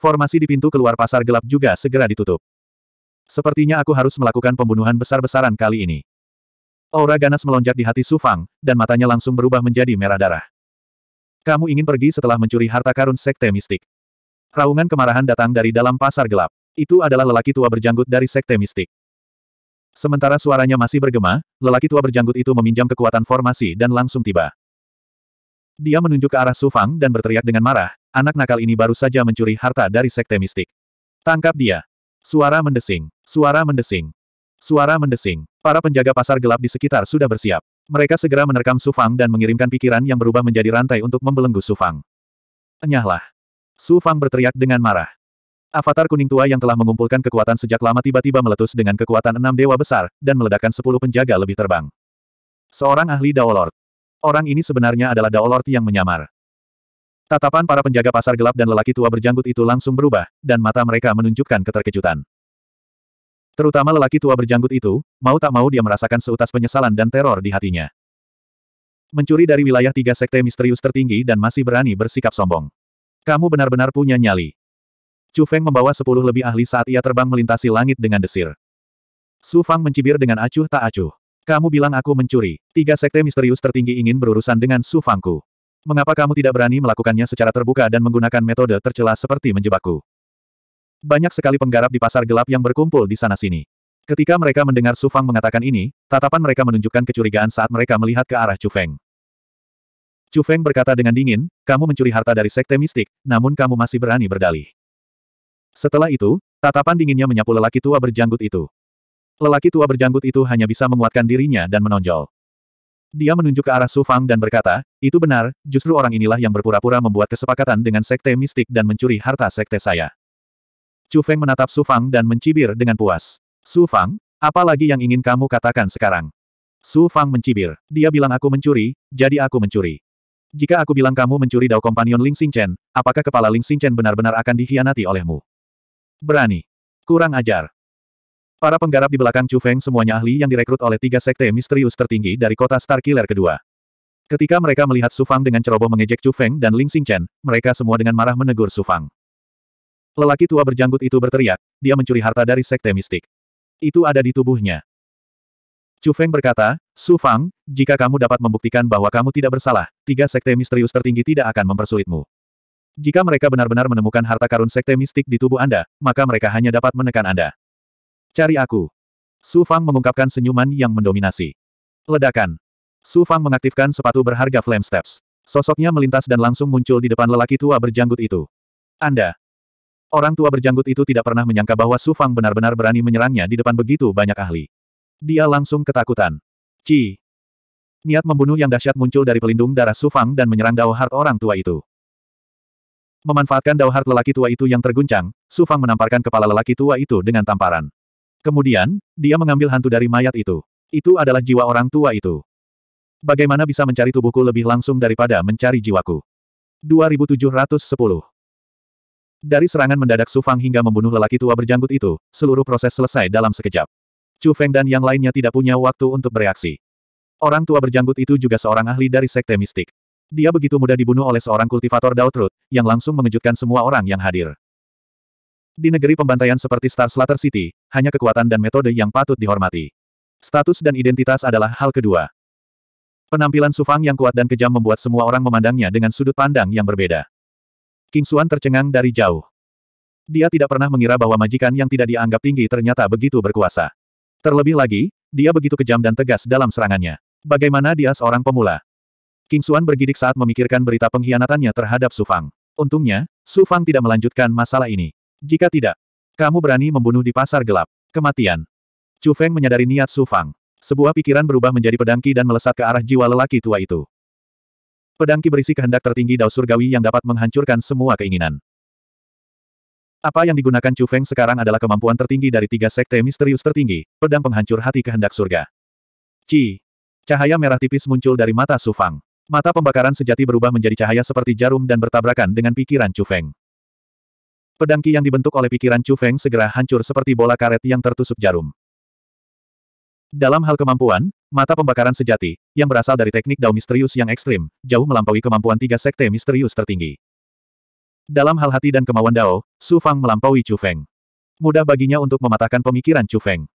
Formasi di pintu keluar pasar gelap juga segera ditutup. Sepertinya aku harus melakukan pembunuhan besar-besaran kali ini. Aura ganas melonjak di hati Sufang, dan matanya langsung berubah menjadi merah darah. Kamu ingin pergi setelah mencuri harta karun sekte mistik. Raungan kemarahan datang dari dalam pasar gelap. Itu adalah lelaki tua berjanggut dari sekte mistik. Sementara suaranya masih bergema, lelaki tua berjanggut itu meminjam kekuatan formasi dan langsung tiba. Dia menunjuk ke arah Sufang dan berteriak dengan marah, Anak nakal ini baru saja mencuri harta dari sekte mistik. Tangkap dia. Suara mendesing. Suara mendesing. Suara mendesing. Para penjaga pasar gelap di sekitar sudah bersiap. Mereka segera menerkam Sufang dan mengirimkan pikiran yang berubah menjadi rantai untuk membelenggu Sufang. Enyahlah. Sufang berteriak dengan marah. Avatar kuning tua yang telah mengumpulkan kekuatan sejak lama tiba-tiba meletus dengan kekuatan enam dewa besar, dan meledakkan sepuluh penjaga lebih terbang. Seorang ahli Daolord. Orang ini sebenarnya adalah Daolord yang menyamar. Tatapan para penjaga pasar gelap dan lelaki tua berjanggut itu langsung berubah, dan mata mereka menunjukkan keterkejutan. Terutama lelaki tua berjanggut itu, mau tak mau dia merasakan seutas penyesalan dan teror di hatinya. Mencuri dari wilayah tiga sekte misterius tertinggi dan masih berani bersikap sombong. Kamu benar-benar punya nyali. Chu Feng membawa sepuluh lebih ahli saat ia terbang melintasi langit dengan desir. Su Fang mencibir dengan acuh tak acuh. Kamu bilang aku mencuri. Tiga sekte misterius tertinggi ingin berurusan dengan Su Fangku. Mengapa kamu tidak berani melakukannya secara terbuka dan menggunakan metode tercela seperti menjebakku? Banyak sekali penggarap di pasar gelap yang berkumpul di sana-sini. Ketika mereka mendengar Su Fang mengatakan ini, tatapan mereka menunjukkan kecurigaan saat mereka melihat ke arah Chu Feng. Chu Feng berkata dengan dingin, kamu mencuri harta dari sekte mistik, namun kamu masih berani berdalih. Setelah itu, tatapan dinginnya menyapu lelaki tua berjanggut itu. Lelaki tua berjanggut itu hanya bisa menguatkan dirinya dan menonjol. Dia menunjuk ke arah Su Fang dan berkata, itu benar, justru orang inilah yang berpura-pura membuat kesepakatan dengan sekte mistik dan mencuri harta sekte saya. Chu Feng menatap Su Fang dan mencibir dengan puas. Su Fang, apa lagi yang ingin kamu katakan sekarang? Su Fang mencibir. Dia bilang aku mencuri, jadi aku mencuri. Jika aku bilang kamu mencuri dao Companion Ling Chen, apakah kepala Ling Chen benar-benar akan dihianati olehmu? Berani. Kurang ajar. Para penggarap di belakang Chu Feng semuanya ahli yang direkrut oleh tiga sekte misterius tertinggi dari kota Star kedua. Ketika mereka melihat Su Fang dengan ceroboh mengejek Chu Feng dan Ling Xingchen, mereka semua dengan marah menegur Su Fang. Lelaki tua berjanggut itu berteriak, dia mencuri harta dari sekte mistik. Itu ada di tubuhnya. Chu Feng berkata, Su Fang, jika kamu dapat membuktikan bahwa kamu tidak bersalah, tiga sekte misterius tertinggi tidak akan mempersulitmu. Jika mereka benar-benar menemukan harta karun sekte mistik di tubuh Anda, maka mereka hanya dapat menekan Anda. Cari aku. Su Fang mengungkapkan senyuman yang mendominasi. Ledakan. Su Fang mengaktifkan sepatu berharga Flame Steps. Sosoknya melintas dan langsung muncul di depan lelaki tua berjanggut itu. Anda. Orang tua berjanggut itu tidak pernah menyangka bahwa Su Fang benar-benar berani menyerangnya di depan begitu banyak ahli. Dia langsung ketakutan. Ci. Niat membunuh yang dahsyat muncul dari pelindung darah Su Fang dan menyerang Dao Heart orang tua itu. Memanfaatkan Dao Heart lelaki tua itu yang terguncang, Su Fang menamparkan kepala lelaki tua itu dengan tamparan. Kemudian, dia mengambil hantu dari mayat itu. Itu adalah jiwa orang tua itu. Bagaimana bisa mencari tubuhku lebih langsung daripada mencari jiwaku? 2710 Dari serangan mendadak Su Fang hingga membunuh lelaki tua berjanggut itu, seluruh proses selesai dalam sekejap. Chu Feng dan yang lainnya tidak punya waktu untuk bereaksi. Orang tua berjanggut itu juga seorang ahli dari sekte mistik. Dia begitu mudah dibunuh oleh seorang kultivator Daotrut, yang langsung mengejutkan semua orang yang hadir. Di negeri pembantaian seperti Star Slater City, hanya kekuatan dan metode yang patut dihormati. Status dan identitas adalah hal kedua. Penampilan Sufang yang kuat dan kejam membuat semua orang memandangnya dengan sudut pandang yang berbeda. King Xuan tercengang dari jauh. Dia tidak pernah mengira bahwa majikan yang tidak dianggap tinggi ternyata begitu berkuasa. Terlebih lagi, dia begitu kejam dan tegas dalam serangannya. Bagaimana dia seorang pemula? King Xuan bergidik saat memikirkan berita pengkhianatannya terhadap Sufang. Untungnya, Sufang tidak melanjutkan masalah ini. Jika tidak, kamu berani membunuh di pasar gelap. Kematian. Chu Feng menyadari niat Su Fang. Sebuah pikiran berubah menjadi pedangki dan melesat ke arah jiwa lelaki tua itu. Pedangki berisi kehendak tertinggi Dao Surgawi yang dapat menghancurkan semua keinginan. Apa yang digunakan Chu Feng sekarang adalah kemampuan tertinggi dari tiga sekte misterius tertinggi, pedang penghancur hati kehendak surga. Ci. Cahaya merah tipis muncul dari mata Su Fang. Mata pembakaran sejati berubah menjadi cahaya seperti jarum dan bertabrakan dengan pikiran Chu Feng. Pedangki yang dibentuk oleh pikiran Chu Feng segera hancur seperti bola karet yang tertusuk jarum. Dalam hal kemampuan, mata pembakaran sejati, yang berasal dari teknik dao misterius yang ekstrim, jauh melampaui kemampuan tiga sekte misterius tertinggi. Dalam hal hati dan kemauan dao, Su Fang melampaui Chu Feng. Mudah baginya untuk mematahkan pemikiran Chu Feng.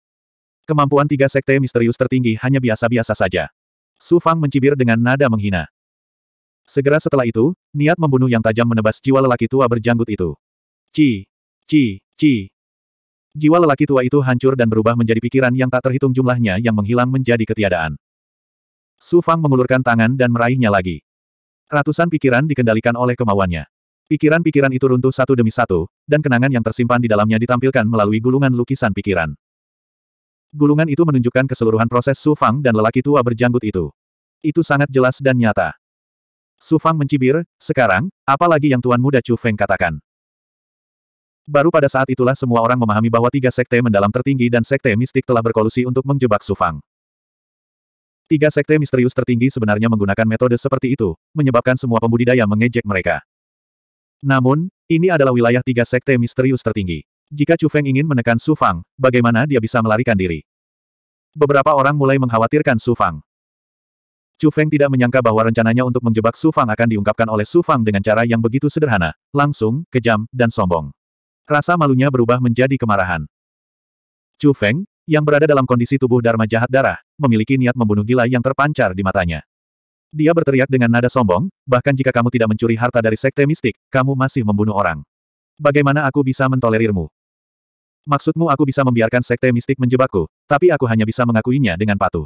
Kemampuan tiga sekte misterius tertinggi hanya biasa-biasa saja. Su Fang mencibir dengan nada menghina. Segera setelah itu, niat membunuh yang tajam menebas jiwa lelaki tua berjanggut itu. Ci, ci, ci. Jiwa lelaki tua itu hancur dan berubah menjadi pikiran yang tak terhitung jumlahnya yang menghilang menjadi ketiadaan. Su Fang mengulurkan tangan dan meraihnya lagi. Ratusan pikiran dikendalikan oleh kemauannya. Pikiran-pikiran itu runtuh satu demi satu, dan kenangan yang tersimpan di dalamnya ditampilkan melalui gulungan lukisan pikiran. Gulungan itu menunjukkan keseluruhan proses Su Fang dan lelaki tua berjanggut itu. Itu sangat jelas dan nyata. Su Fang mencibir, sekarang, apalagi yang Tuan Muda Chu Feng katakan? Baru pada saat itulah semua orang memahami bahwa tiga sekte mendalam tertinggi dan sekte mistik telah berkolusi untuk menjebak Sufang. Tiga sekte misterius tertinggi sebenarnya menggunakan metode seperti itu, menyebabkan semua pembudidaya mengejek mereka. Namun, ini adalah wilayah tiga sekte misterius tertinggi. Jika Chu Feng ingin menekan Su Fang, bagaimana dia bisa melarikan diri? Beberapa orang mulai mengkhawatirkan Su Fang. Chu Feng tidak menyangka bahwa rencananya untuk menjebak Su Fang akan diungkapkan oleh Su Fang dengan cara yang begitu sederhana, langsung, kejam, dan sombong. Rasa malunya berubah menjadi kemarahan. Chu Feng, yang berada dalam kondisi tubuh Dharma jahat darah, memiliki niat membunuh gila yang terpancar di matanya. Dia berteriak dengan nada sombong, bahkan jika kamu tidak mencuri harta dari sekte mistik, kamu masih membunuh orang. Bagaimana aku bisa mentolerirmu? Maksudmu aku bisa membiarkan sekte mistik menjebakku, tapi aku hanya bisa mengakuinya dengan patuh.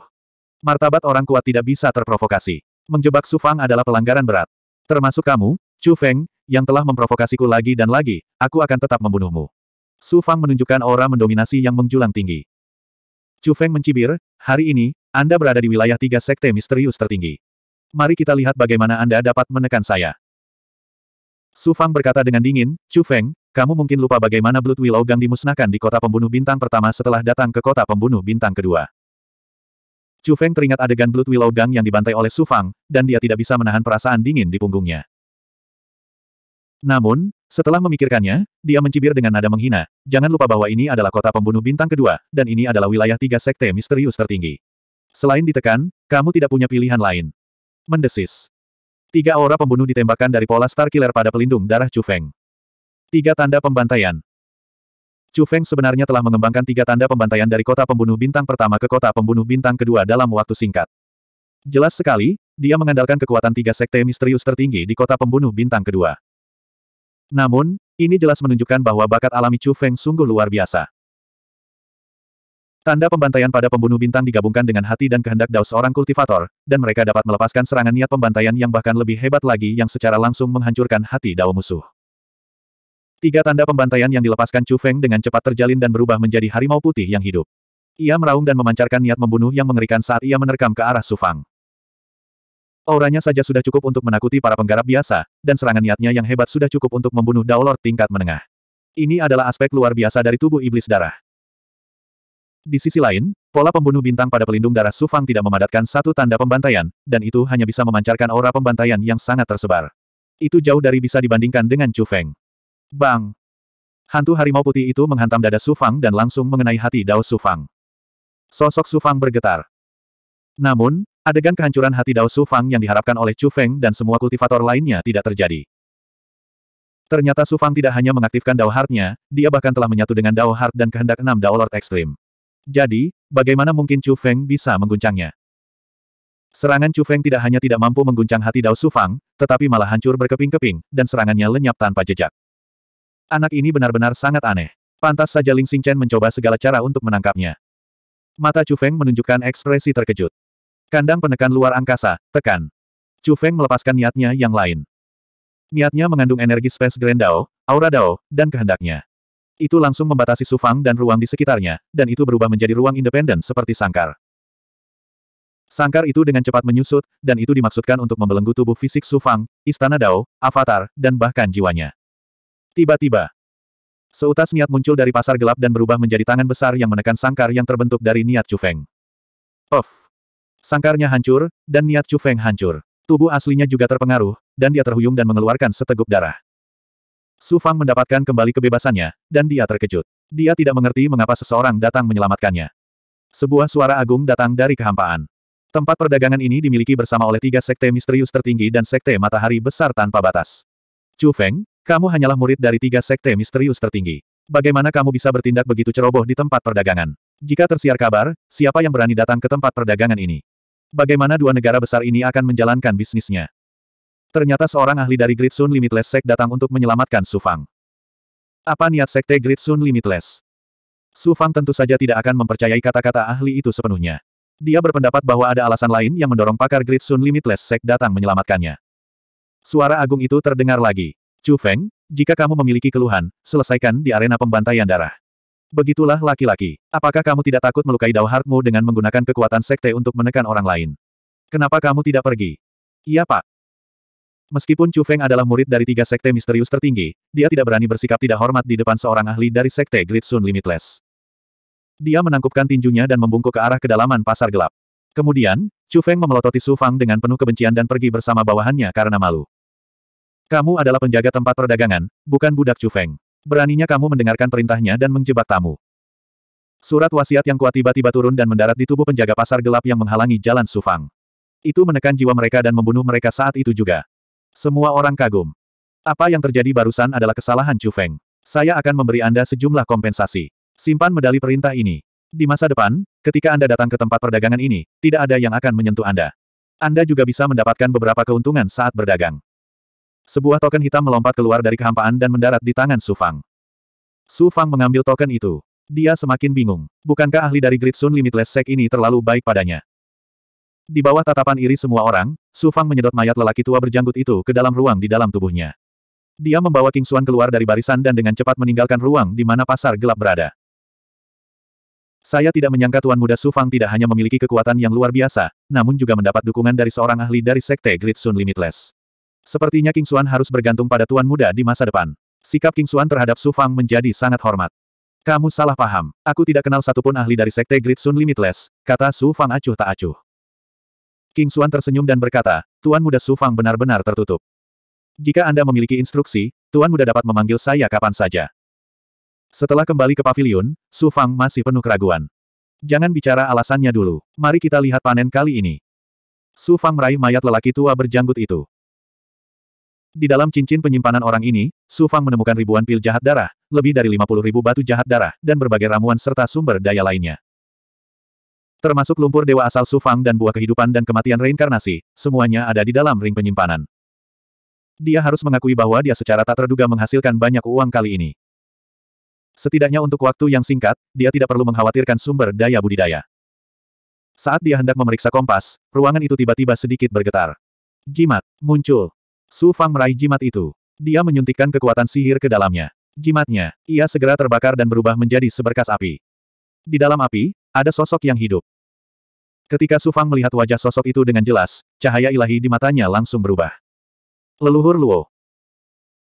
Martabat orang kuat tidak bisa terprovokasi. Menjebak Sufang adalah pelanggaran berat. Termasuk kamu, Chu Feng, yang telah memprovokasiku lagi dan lagi, aku akan tetap membunuhmu. Su Fang menunjukkan aura mendominasi yang menjulang tinggi. Chu Feng mencibir, hari ini, Anda berada di wilayah tiga sekte misterius tertinggi. Mari kita lihat bagaimana Anda dapat menekan saya. Su Fang berkata dengan dingin, Chu Feng, kamu mungkin lupa bagaimana Blood Willow Gang dimusnahkan di kota pembunuh bintang pertama setelah datang ke kota pembunuh bintang kedua. Chu Feng teringat adegan Blood Willow Gang yang dibantai oleh Su Fang, dan dia tidak bisa menahan perasaan dingin di punggungnya. Namun, setelah memikirkannya, dia mencibir dengan nada menghina, jangan lupa bahwa ini adalah kota pembunuh bintang kedua, dan ini adalah wilayah tiga sekte misterius tertinggi. Selain ditekan, kamu tidak punya pilihan lain. Mendesis. Tiga aura pembunuh ditembakkan dari pola Starkiller pada pelindung darah Chu Feng. Tiga tanda pembantaian. Chu Feng sebenarnya telah mengembangkan tiga tanda pembantaian dari kota pembunuh bintang pertama ke kota pembunuh bintang kedua dalam waktu singkat. Jelas sekali, dia mengandalkan kekuatan tiga sekte misterius tertinggi di kota pembunuh bintang kedua. Namun, ini jelas menunjukkan bahwa bakat alami Chu Feng sungguh luar biasa. Tanda pembantaian pada pembunuh bintang digabungkan dengan hati dan kehendak Dao seorang kultivator, dan mereka dapat melepaskan serangan niat pembantaian yang bahkan lebih hebat lagi yang secara langsung menghancurkan hati Dao musuh. Tiga tanda pembantaian yang dilepaskan Chu Feng dengan cepat terjalin dan berubah menjadi harimau putih yang hidup. Ia meraung dan memancarkan niat membunuh yang mengerikan saat ia menerkam ke arah Sufang. Auranya saja sudah cukup untuk menakuti para penggarap biasa, dan serangan niatnya yang hebat sudah cukup untuk membunuh Daulor tingkat menengah. Ini adalah aspek luar biasa dari tubuh iblis darah. Di sisi lain, pola pembunuh bintang pada pelindung darah Sufang tidak memadatkan satu tanda pembantaian, dan itu hanya bisa memancarkan aura pembantaian yang sangat tersebar. Itu jauh dari bisa dibandingkan dengan Chu Feng. Bang! Hantu harimau putih itu menghantam dada Sufang dan langsung mengenai hati Dao Sufang. Sosok Sufang bergetar. Namun, adegan kehancuran hati Dao Su Fang yang diharapkan oleh Chu Feng dan semua kultivator lainnya tidak terjadi. Ternyata Su Fang tidak hanya mengaktifkan Dao Heart-nya, dia bahkan telah menyatu dengan Dao Heart dan kehendak enam Dao Lord Ekstrim. Jadi, bagaimana mungkin Chu Feng bisa mengguncangnya? Serangan Chu Feng tidak hanya tidak mampu mengguncang hati Dao Su Fang, tetapi malah hancur berkeping-keping, dan serangannya lenyap tanpa jejak. Anak ini benar-benar sangat aneh. Pantas saja Ling Xingchen mencoba segala cara untuk menangkapnya. Mata Chu Feng menunjukkan ekspresi terkejut. Kandang penekan luar angkasa, tekan. Chu Feng melepaskan niatnya yang lain. Niatnya mengandung energi Space Grand Dao, Aura Dao, dan kehendaknya. Itu langsung membatasi Sufang dan ruang di sekitarnya, dan itu berubah menjadi ruang independen seperti sangkar. Sangkar itu dengan cepat menyusut, dan itu dimaksudkan untuk membelenggu tubuh fisik Sufang, Istana Dao, Avatar, dan bahkan jiwanya. Tiba-tiba, seutas niat muncul dari pasar gelap dan berubah menjadi tangan besar yang menekan sangkar yang terbentuk dari niat Chu Feng. Off. Sangkarnya hancur, dan niat Chu Feng hancur. Tubuh aslinya juga terpengaruh, dan dia terhuyung dan mengeluarkan seteguk darah. Su Fang mendapatkan kembali kebebasannya, dan dia terkejut. Dia tidak mengerti mengapa seseorang datang menyelamatkannya. Sebuah suara agung datang dari kehampaan. Tempat perdagangan ini dimiliki bersama oleh tiga sekte misterius tertinggi dan sekte matahari besar tanpa batas. Chu Feng, kamu hanyalah murid dari tiga sekte misterius tertinggi. Bagaimana kamu bisa bertindak begitu ceroboh di tempat perdagangan? Jika tersiar kabar, siapa yang berani datang ke tempat perdagangan ini? Bagaimana dua negara besar ini akan menjalankan bisnisnya? Ternyata seorang ahli dari Great Sun Limitless Sek datang untuk menyelamatkan Su Fang. Apa niat sekte Great Sun Limitless? Su Fang tentu saja tidak akan mempercayai kata-kata ahli itu sepenuhnya. Dia berpendapat bahwa ada alasan lain yang mendorong pakar Great Sun Limitless Sek datang menyelamatkannya. Suara agung itu terdengar lagi. Chu Feng, jika kamu memiliki keluhan, selesaikan di arena pembantaian darah. Begitulah laki-laki. Apakah kamu tidak takut melukai Dao Hartmu dengan menggunakan kekuatan sekte untuk menekan orang lain? Kenapa kamu tidak pergi? Iya pak. Meskipun Chu Feng adalah murid dari tiga sekte misterius tertinggi, dia tidak berani bersikap tidak hormat di depan seorang ahli dari sekte Great Sun Limitless. Dia menangkupkan tinjunya dan membungkuk ke arah kedalaman pasar gelap. Kemudian, Chu Feng memelototi Su Fang dengan penuh kebencian dan pergi bersama bawahannya karena malu. Kamu adalah penjaga tempat perdagangan, bukan budak Chu Feng. Beraninya kamu mendengarkan perintahnya dan menjebak tamu. Surat wasiat yang kuat tiba-tiba turun dan mendarat di tubuh penjaga pasar gelap yang menghalangi jalan Sufang. Itu menekan jiwa mereka dan membunuh mereka saat itu juga. Semua orang kagum. Apa yang terjadi barusan adalah kesalahan Chu Feng. Saya akan memberi Anda sejumlah kompensasi. Simpan medali perintah ini. Di masa depan, ketika Anda datang ke tempat perdagangan ini, tidak ada yang akan menyentuh Anda. Anda juga bisa mendapatkan beberapa keuntungan saat berdagang. Sebuah token hitam melompat keluar dari kehampaan dan mendarat di tangan Su Fang. Su Fang mengambil token itu. Dia semakin bingung. Bukankah ahli dari Great Sun Limitless Sek ini terlalu baik padanya? Di bawah tatapan iri semua orang, Su Fang menyedot mayat lelaki tua berjanggut itu ke dalam ruang di dalam tubuhnya. Dia membawa King Xuan keluar dari barisan dan dengan cepat meninggalkan ruang di mana pasar gelap berada. Saya tidak menyangka Tuan Muda Su Fang tidak hanya memiliki kekuatan yang luar biasa, namun juga mendapat dukungan dari seorang ahli dari Sekte Great Sun Limitless. Sepertinya King Xuan harus bergantung pada tuan muda di masa depan. Sikap King Xuan terhadap Su Fang menjadi sangat hormat. Kamu salah paham, aku tidak kenal satupun ahli dari sekte Great Sun Limitless, kata Su Fang acuh tak acuh. King Xuan tersenyum dan berkata, Tuan Muda Su Fang benar-benar tertutup. Jika Anda memiliki instruksi, Tuan Muda dapat memanggil saya kapan saja. Setelah kembali ke pavilion, Su Fang masih penuh keraguan. Jangan bicara alasannya dulu, mari kita lihat panen kali ini. Su Fang meraih mayat lelaki tua berjanggut itu. Di dalam cincin penyimpanan orang ini, Su Fang menemukan ribuan pil jahat darah, lebih dari 50 ribu batu jahat darah, dan berbagai ramuan serta sumber daya lainnya. Termasuk lumpur dewa asal Su Fang dan buah kehidupan dan kematian reinkarnasi, semuanya ada di dalam ring penyimpanan. Dia harus mengakui bahwa dia secara tak terduga menghasilkan banyak uang kali ini. Setidaknya untuk waktu yang singkat, dia tidak perlu mengkhawatirkan sumber daya budidaya. Saat dia hendak memeriksa kompas, ruangan itu tiba-tiba sedikit bergetar. Jimat, muncul. Su Fang meraih jimat itu. Dia menyuntikkan kekuatan sihir ke dalamnya. Jimatnya, ia segera terbakar dan berubah menjadi seberkas api. Di dalam api, ada sosok yang hidup. Ketika Su Fang melihat wajah sosok itu dengan jelas, cahaya ilahi di matanya langsung berubah. Leluhur Luo.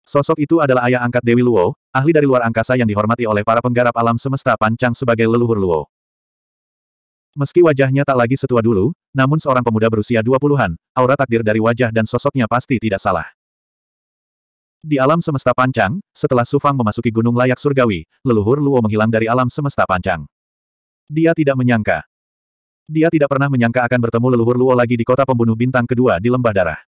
Sosok itu adalah ayah angkat Dewi Luo, ahli dari luar angkasa yang dihormati oleh para penggarap alam semesta pancang sebagai leluhur Luo. Meski wajahnya tak lagi setua dulu, namun seorang pemuda berusia dua puluhan, aura takdir dari wajah dan sosoknya pasti tidak salah. Di alam semesta pancang, setelah Sufang memasuki gunung layak surgawi, leluhur Luo menghilang dari alam semesta pancang. Dia tidak menyangka. Dia tidak pernah menyangka akan bertemu leluhur Luo lagi di kota pembunuh bintang kedua di Lembah Darah.